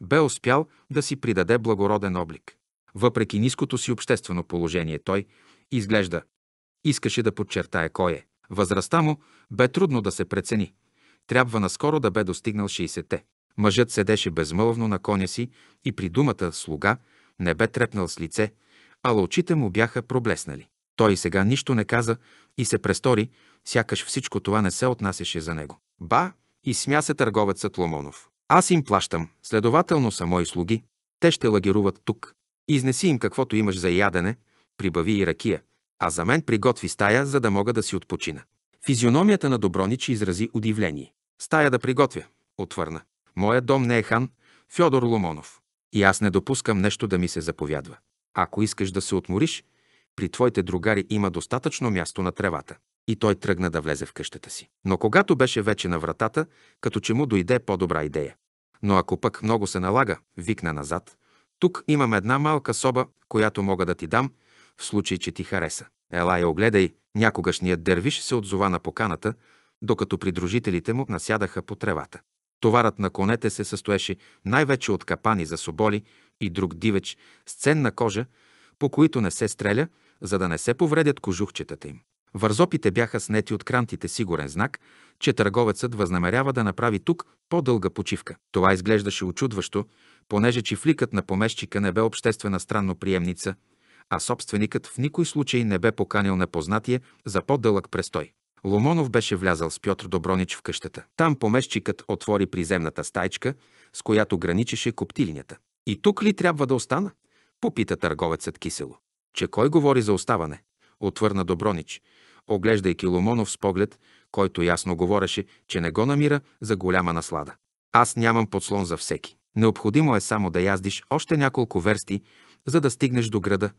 Бе успял да си придаде благороден облик. Въпреки ниското си обществено положение, той изглежда Искаше да подчертае кой е. Възрастта му бе трудно да се прецени. Трябва наскоро да бе достигнал 60-те. Мъжът седеше безмълвно на коня си и при думата «слуга» не бе трепнал с лице, ала очите му бяха проблеснали. Той сега нищо не каза и се престори, сякаш всичко това не се отнасяше за него. Ба, и смя се търговецът Ломонов. Аз им плащам, следователно са мои слуги. Те ще лагеруват тук. Изнеси им каквото имаш за ядене, прибави и ракия, а за мен приготви стая, за да мога да си отпочина. Физиономията на Добронич изрази удивление. Стая да приготвя, отвърна. Моя дом не е хан, Фьодор Ломонов. И аз не допускам нещо да ми се заповядва. Ако искаш да се отмориш, при твоите другари има достатъчно място на тревата. И той тръгна да влезе в къщата си. Но когато беше вече на вратата, като че му дойде по-добра идея. Но ако пък много се налага, викна назад. Тук имам една малка соба, която мога да ти дам – в случай, че ти хареса. Ела я огледай, някогашният дървиш се отзова на поканата, докато придружителите му насядаха по тревата. Товарът на конете се състоеше най-вече от капани за соболи и друг дивеч с ценна кожа, по които не се стреля, за да не се повредят кожухчетата им. Вързопите бяха снети от крантите сигурен знак, че търговецът възнамерява да направи тук по-дълга почивка. Това изглеждаше очудващо, понеже чифликът на помещика не бе обществена странно приемница – а собственикът в никой случай не бе поканил непознатия за по-дълъг престой. Ломонов беше влязал с Пьотр Добронич в къщата. Там помещикът отвори приземната стайчка, с която граничеше коптилинята. И тук ли трябва да остана? Попита търговецът кисело. Че кой говори за оставане? Отвърна Добронич, оглеждайки Ломонов с поглед, който ясно говореше, че не го намира за голяма наслада. Аз нямам подслон за всеки. Необходимо е само да яздиш още няколко версти, за да стигнеш до града,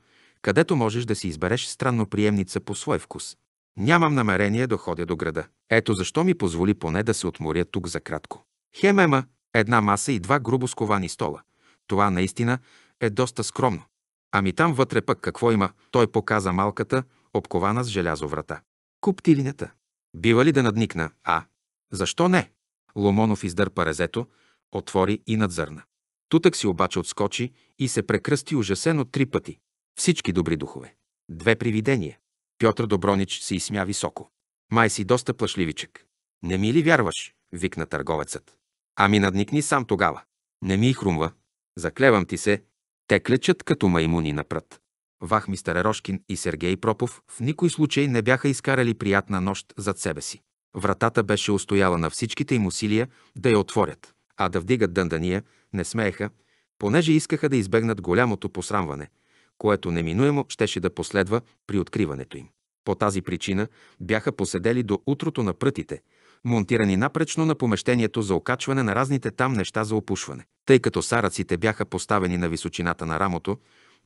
където можеш да си избереш странно приемница по свой вкус. Нямам намерение да ходя до града. Ето защо ми позволи поне да се отморя тук за кратко. Хемема, една маса и два грубо сковани стола. Това наистина е доста скромно. Ами там вътре пък какво има? Той показа малката, обкована с желязо врата. Куптилинята. Бива ли да надникна? А, защо не? Ломонов издърпа резето, отвори и надзърна. Тутък си обаче отскочи и се прекръсти ужасено три пъти. Всички добри духове. Две привидения. Пьотър Добронич се изсмя високо. Май си доста плашливичък. Не ми ли вярваш? викна търговецът. Ами надникни сам тогава. Не ми и хрумва. Заклевам ти се. Те клечат като маймуни напред. Вах мистер Ерошкин и Сергей Пропов в никой случай не бяха изкарали приятна нощ зад себе си. Вратата беше устояла на всичките им усилия да я отворят, а да вдигат дъндания не смееха, понеже искаха да избегнат голямото посрамване – което неминуемо щеше да последва при откриването им. По тази причина бяха поседели до утрото на прътите, монтирани напречно на помещението за окачване на разните там неща за опушване. Тъй като сараците бяха поставени на височината на рамото,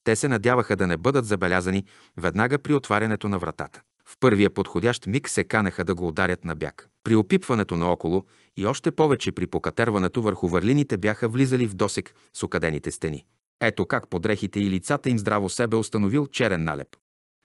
те се надяваха да не бъдат забелязани веднага при отварянето на вратата. В първия подходящ миг се канеха да го ударят на бяг. При опипването наоколо и още повече при покатерването върху върлините бяха влизали в досек с окадените стени. Ето как по дрехите и лицата им здраво себе установил черен налеп.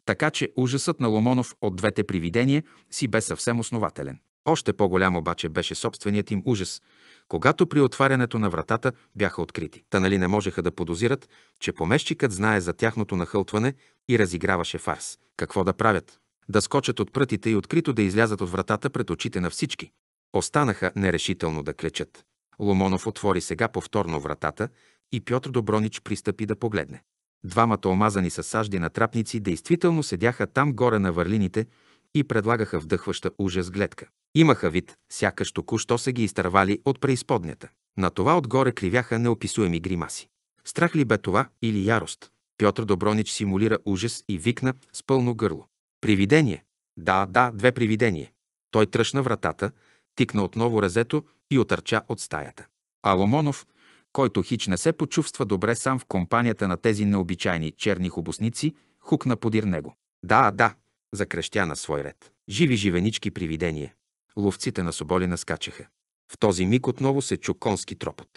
Така че ужасът на Ломонов от двете привидения си бе съвсем основателен. Още по-голям обаче беше собственият им ужас, когато при отварянето на вратата бяха открити. Та нали не можеха да подозират, че помещикът знае за тяхното нахълтване и разиграваше фарс. Какво да правят? Да скочат от прътите и открито да излязат от вратата пред очите на всички. Останаха нерешително да клечат. Ломонов отвори сега повторно вратата и Пьотр Добронич пристъпи да погледне. Двамата омазани с сажди на трапници действително седяха там горе на върлините и предлагаха вдъхваща ужас гледка. Имаха вид, сякаш току-що са ги изтървали от преизподнята. На това отгоре кривяха неописуеми гримаси. Страх ли бе това или ярост? Пьотр Добронич симулира ужас и викна с пълно гърло. Привидение! Да, да, две привидения. Той тръшна вратата, тикна отново разето и отърча от стаята. Аломонов който хич не се почувства добре сам в компанията на тези необичайни черни хубосници, хукна подир него. Да, да, закрещя на свой ред. Живи живенички привидения. Ловците на Соболи наскачаха. В този миг отново се чу конски тропот.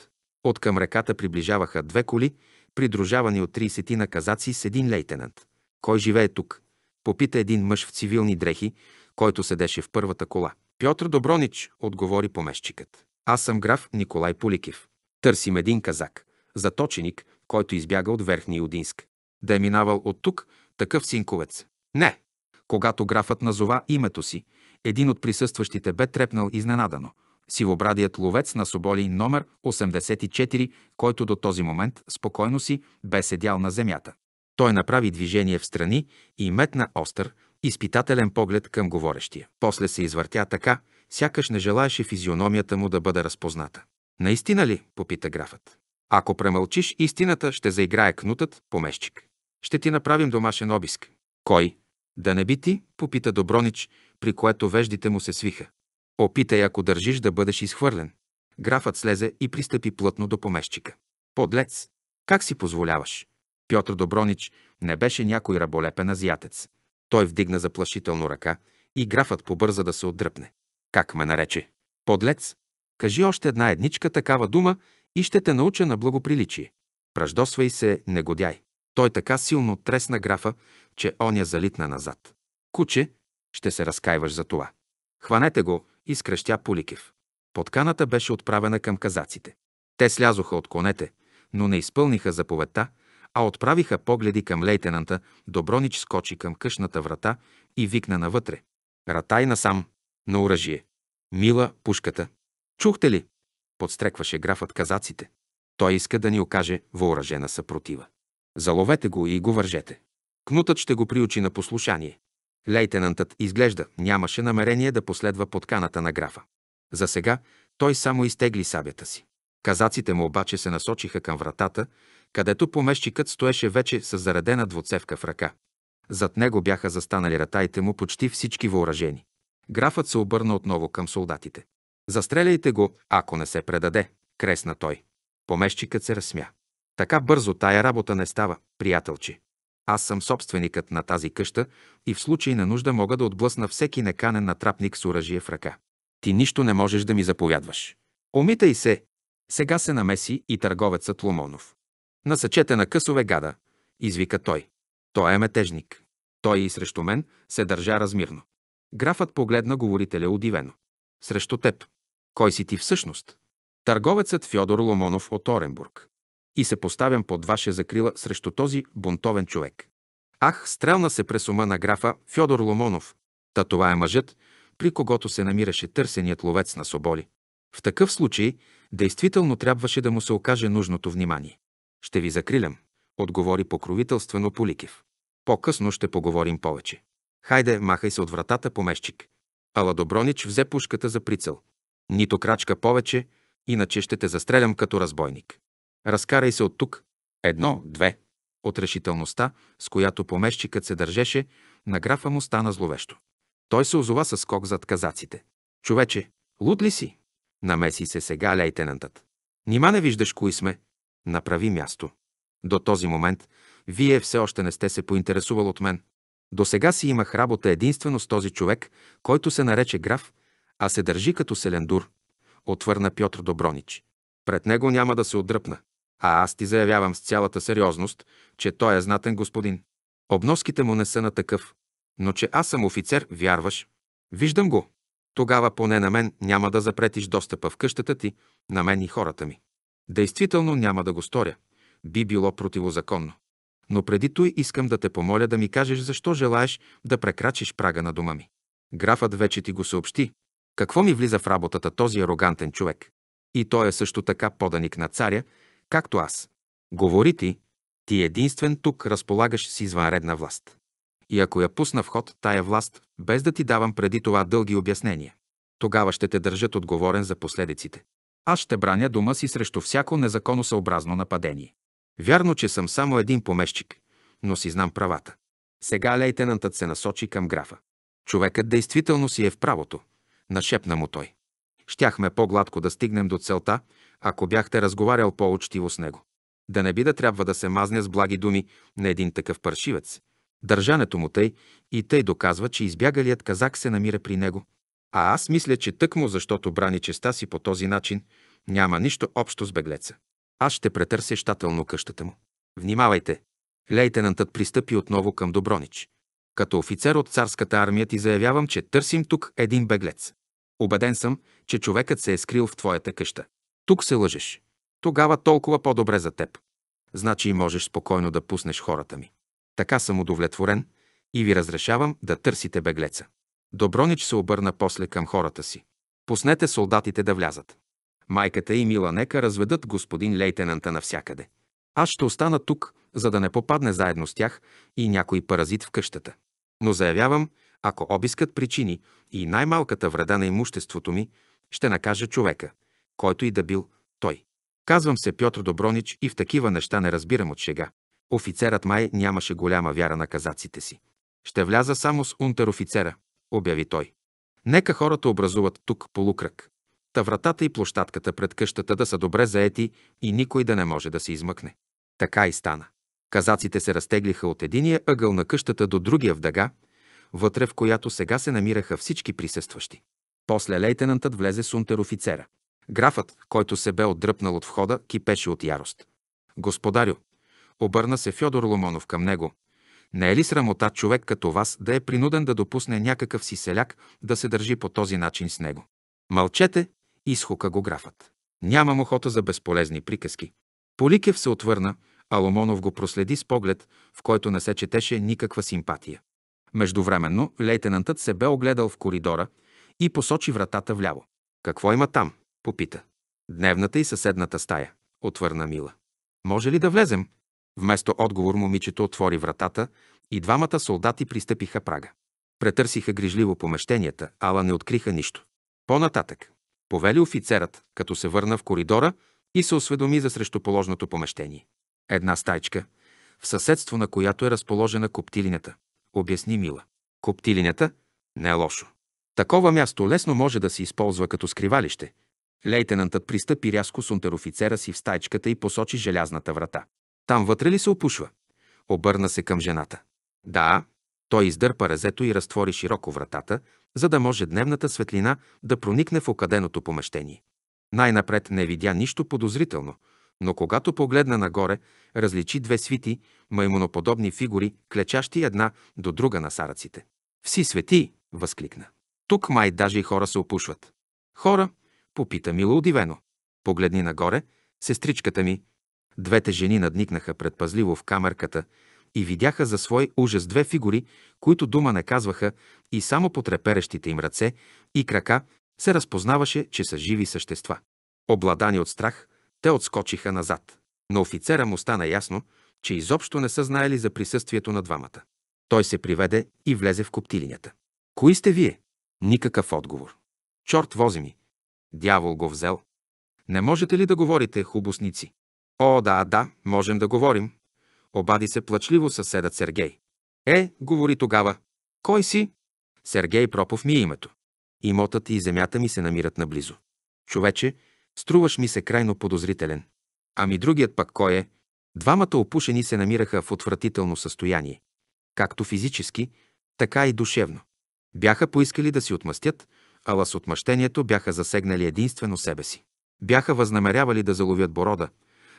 От към реката приближаваха две коли, придружавани от 30 наказаци с един лейтенант. Кой живее тук? Попита един мъж в цивилни дрехи, който седеше в първата кола. Пьотр Добронич, отговори помещикът. Аз съм граф Николай Поликив. Търсим един казак, заточеник, който избяга от Верхния Одинск. Да е минавал от тук такъв синковец. Не! Когато графът назова името си, един от присъстващите бе трепнал изненадано. Сивобрадият ловец на Соболи номер 84, който до този момент спокойно си бе седял на земята. Той направи движение в страни и метна остър, изпитателен поглед към говорещия. После се извъртя така, сякаш не желаеше физиономията му да бъде разпозната. Наистина ли? попита графът. Ако премълчиш истината, ще заиграе кнутът, помещик. Ще ти направим домашен обиск. Кой? Да не би ти? попита Добронич, при което веждите му се свиха. Опитай, ако държиш да бъдеш изхвърлен. Графът слезе и пристъпи плътно до помещика. Подлец! Как си позволяваш? Пьотр Добронич не беше някой раболепен азиатец. Той вдигна заплашително ръка и графът побърза да се отдръпне. Как ме нарече? Подлец! Кажи още една едничка такава дума и ще те науча на благоприличие. Пръждосвай се, негодяй. Той така силно тресна графа, че он я залитна назад. Куче, ще се разкаиваш за това. Хванете го, изкръщя Поликев. Подканата беше отправена към казаците. Те слязоха от конете, но не изпълниха заповедта, а отправиха погледи към лейтенанта. Добронич скочи към къщната врата и викна навътре. Ратай насам, на оръжие. Мила пушката. Чухте ли? Подстрекваше графът казаците. Той иска да ни окаже въоръжена съпротива. Заловете го и го вържете. Кнутът ще го приучи на послушание. Лейтенантът изглежда нямаше намерение да последва подканата на графа. За сега той само изтегли сабята си. Казаците му обаче се насочиха към вратата, където помещикът стоеше вече с заредена двуцевка в ръка. Зад него бяха застанали ратайте му почти всички въоръжени. Графът се обърна отново към солдатите. Застреляйте го, ако не се предаде, кресна той. Помещикът се разсмя. Така бързо тая работа не става, приятелче. Аз съм собственикът на тази къща и в случай на нужда мога да отблъсна всеки неканен натрапник с оръжие в ръка. Ти нищо не можеш да ми заповядваш. Умитай се! Сега се намеси и търговецът Ломонов. Насъчете на късове гада, извика той. Той е метежник. Той и срещу мен се държа размирно. Графът погледна говорителя удивено. Срещу теб. Кой си ти всъщност? Търговецът Фьодор Ломонов от Оренбург. И се поставям под ваша закрила срещу този бунтовен човек. Ах, стрелна се през ума на графа Фьодор Ломонов. Та това е мъжът, при когото се намираше търсеният ловец на соболи. В такъв случай, действително трябваше да му се окаже нужното внимание. Ще ви закрилям, отговори покровителствено Поликив. По-късно ще поговорим повече. Хайде, махай се от вратата, помещик. Ала Добронич взе пушката за прицел. Нито крачка повече, иначе ще те застрелям като разбойник. Разкарай се от тук. Едно, две. От решителността, с която помещикът се държеше, на графа му стана зловещо. Той се озова със скок зад казаците. Човече, луд ли си? Намеси се сега лейтенантът. Нима не виждаш кои сме? Направи място. До този момент вие все още не сте се поинтересувал от мен. До сега си имах работа единствено с този човек, който се нарече граф а се държи като селендур, отвърна Пьотр Добронич. Пред него няма да се отдръпна. А аз ти заявявам с цялата сериозност, че той е знатен господин. Обноските му не са на такъв. Но че аз съм офицер, вярваш. Виждам го. Тогава поне на мен няма да запретиш достъпа в къщата ти, на мен и хората ми. Действително няма да го сторя. Би било противозаконно. Но преди той искам да те помоля да ми кажеш защо желаеш да прекрачиш прага на дома ми. Графът вече ти го съобщи, какво ми влиза в работата този арогантен човек? И той е също така поданик на царя, както аз. Говори ти, ти единствен тук разполагаш с извънредна власт. И ако я пусна в ход тая власт, без да ти давам преди това дълги обяснения, тогава ще те държат отговорен за последиците. Аз ще браня дома си срещу всяко незаконосъобразно нападение. Вярно, че съм само един помещик, но си знам правата. Сега лейтенантът се насочи към графа. Човекът действително си е в правото – Нашепна му той. Щяхме по-гладко да стигнем до целта, ако бяхте разговарял по-учтиво с него. Да не би да трябва да се мазня с благи думи на един такъв паршивец. Държането му тъй и тъй доказва, че избягалият казак се намира при него. А аз мисля, че тъкмо, защото брани честа си по този начин, няма нищо общо с беглеца. Аз ще претърся щателно къщата му. Внимавайте! Лейтенантът пристъпи отново към Добронич. Като офицер от царската армия ти заявявам, че търсим тук един беглец. Обеден съм, че човекът се е скрил в твоята къща. Тук се лъжеш. Тогава толкова по-добре за теб. Значи можеш спокойно да пуснеш хората ми. Така съм удовлетворен и ви разрешавам да търсите беглеца. Добронич се обърна после към хората си. Пуснете солдатите да влязат. Майката и Мила нека разведат господин лейтенанта навсякъде. Аз ще остана тук, за да не попадне заедно с тях и някой паразит в къщата. Но заявявам, ако обискът причини и най-малката вреда на имуществото ми, ще накажа човека, който и да бил той. Казвам се Пьотр Добронич и в такива неща не разбирам от шега. Офицерът май нямаше голяма вяра на казаците си. Ще вляза само с унтер-офицера, обяви той. Нека хората образуват тук полукръг. Та вратата и площадката пред къщата да са добре заети и никой да не може да се измъкне. Така и стана. Казаците се разтеглиха от единия ъгъл на къщата до другия в дъга вътре в която сега се намираха всички присъстващи. После лейтенантът влезе с унтер-офицера. Графът, който се бе отдръпнал от входа, кипеше от ярост. Господарю, обърна се Фьодор Ломонов към него. Не е ли срамота човек като вас да е принуден да допусне някакъв си селяк да се държи по този начин с него? Мълчете, изхука го графът. Нямам охота за безполезни приказки. Поликев се отвърна, а Ломонов го проследи с поглед, в който не се четеше никаква симпатия. Междувременно лейтенантът се бе огледал в коридора и посочи вратата вляво. Какво има там? попита. Дневната и съседната стая, отвърна Мила. Може ли да влезем? Вместо отговор момичето отвори вратата и двамата солдати пристъпиха прага. Претърсиха грижливо помещенията, ала не откриха нищо. По-нататък, повели офицерът, като се върна в коридора и се осведоми за срещуположното помещение. Една стайчка, в съседство на която е разположена коптилинята обясни Мила. Коптилинята не е лошо. Такова място лесно може да се използва като скривалище. Лейтенантът пристъпи рязко с офицера си в стайчката и посочи желязната врата. Там вътре ли се опушва? Обърна се към жената. Да, той издърпа резето и разтвори широко вратата, за да може дневната светлина да проникне в окаденото помещение. Най-напред не видя нищо подозрително, но когато погледна нагоре, различи две свити, маймоноподобни фигури, клечащи една до друга на сараците. «Вси свети!» – възкликна. Тук май даже и хора се опушват. «Хора?» – попита Мила удивено. Погледни нагоре, сестричката ми. Двете жени надникнаха предпазливо в камерката и видяха за свой ужас две фигури, които дума не казваха и само по треперещите им ръце и крака се разпознаваше, че са живи същества. Обладани от страх – те отскочиха назад. На офицера му стана ясно, че изобщо не са знаели за присъствието на двамата. Той се приведе и влезе в коптилинята. Кои сте вие? Никакъв отговор. Чорт вози ми. Дявол го взел. Не можете ли да говорите, хубосници? О, да, да, можем да говорим. Обади се плачливо съседът Сергей. Е, говори тогава. Кой си? Сергей Пропов ми е името. Имотът и земята ми се намират наблизо. Човече, Струваш ми се крайно подозрителен. Ами другият пък кой е? Двамата опушени се намираха в отвратително състояние. Както физически, така и душевно. Бяха поискали да си отмъстят, ала с отмъщението бяха засегнали единствено себе си. Бяха възнамерявали да заловят борода,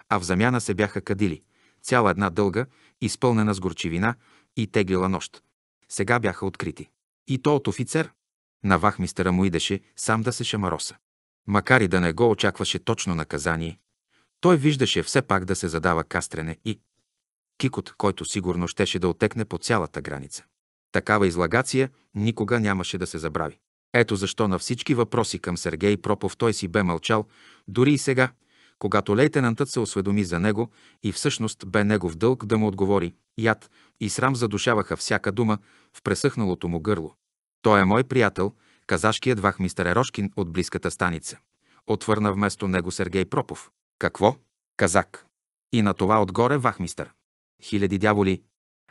а в замяна се бяха кадили. Цяла една дълга, изпълнена с горчивина и теглила нощ. Сега бяха открити. И то от офицер. Навах мистера му идеше сам да се шамароса. Макар и да не го очакваше точно наказание, той виждаше все пак да се задава кастрене и кикот, който сигурно щеше да отекне по цялата граница. Такава излагация никога нямаше да се забрави. Ето защо на всички въпроси към Сергей Пропов той си бе мълчал, дори и сега, когато лейтенантът се осведоми за него и всъщност бе негов дълг да му отговори. Яд и срам задушаваха всяка дума в пресъхналото му гърло. Той е мой приятел, казашкият вахмистър Ерошкин от близката станица. Отвърна вместо него Сергей Пропов. Какво? Казак. И на това отгоре вахмистър. Хиляди дяволи.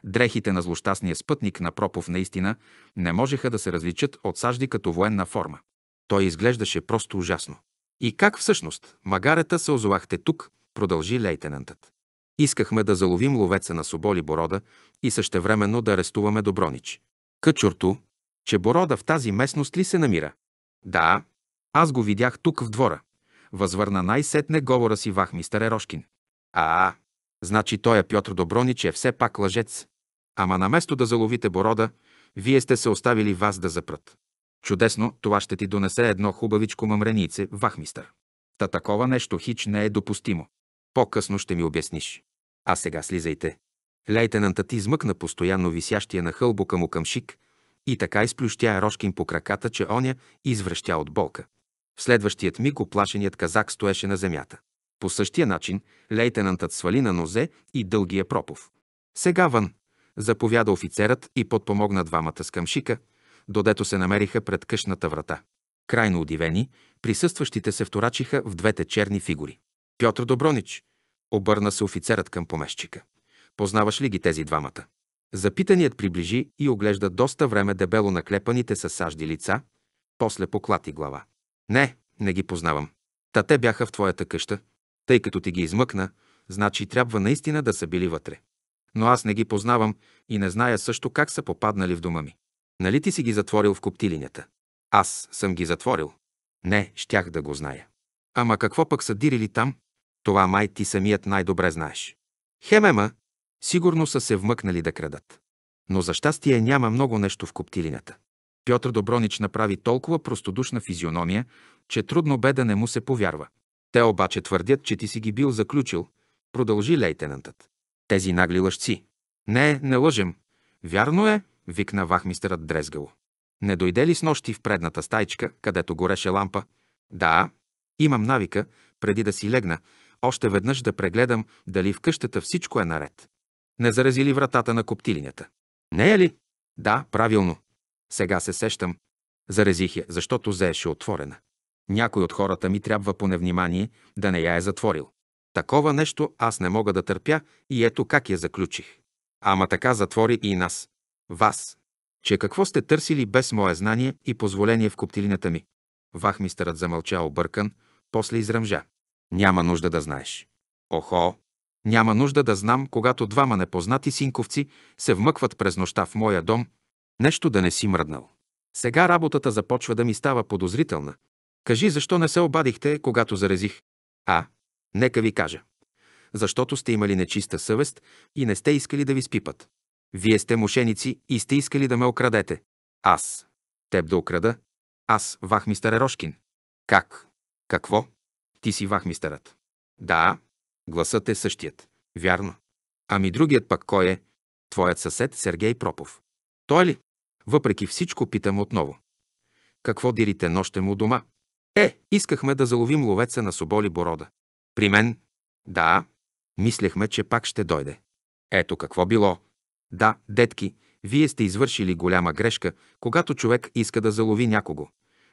Дрехите на злощастния спътник на Пропов наистина не можеха да се различат от сажди като военна форма. Той изглеждаше просто ужасно. И как всъщност, магарета се озовахте тук, продължи лейтенантът. Искахме да заловим ловеца на Соболи Борода и същевременно да арестуваме Добронич. Къчорто че Борода в тази местност ли се намира? Да, аз го видях тук в двора. Възвърна най-сетне говора си вахмистър Ерошкин. А, значи той е Пьотр Добронич е все пак лъжец. Ама наместо да заловите Борода, вие сте се оставили вас да запрат. Чудесно, това ще ти донесе едно хубавичко мъмренице, вахмистър. Та такова нещо хич не е допустимо. По-късно ще ми обясниш. А сега слизайте. Лейтенантът измъкна постоянно висящия на хълбока му към шик. И така изплющя Рошкин по краката, че оня извръщя от болка. В следващият миг оплашеният казак стоеше на земята. По същия начин лейтенантът свали на нозе и дългия пропов. Сега вън, заповяда офицерът и подпомогна двамата с къмшика, додето се намериха пред къщната врата. Крайно удивени, присъстващите се вторачиха в двете черни фигури. Пьотър Добронич, обърна се офицерът към помещика. Познаваш ли ги тези двамата? Запитаният приближи и оглежда доста време дебело наклепаните с сажди лица, после поклати глава. Не, не ги познавам. Та те бяха в твоята къща. Тъй като ти ги измъкна, значи трябва наистина да са били вътре. Но аз не ги познавам и не зная също как са попаднали в дома ми. Нали ти си ги затворил в коптилинята? Аз съм ги затворил. Не, щях да го зная. Ама какво пък са дирили там? Това май ти самият най-добре знаеш. Хемема, Сигурно са се вмъкнали да крадат. Но за щастие няма много нещо в коптилината. Пьотър Добронич направи толкова простодушна физиономия, че трудно бе да не му се повярва. Те обаче твърдят, че ти си ги бил заключил, продължи лейтенантът. Тези нагли лъжци. Не, не лъжем. Вярно е, викна вахмистерът дрезгало. Не дойде ли с нощи в предната стайчка, където гореше лампа? Да, имам навика, преди да си легна, още веднъж да прегледам дали в къщата всичко е наред. Не зарази ли вратата на коптилинята? Не е ли? Да, правилно. Сега се сещам. Заразих я, защото зееше отворена. Някой от хората ми трябва по невнимание да не я е затворил. Такова нещо аз не мога да търпя и ето как я заключих. Ама така затвори и нас. Вас. Че какво сте търсили без мое знание и позволение в коптилината ми? Вахмистърът замълча объркан, после изръмжа. Няма нужда да знаеш. Охо, няма нужда да знам, когато двама непознати синковци се вмъкват през нощта в моя дом, нещо да не си мръднал. Сега работата започва да ми става подозрителна. Кажи, защо не се обадихте, когато зарезих? А, нека ви кажа. Защото сте имали нечиста съвест и не сте искали да ви спипат. Вие сте мошеници и сте искали да ме окрадете. Аз. Теб да украда? Аз, вахмистър Рошкин. Как? Какво? Ти си вахмистърът. Да, Гласът е същият. Вярно. Ами другият пък, кой е? Твоят съсед Сергей Пропов. Той ли? Въпреки всичко питам отново. Какво дирите нощем му дома? Е, искахме да заловим ловеца на Соболи Борода. При мен? Да. Мислехме, че пак ще дойде. Ето какво било. Да, детки, вие сте извършили голяма грешка, когато човек иска да залови някого.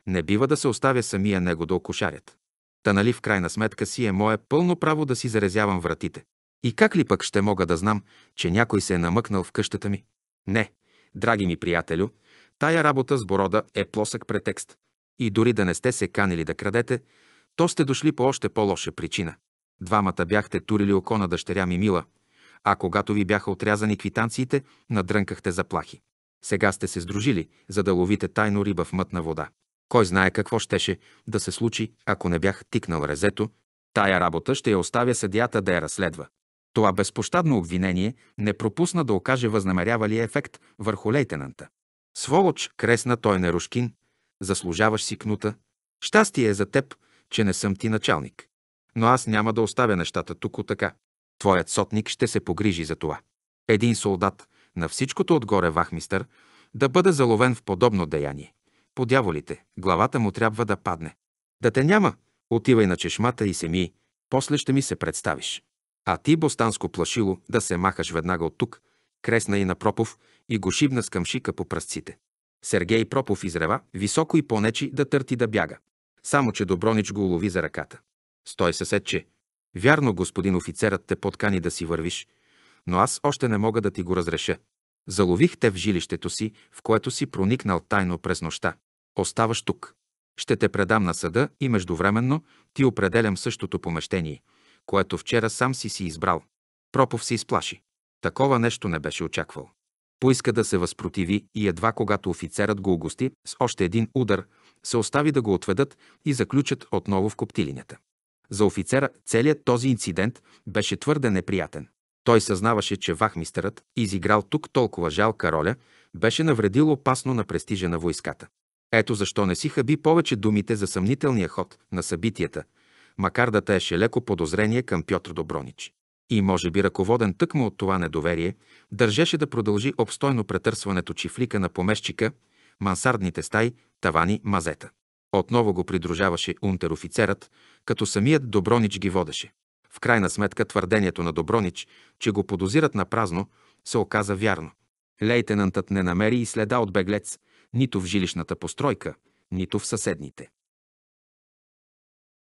Не бива да се оставя самия него да окушарят. Та нали в крайна сметка си е мое пълно право да си зарезявам вратите. И как ли пък ще мога да знам, че някой се е намъкнал в къщата ми? Не, драги ми приятелю, тая работа с борода е плосък претекст. И дори да не сте се канили да крадете, то сте дошли по още по-лоша причина. Двамата бяхте турили око на дъщеря ми Мила, а когато ви бяха отрязани квитанциите, надрънкахте заплахи. Сега сте се сдружили, за да ловите тайно риба в мътна вода. Кой знае какво щеше да се случи, ако не бях тикнал резето, тая работа ще я оставя съдията да я разследва. Това безпощадно обвинение не пропусна да окаже възнамерявали ефект върху лейтенанта. Сволоч кресна той на Рушкин, заслужаваш си кнута. Щастие е за теб, че не съм ти началник. Но аз няма да оставя нещата тук така. Твоят сотник ще се погрижи за това. Един солдат, на всичкото отгоре вахмистър, да бъде заловен в подобно деяние по дяволите, главата му трябва да падне. Да те няма, отивай на чешмата и се ми, после ще ми се представиш. А ти, бостанско плашило, да се махаш веднага от тук, кресна и на Пропов и го шибна с къмшика по пръстците. Сергей Пропов изрева високо и понечи да търти да бяга. Само, че Добронич го улови за ръката. Стой съседче. Вярно, господин офицерът те подкани да си вървиш, но аз още не мога да ти го разреша. Залових те в жилището си, в което си проникнал тайно през нощта. Оставаш тук. Ще те предам на съда и междувременно ти определям същото помещение, което вчера сам си си избрал. Пропов се изплаши. Такова нещо не беше очаквал. Поиска да се възпротиви и едва когато офицерът го огости с още един удар, се остави да го отведат и заключат отново в коптилинята. За офицера целият този инцидент беше твърде неприятен. Той съзнаваше, че вахмистърът, изиграл тук толкова жалка роля, беше навредил опасно на престижа на войската. Ето защо не си хаби повече думите за съмнителния ход на събитията, макар да теше леко подозрение към Пьотр Добронич. И може би ръководен тъкмо от това недоверие, държеше да продължи обстойно претърсването чифлика на помещика, мансардните стаи, тавани, мазета. Отново го придружаваше унтер-офицерът, като самият Добронич ги водеше. В крайна сметка твърдението на Добронич, че го подозират на празно, се оказа вярно. Лейтенантът не намери и следа от беглец, нито в жилищната постройка, нито в съседните.